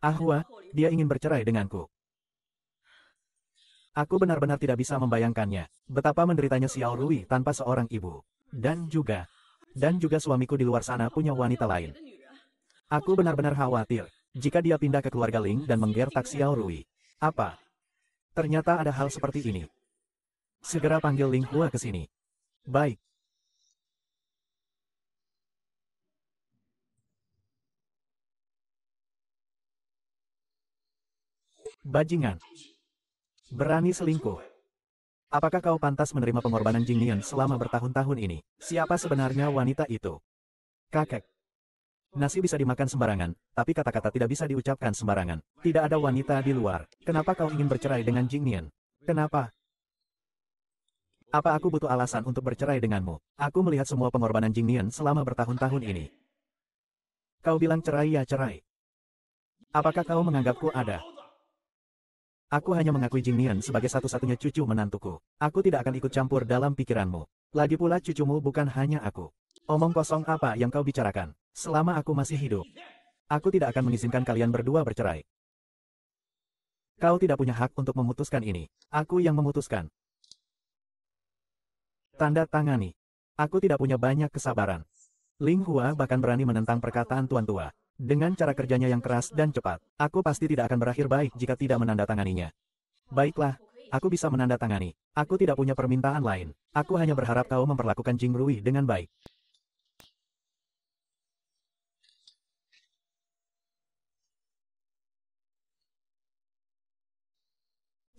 Ahwa, dia ingin bercerai denganku. Aku benar-benar tidak bisa membayangkannya, betapa menderitanya Xiao Rui Lui tanpa seorang ibu. Dan juga, dan juga suamiku di luar sana punya wanita lain. Aku benar-benar khawatir, jika dia pindah ke keluarga Ling dan menggertak Xiao Rui. Apa? Ternyata ada hal seperti ini. Segera panggil Ling Hua ke sini. Baik. Bajingan. Berani selingkuh. Apakah kau pantas menerima pengorbanan Jingnian selama bertahun-tahun ini? Siapa sebenarnya wanita itu? Kakek. Nasi bisa dimakan sembarangan, tapi kata-kata tidak bisa diucapkan sembarangan. Tidak ada wanita di luar. Kenapa kau ingin bercerai dengan Jing Nian? Kenapa? Apa aku butuh alasan untuk bercerai denganmu? Aku melihat semua pengorbanan Jing Nian selama bertahun-tahun ini. Kau bilang cerai ya cerai. Apakah kau menganggapku ada? Aku hanya mengakui Jing Nian sebagai satu-satunya cucu menantuku. Aku tidak akan ikut campur dalam pikiranmu. Lagi pula cucumu bukan hanya aku. Omong kosong apa yang kau bicarakan? Selama aku masih hidup, aku tidak akan mengizinkan kalian berdua bercerai. Kau tidak punya hak untuk memutuskan ini. Aku yang memutuskan. Tanda tangani. Aku tidak punya banyak kesabaran. Ling Hua bahkan berani menentang perkataan tuan tua. Dengan cara kerjanya yang keras dan cepat, aku pasti tidak akan berakhir baik jika tidak menandatanganinya. Baiklah, aku bisa menandatangani. Aku tidak punya permintaan lain. Aku hanya berharap kau memperlakukan Jing Rui dengan baik.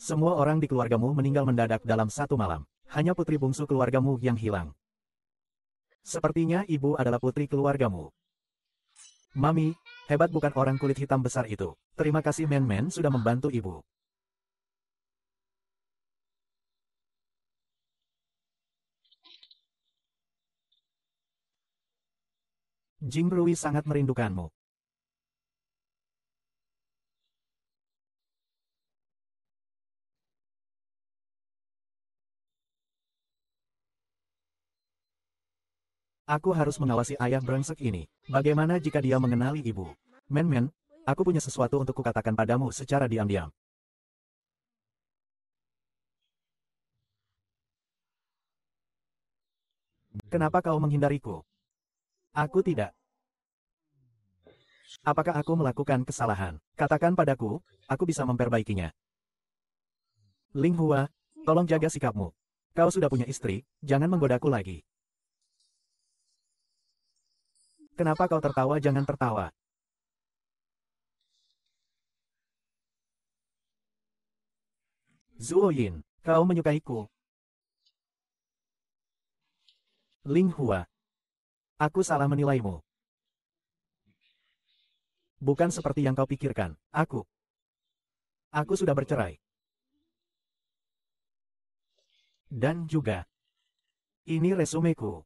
Semua orang di keluargamu meninggal mendadak dalam satu malam. Hanya putri bungsu keluargamu yang hilang. Sepertinya ibu adalah putri keluargamu. Mami, hebat bukan orang kulit hitam besar itu. Terima kasih Men Men sudah membantu ibu. Jing Rui sangat merindukanmu. Aku harus mengawasi ayah brengsek ini. Bagaimana jika dia mengenali ibu? Men-men, aku punya sesuatu untuk kukatakan padamu secara diam-diam. Kenapa kau menghindariku? Aku tidak. Apakah aku melakukan kesalahan? Katakan padaku, aku bisa memperbaikinya. Ling Hua, tolong jaga sikapmu. Kau sudah punya istri, jangan menggodaku lagi. Kenapa kau tertawa jangan tertawa? Zuo Yin, kau menyukaiku. Ling Hua. Aku salah menilaimu. Bukan seperti yang kau pikirkan, aku. Aku sudah bercerai. Dan juga, ini resumeku.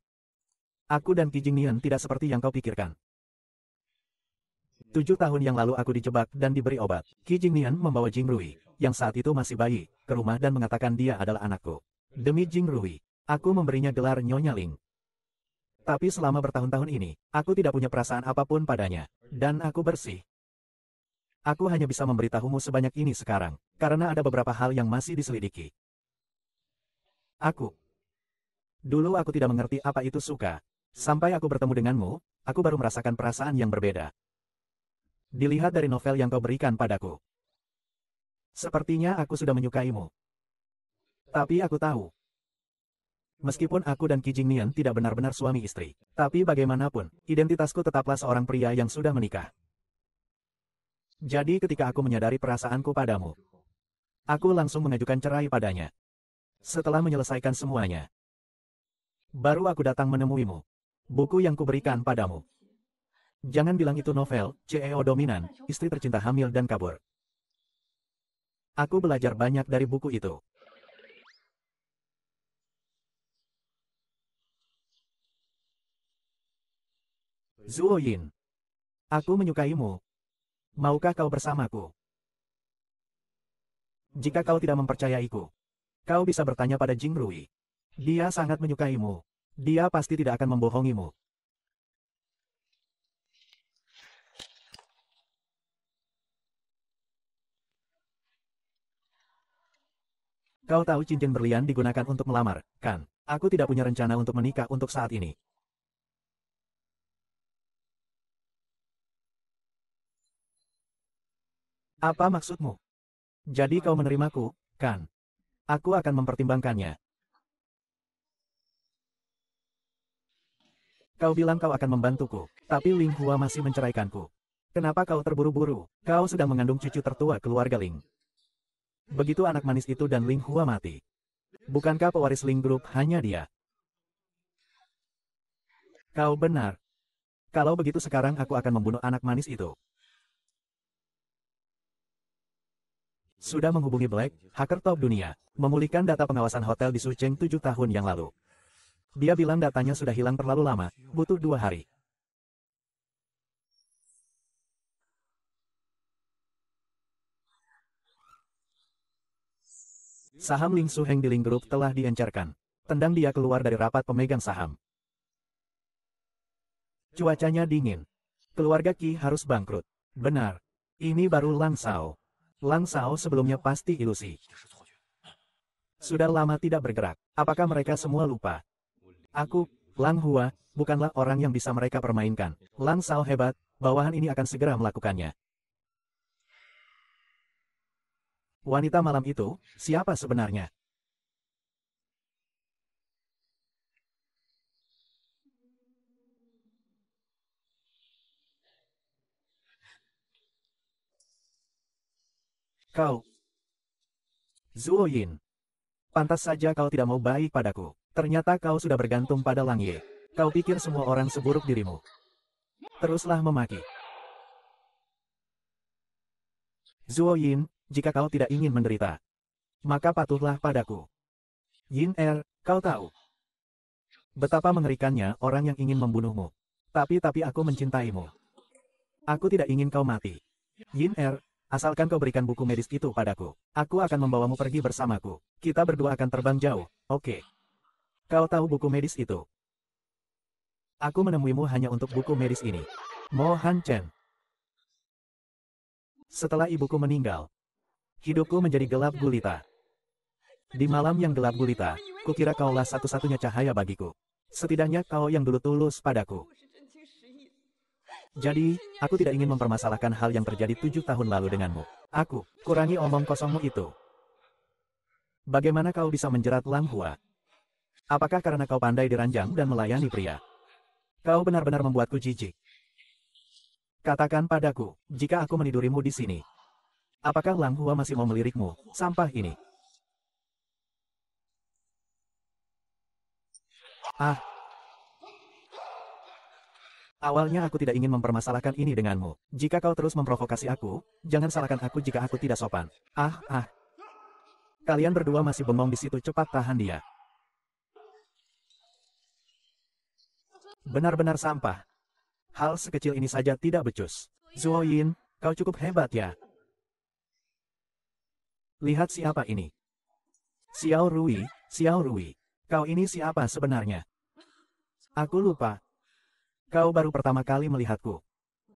Aku dan Kijing Nian tidak seperti yang kau pikirkan. Tujuh tahun yang lalu aku dijebak dan diberi obat. Kijing Nian membawa Jing Rui, yang saat itu masih bayi, ke rumah dan mengatakan dia adalah anakku. Demi Jing Rui, aku memberinya gelar Nyonya Ling. Tapi selama bertahun-tahun ini, aku tidak punya perasaan apapun padanya. Dan aku bersih. Aku hanya bisa memberitahumu sebanyak ini sekarang, karena ada beberapa hal yang masih diselidiki. Aku. Dulu aku tidak mengerti apa itu suka, Sampai aku bertemu denganmu, aku baru merasakan perasaan yang berbeda. Dilihat dari novel yang kau berikan padaku. Sepertinya aku sudah menyukaimu. Tapi aku tahu. Meskipun aku dan Ki Jingnian tidak benar-benar suami istri, tapi bagaimanapun, identitasku tetaplah seorang pria yang sudah menikah. Jadi ketika aku menyadari perasaanku padamu, aku langsung mengajukan cerai padanya. Setelah menyelesaikan semuanya, baru aku datang menemuimu. Buku yang kuberikan padamu. Jangan bilang itu novel, CEO dominan, istri tercinta hamil dan kabur. Aku belajar banyak dari buku itu. Zuo Yin. Aku menyukaimu. Maukah kau bersamaku? Jika kau tidak mempercayaiku, kau bisa bertanya pada Jing Rui. Dia sangat menyukaimu. Dia pasti tidak akan membohongimu. Kau tahu cincin berlian digunakan untuk melamar, kan? Aku tidak punya rencana untuk menikah untuk saat ini. Apa maksudmu? Jadi kau menerimaku, kan? Aku akan mempertimbangkannya. Kau bilang kau akan membantuku, tapi Ling Hua masih menceraikanku. Kenapa kau terburu-buru? Kau sedang mengandung cucu tertua keluarga Ling. Begitu anak manis itu dan Ling Hua mati. Bukankah pewaris Ling Group hanya dia? Kau benar. Kalau begitu sekarang aku akan membunuh anak manis itu. Sudah menghubungi Black, hacker top dunia, memulihkan data pengawasan hotel di Sucheng 7 tahun yang lalu. Dia bilang datanya sudah hilang terlalu lama, butuh dua hari. Saham Ling Su Heng di Ling Group telah diencerkan. Tendang dia keluar dari rapat pemegang saham. Cuacanya dingin. Keluarga Ki harus bangkrut. Benar. Ini baru Lang Sao. Lang Sao sebelumnya pasti ilusi. Sudah lama tidak bergerak. Apakah mereka semua lupa? Aku, Lang Hua, bukanlah orang yang bisa mereka permainkan. Lang Sao hebat, bawahan ini akan segera melakukannya. Wanita malam itu, siapa sebenarnya? Kau. Zuo Yin. Pantas saja kau tidak mau baik padaku. Ternyata kau sudah bergantung pada Lang Ye. Kau pikir semua orang seburuk dirimu. Teruslah memaki. Zuo Yin, jika kau tidak ingin menderita, maka patuhlah padaku. Yin Er, kau tahu. Betapa mengerikannya orang yang ingin membunuhmu. Tapi-tapi aku mencintaimu. Aku tidak ingin kau mati. Yin Er, asalkan kau berikan buku medis itu padaku. Aku akan membawamu pergi bersamaku. Kita berdua akan terbang jauh, oke. Okay. Kau tahu buku medis itu? Aku menemuimu hanya untuk buku medis ini. Mo Han Chen. Setelah ibuku meninggal, hidupku menjadi gelap gulita. Di malam yang gelap gulita, kukira kaulah satu-satunya cahaya bagiku. Setidaknya kau yang dulu tulus padaku. Jadi, aku tidak ingin mempermasalahkan hal yang terjadi tujuh tahun lalu denganmu. Aku, kurangi omong kosongmu itu. Bagaimana kau bisa menjerat Lang Hua? Apakah karena kau pandai diranjang dan melayani pria? Kau benar-benar membuatku jijik. Katakan padaku, jika aku menidurimu di sini. Apakah Lang Hua masih mau melirikmu, sampah ini? Ah. Awalnya aku tidak ingin mempermasalahkan ini denganmu. Jika kau terus memprovokasi aku, jangan salahkan aku jika aku tidak sopan. Ah, ah. Kalian berdua masih bengong di situ cepat tahan dia. Benar-benar sampah. Hal sekecil ini saja tidak becus. Zuo Yin, kau cukup hebat ya. Lihat siapa ini. Xiao Rui, Xiao Rui, kau ini siapa sebenarnya? Aku lupa. Kau baru pertama kali melihatku.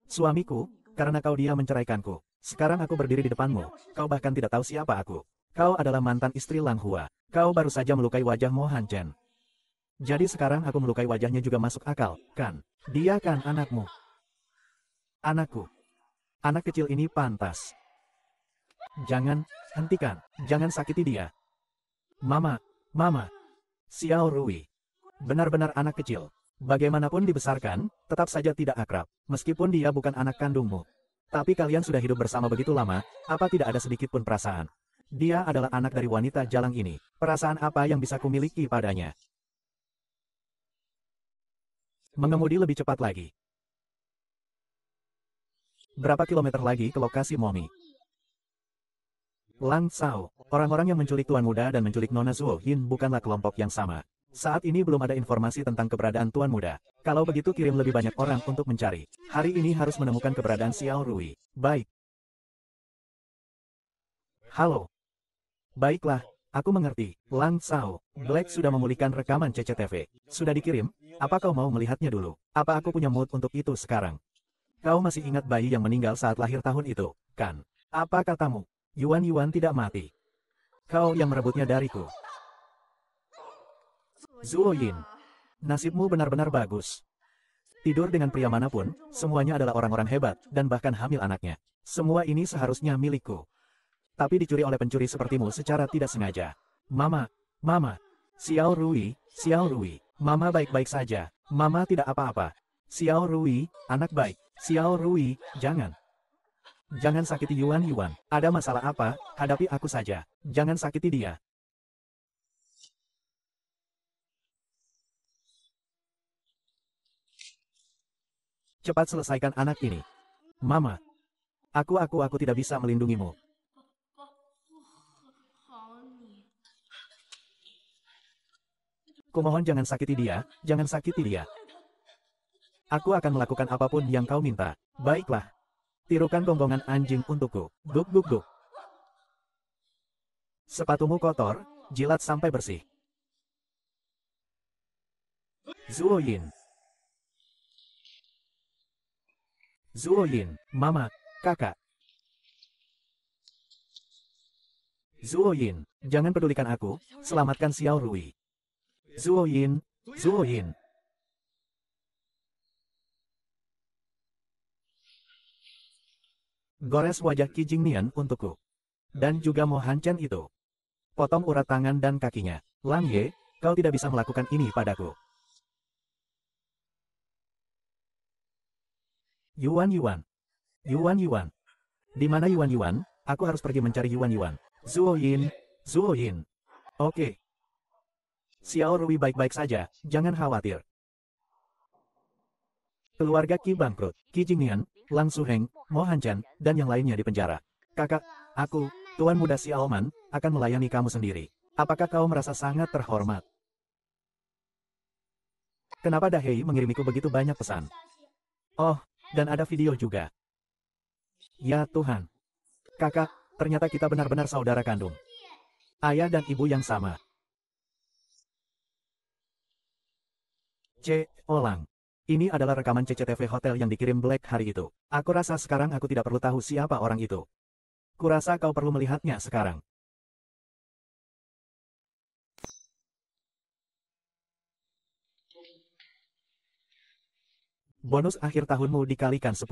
Suamiku, karena kau dia menceraikanku. Sekarang aku berdiri di depanmu, kau bahkan tidak tahu siapa aku. Kau adalah mantan istri Lang Hua. Kau baru saja melukai wajah Mohan Chen. Jadi sekarang aku melukai wajahnya juga masuk akal, kan? Dia kan anakmu. Anakku. Anak kecil ini pantas. Jangan, hentikan. Jangan sakiti dia. Mama, mama. Xiao Rui. Benar-benar anak kecil. Bagaimanapun dibesarkan, tetap saja tidak akrab, meskipun dia bukan anak kandungmu. Tapi kalian sudah hidup bersama begitu lama, apa tidak ada sedikit pun perasaan? Dia adalah anak dari wanita jalang ini. Perasaan apa yang bisa kumiliki padanya? Mengemudi lebih cepat lagi. Berapa kilometer lagi ke lokasi Momi? Lang Sao, orang-orang yang menculik Tuan Muda dan menculik Nona Zuo Yin bukanlah kelompok yang sama. Saat ini belum ada informasi tentang keberadaan Tuan Muda. Kalau begitu kirim lebih banyak orang untuk mencari. Hari ini harus menemukan keberadaan Xiao Rui. Baik. Halo. Baiklah, aku mengerti. Lang Sao, Black sudah memulihkan rekaman CCTV. Sudah dikirim, apa kau mau melihatnya dulu? Apa aku punya mood untuk itu sekarang? Kau masih ingat bayi yang meninggal saat lahir tahun itu, kan? Apa katamu? Yuan Yuan tidak mati. Kau yang merebutnya dariku. Zuo Yin. Nasibmu benar-benar bagus. Tidur dengan pria manapun, semuanya adalah orang-orang hebat, dan bahkan hamil anaknya. Semua ini seharusnya milikku. Tapi dicuri oleh pencuri sepertimu secara tidak sengaja. Mama, Mama, Xiao Rui, Xiao Rui. Mama baik-baik saja. Mama tidak apa-apa. Xiao Rui, anak baik. Xiao Rui, jangan. Jangan sakiti Yuan Yuan. Ada masalah apa, hadapi aku saja. Jangan sakiti dia. Cepat selesaikan anak ini. Mama. Aku aku aku tidak bisa melindungimu. Kumohon jangan sakiti dia, jangan sakiti dia. Aku akan melakukan apapun yang kau minta. Baiklah. Tirukan gonggongan anjing untukku. Guk guk guk. Sepatumu kotor, jilat sampai bersih. Zuo Yin. Zuo Yin, mama, kakak. Zuo Yin, jangan pedulikan aku, selamatkan Xiao Rui. Zuo Yin, Zuo Yin. Gores wajah Qi Nian untukku. Dan juga Mo Chen itu. Potong urat tangan dan kakinya. Lang Ye, kau tidak bisa melakukan ini padaku. Yuan Yuan. Yuan Yuan. Di mana Yuan Yuan? Aku harus pergi mencari Yuan Yuan. Zuo Yin. Zuo Yin. Oke. Okay. Xiao Rui baik-baik saja, jangan khawatir. Keluarga Ki bangkrut, Ki Jingnian, Lang Suheng, Mo Chen, dan yang lainnya di penjara. Kakak, aku, Tuan Muda Man, akan melayani kamu sendiri. Apakah kau merasa sangat terhormat? Kenapa Dahei mengirimiku begitu banyak pesan? Oh, dan ada video juga. Ya Tuhan. Kakak, ternyata kita benar-benar saudara kandung. Ayah dan ibu yang sama. C. Olang. Ini adalah rekaman CCTV hotel yang dikirim Black hari itu. Aku rasa sekarang aku tidak perlu tahu siapa orang itu. Kurasa kau perlu melihatnya sekarang. Bonus akhir tahunmu dikalikan 10.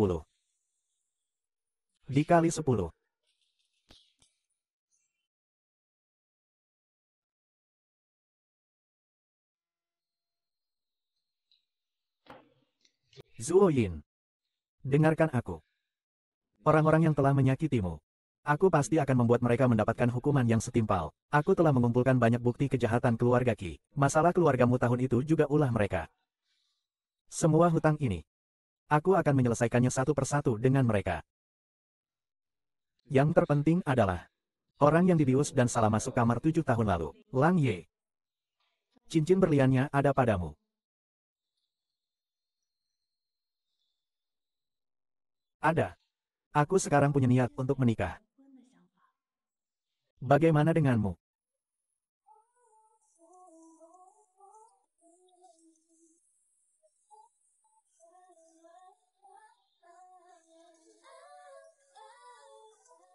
Dikali 10. Zuo Yin. Dengarkan aku. Orang-orang yang telah menyakitimu. Aku pasti akan membuat mereka mendapatkan hukuman yang setimpal. Aku telah mengumpulkan banyak bukti kejahatan keluarga Ki. Masalah keluargamu tahun itu juga ulah mereka. Semua hutang ini. Aku akan menyelesaikannya satu persatu dengan mereka. Yang terpenting adalah orang yang dibius dan salah masuk kamar tujuh tahun lalu, Lang Ye. Cincin berliannya ada padamu. Ada. Aku sekarang punya niat untuk menikah. Bagaimana denganmu?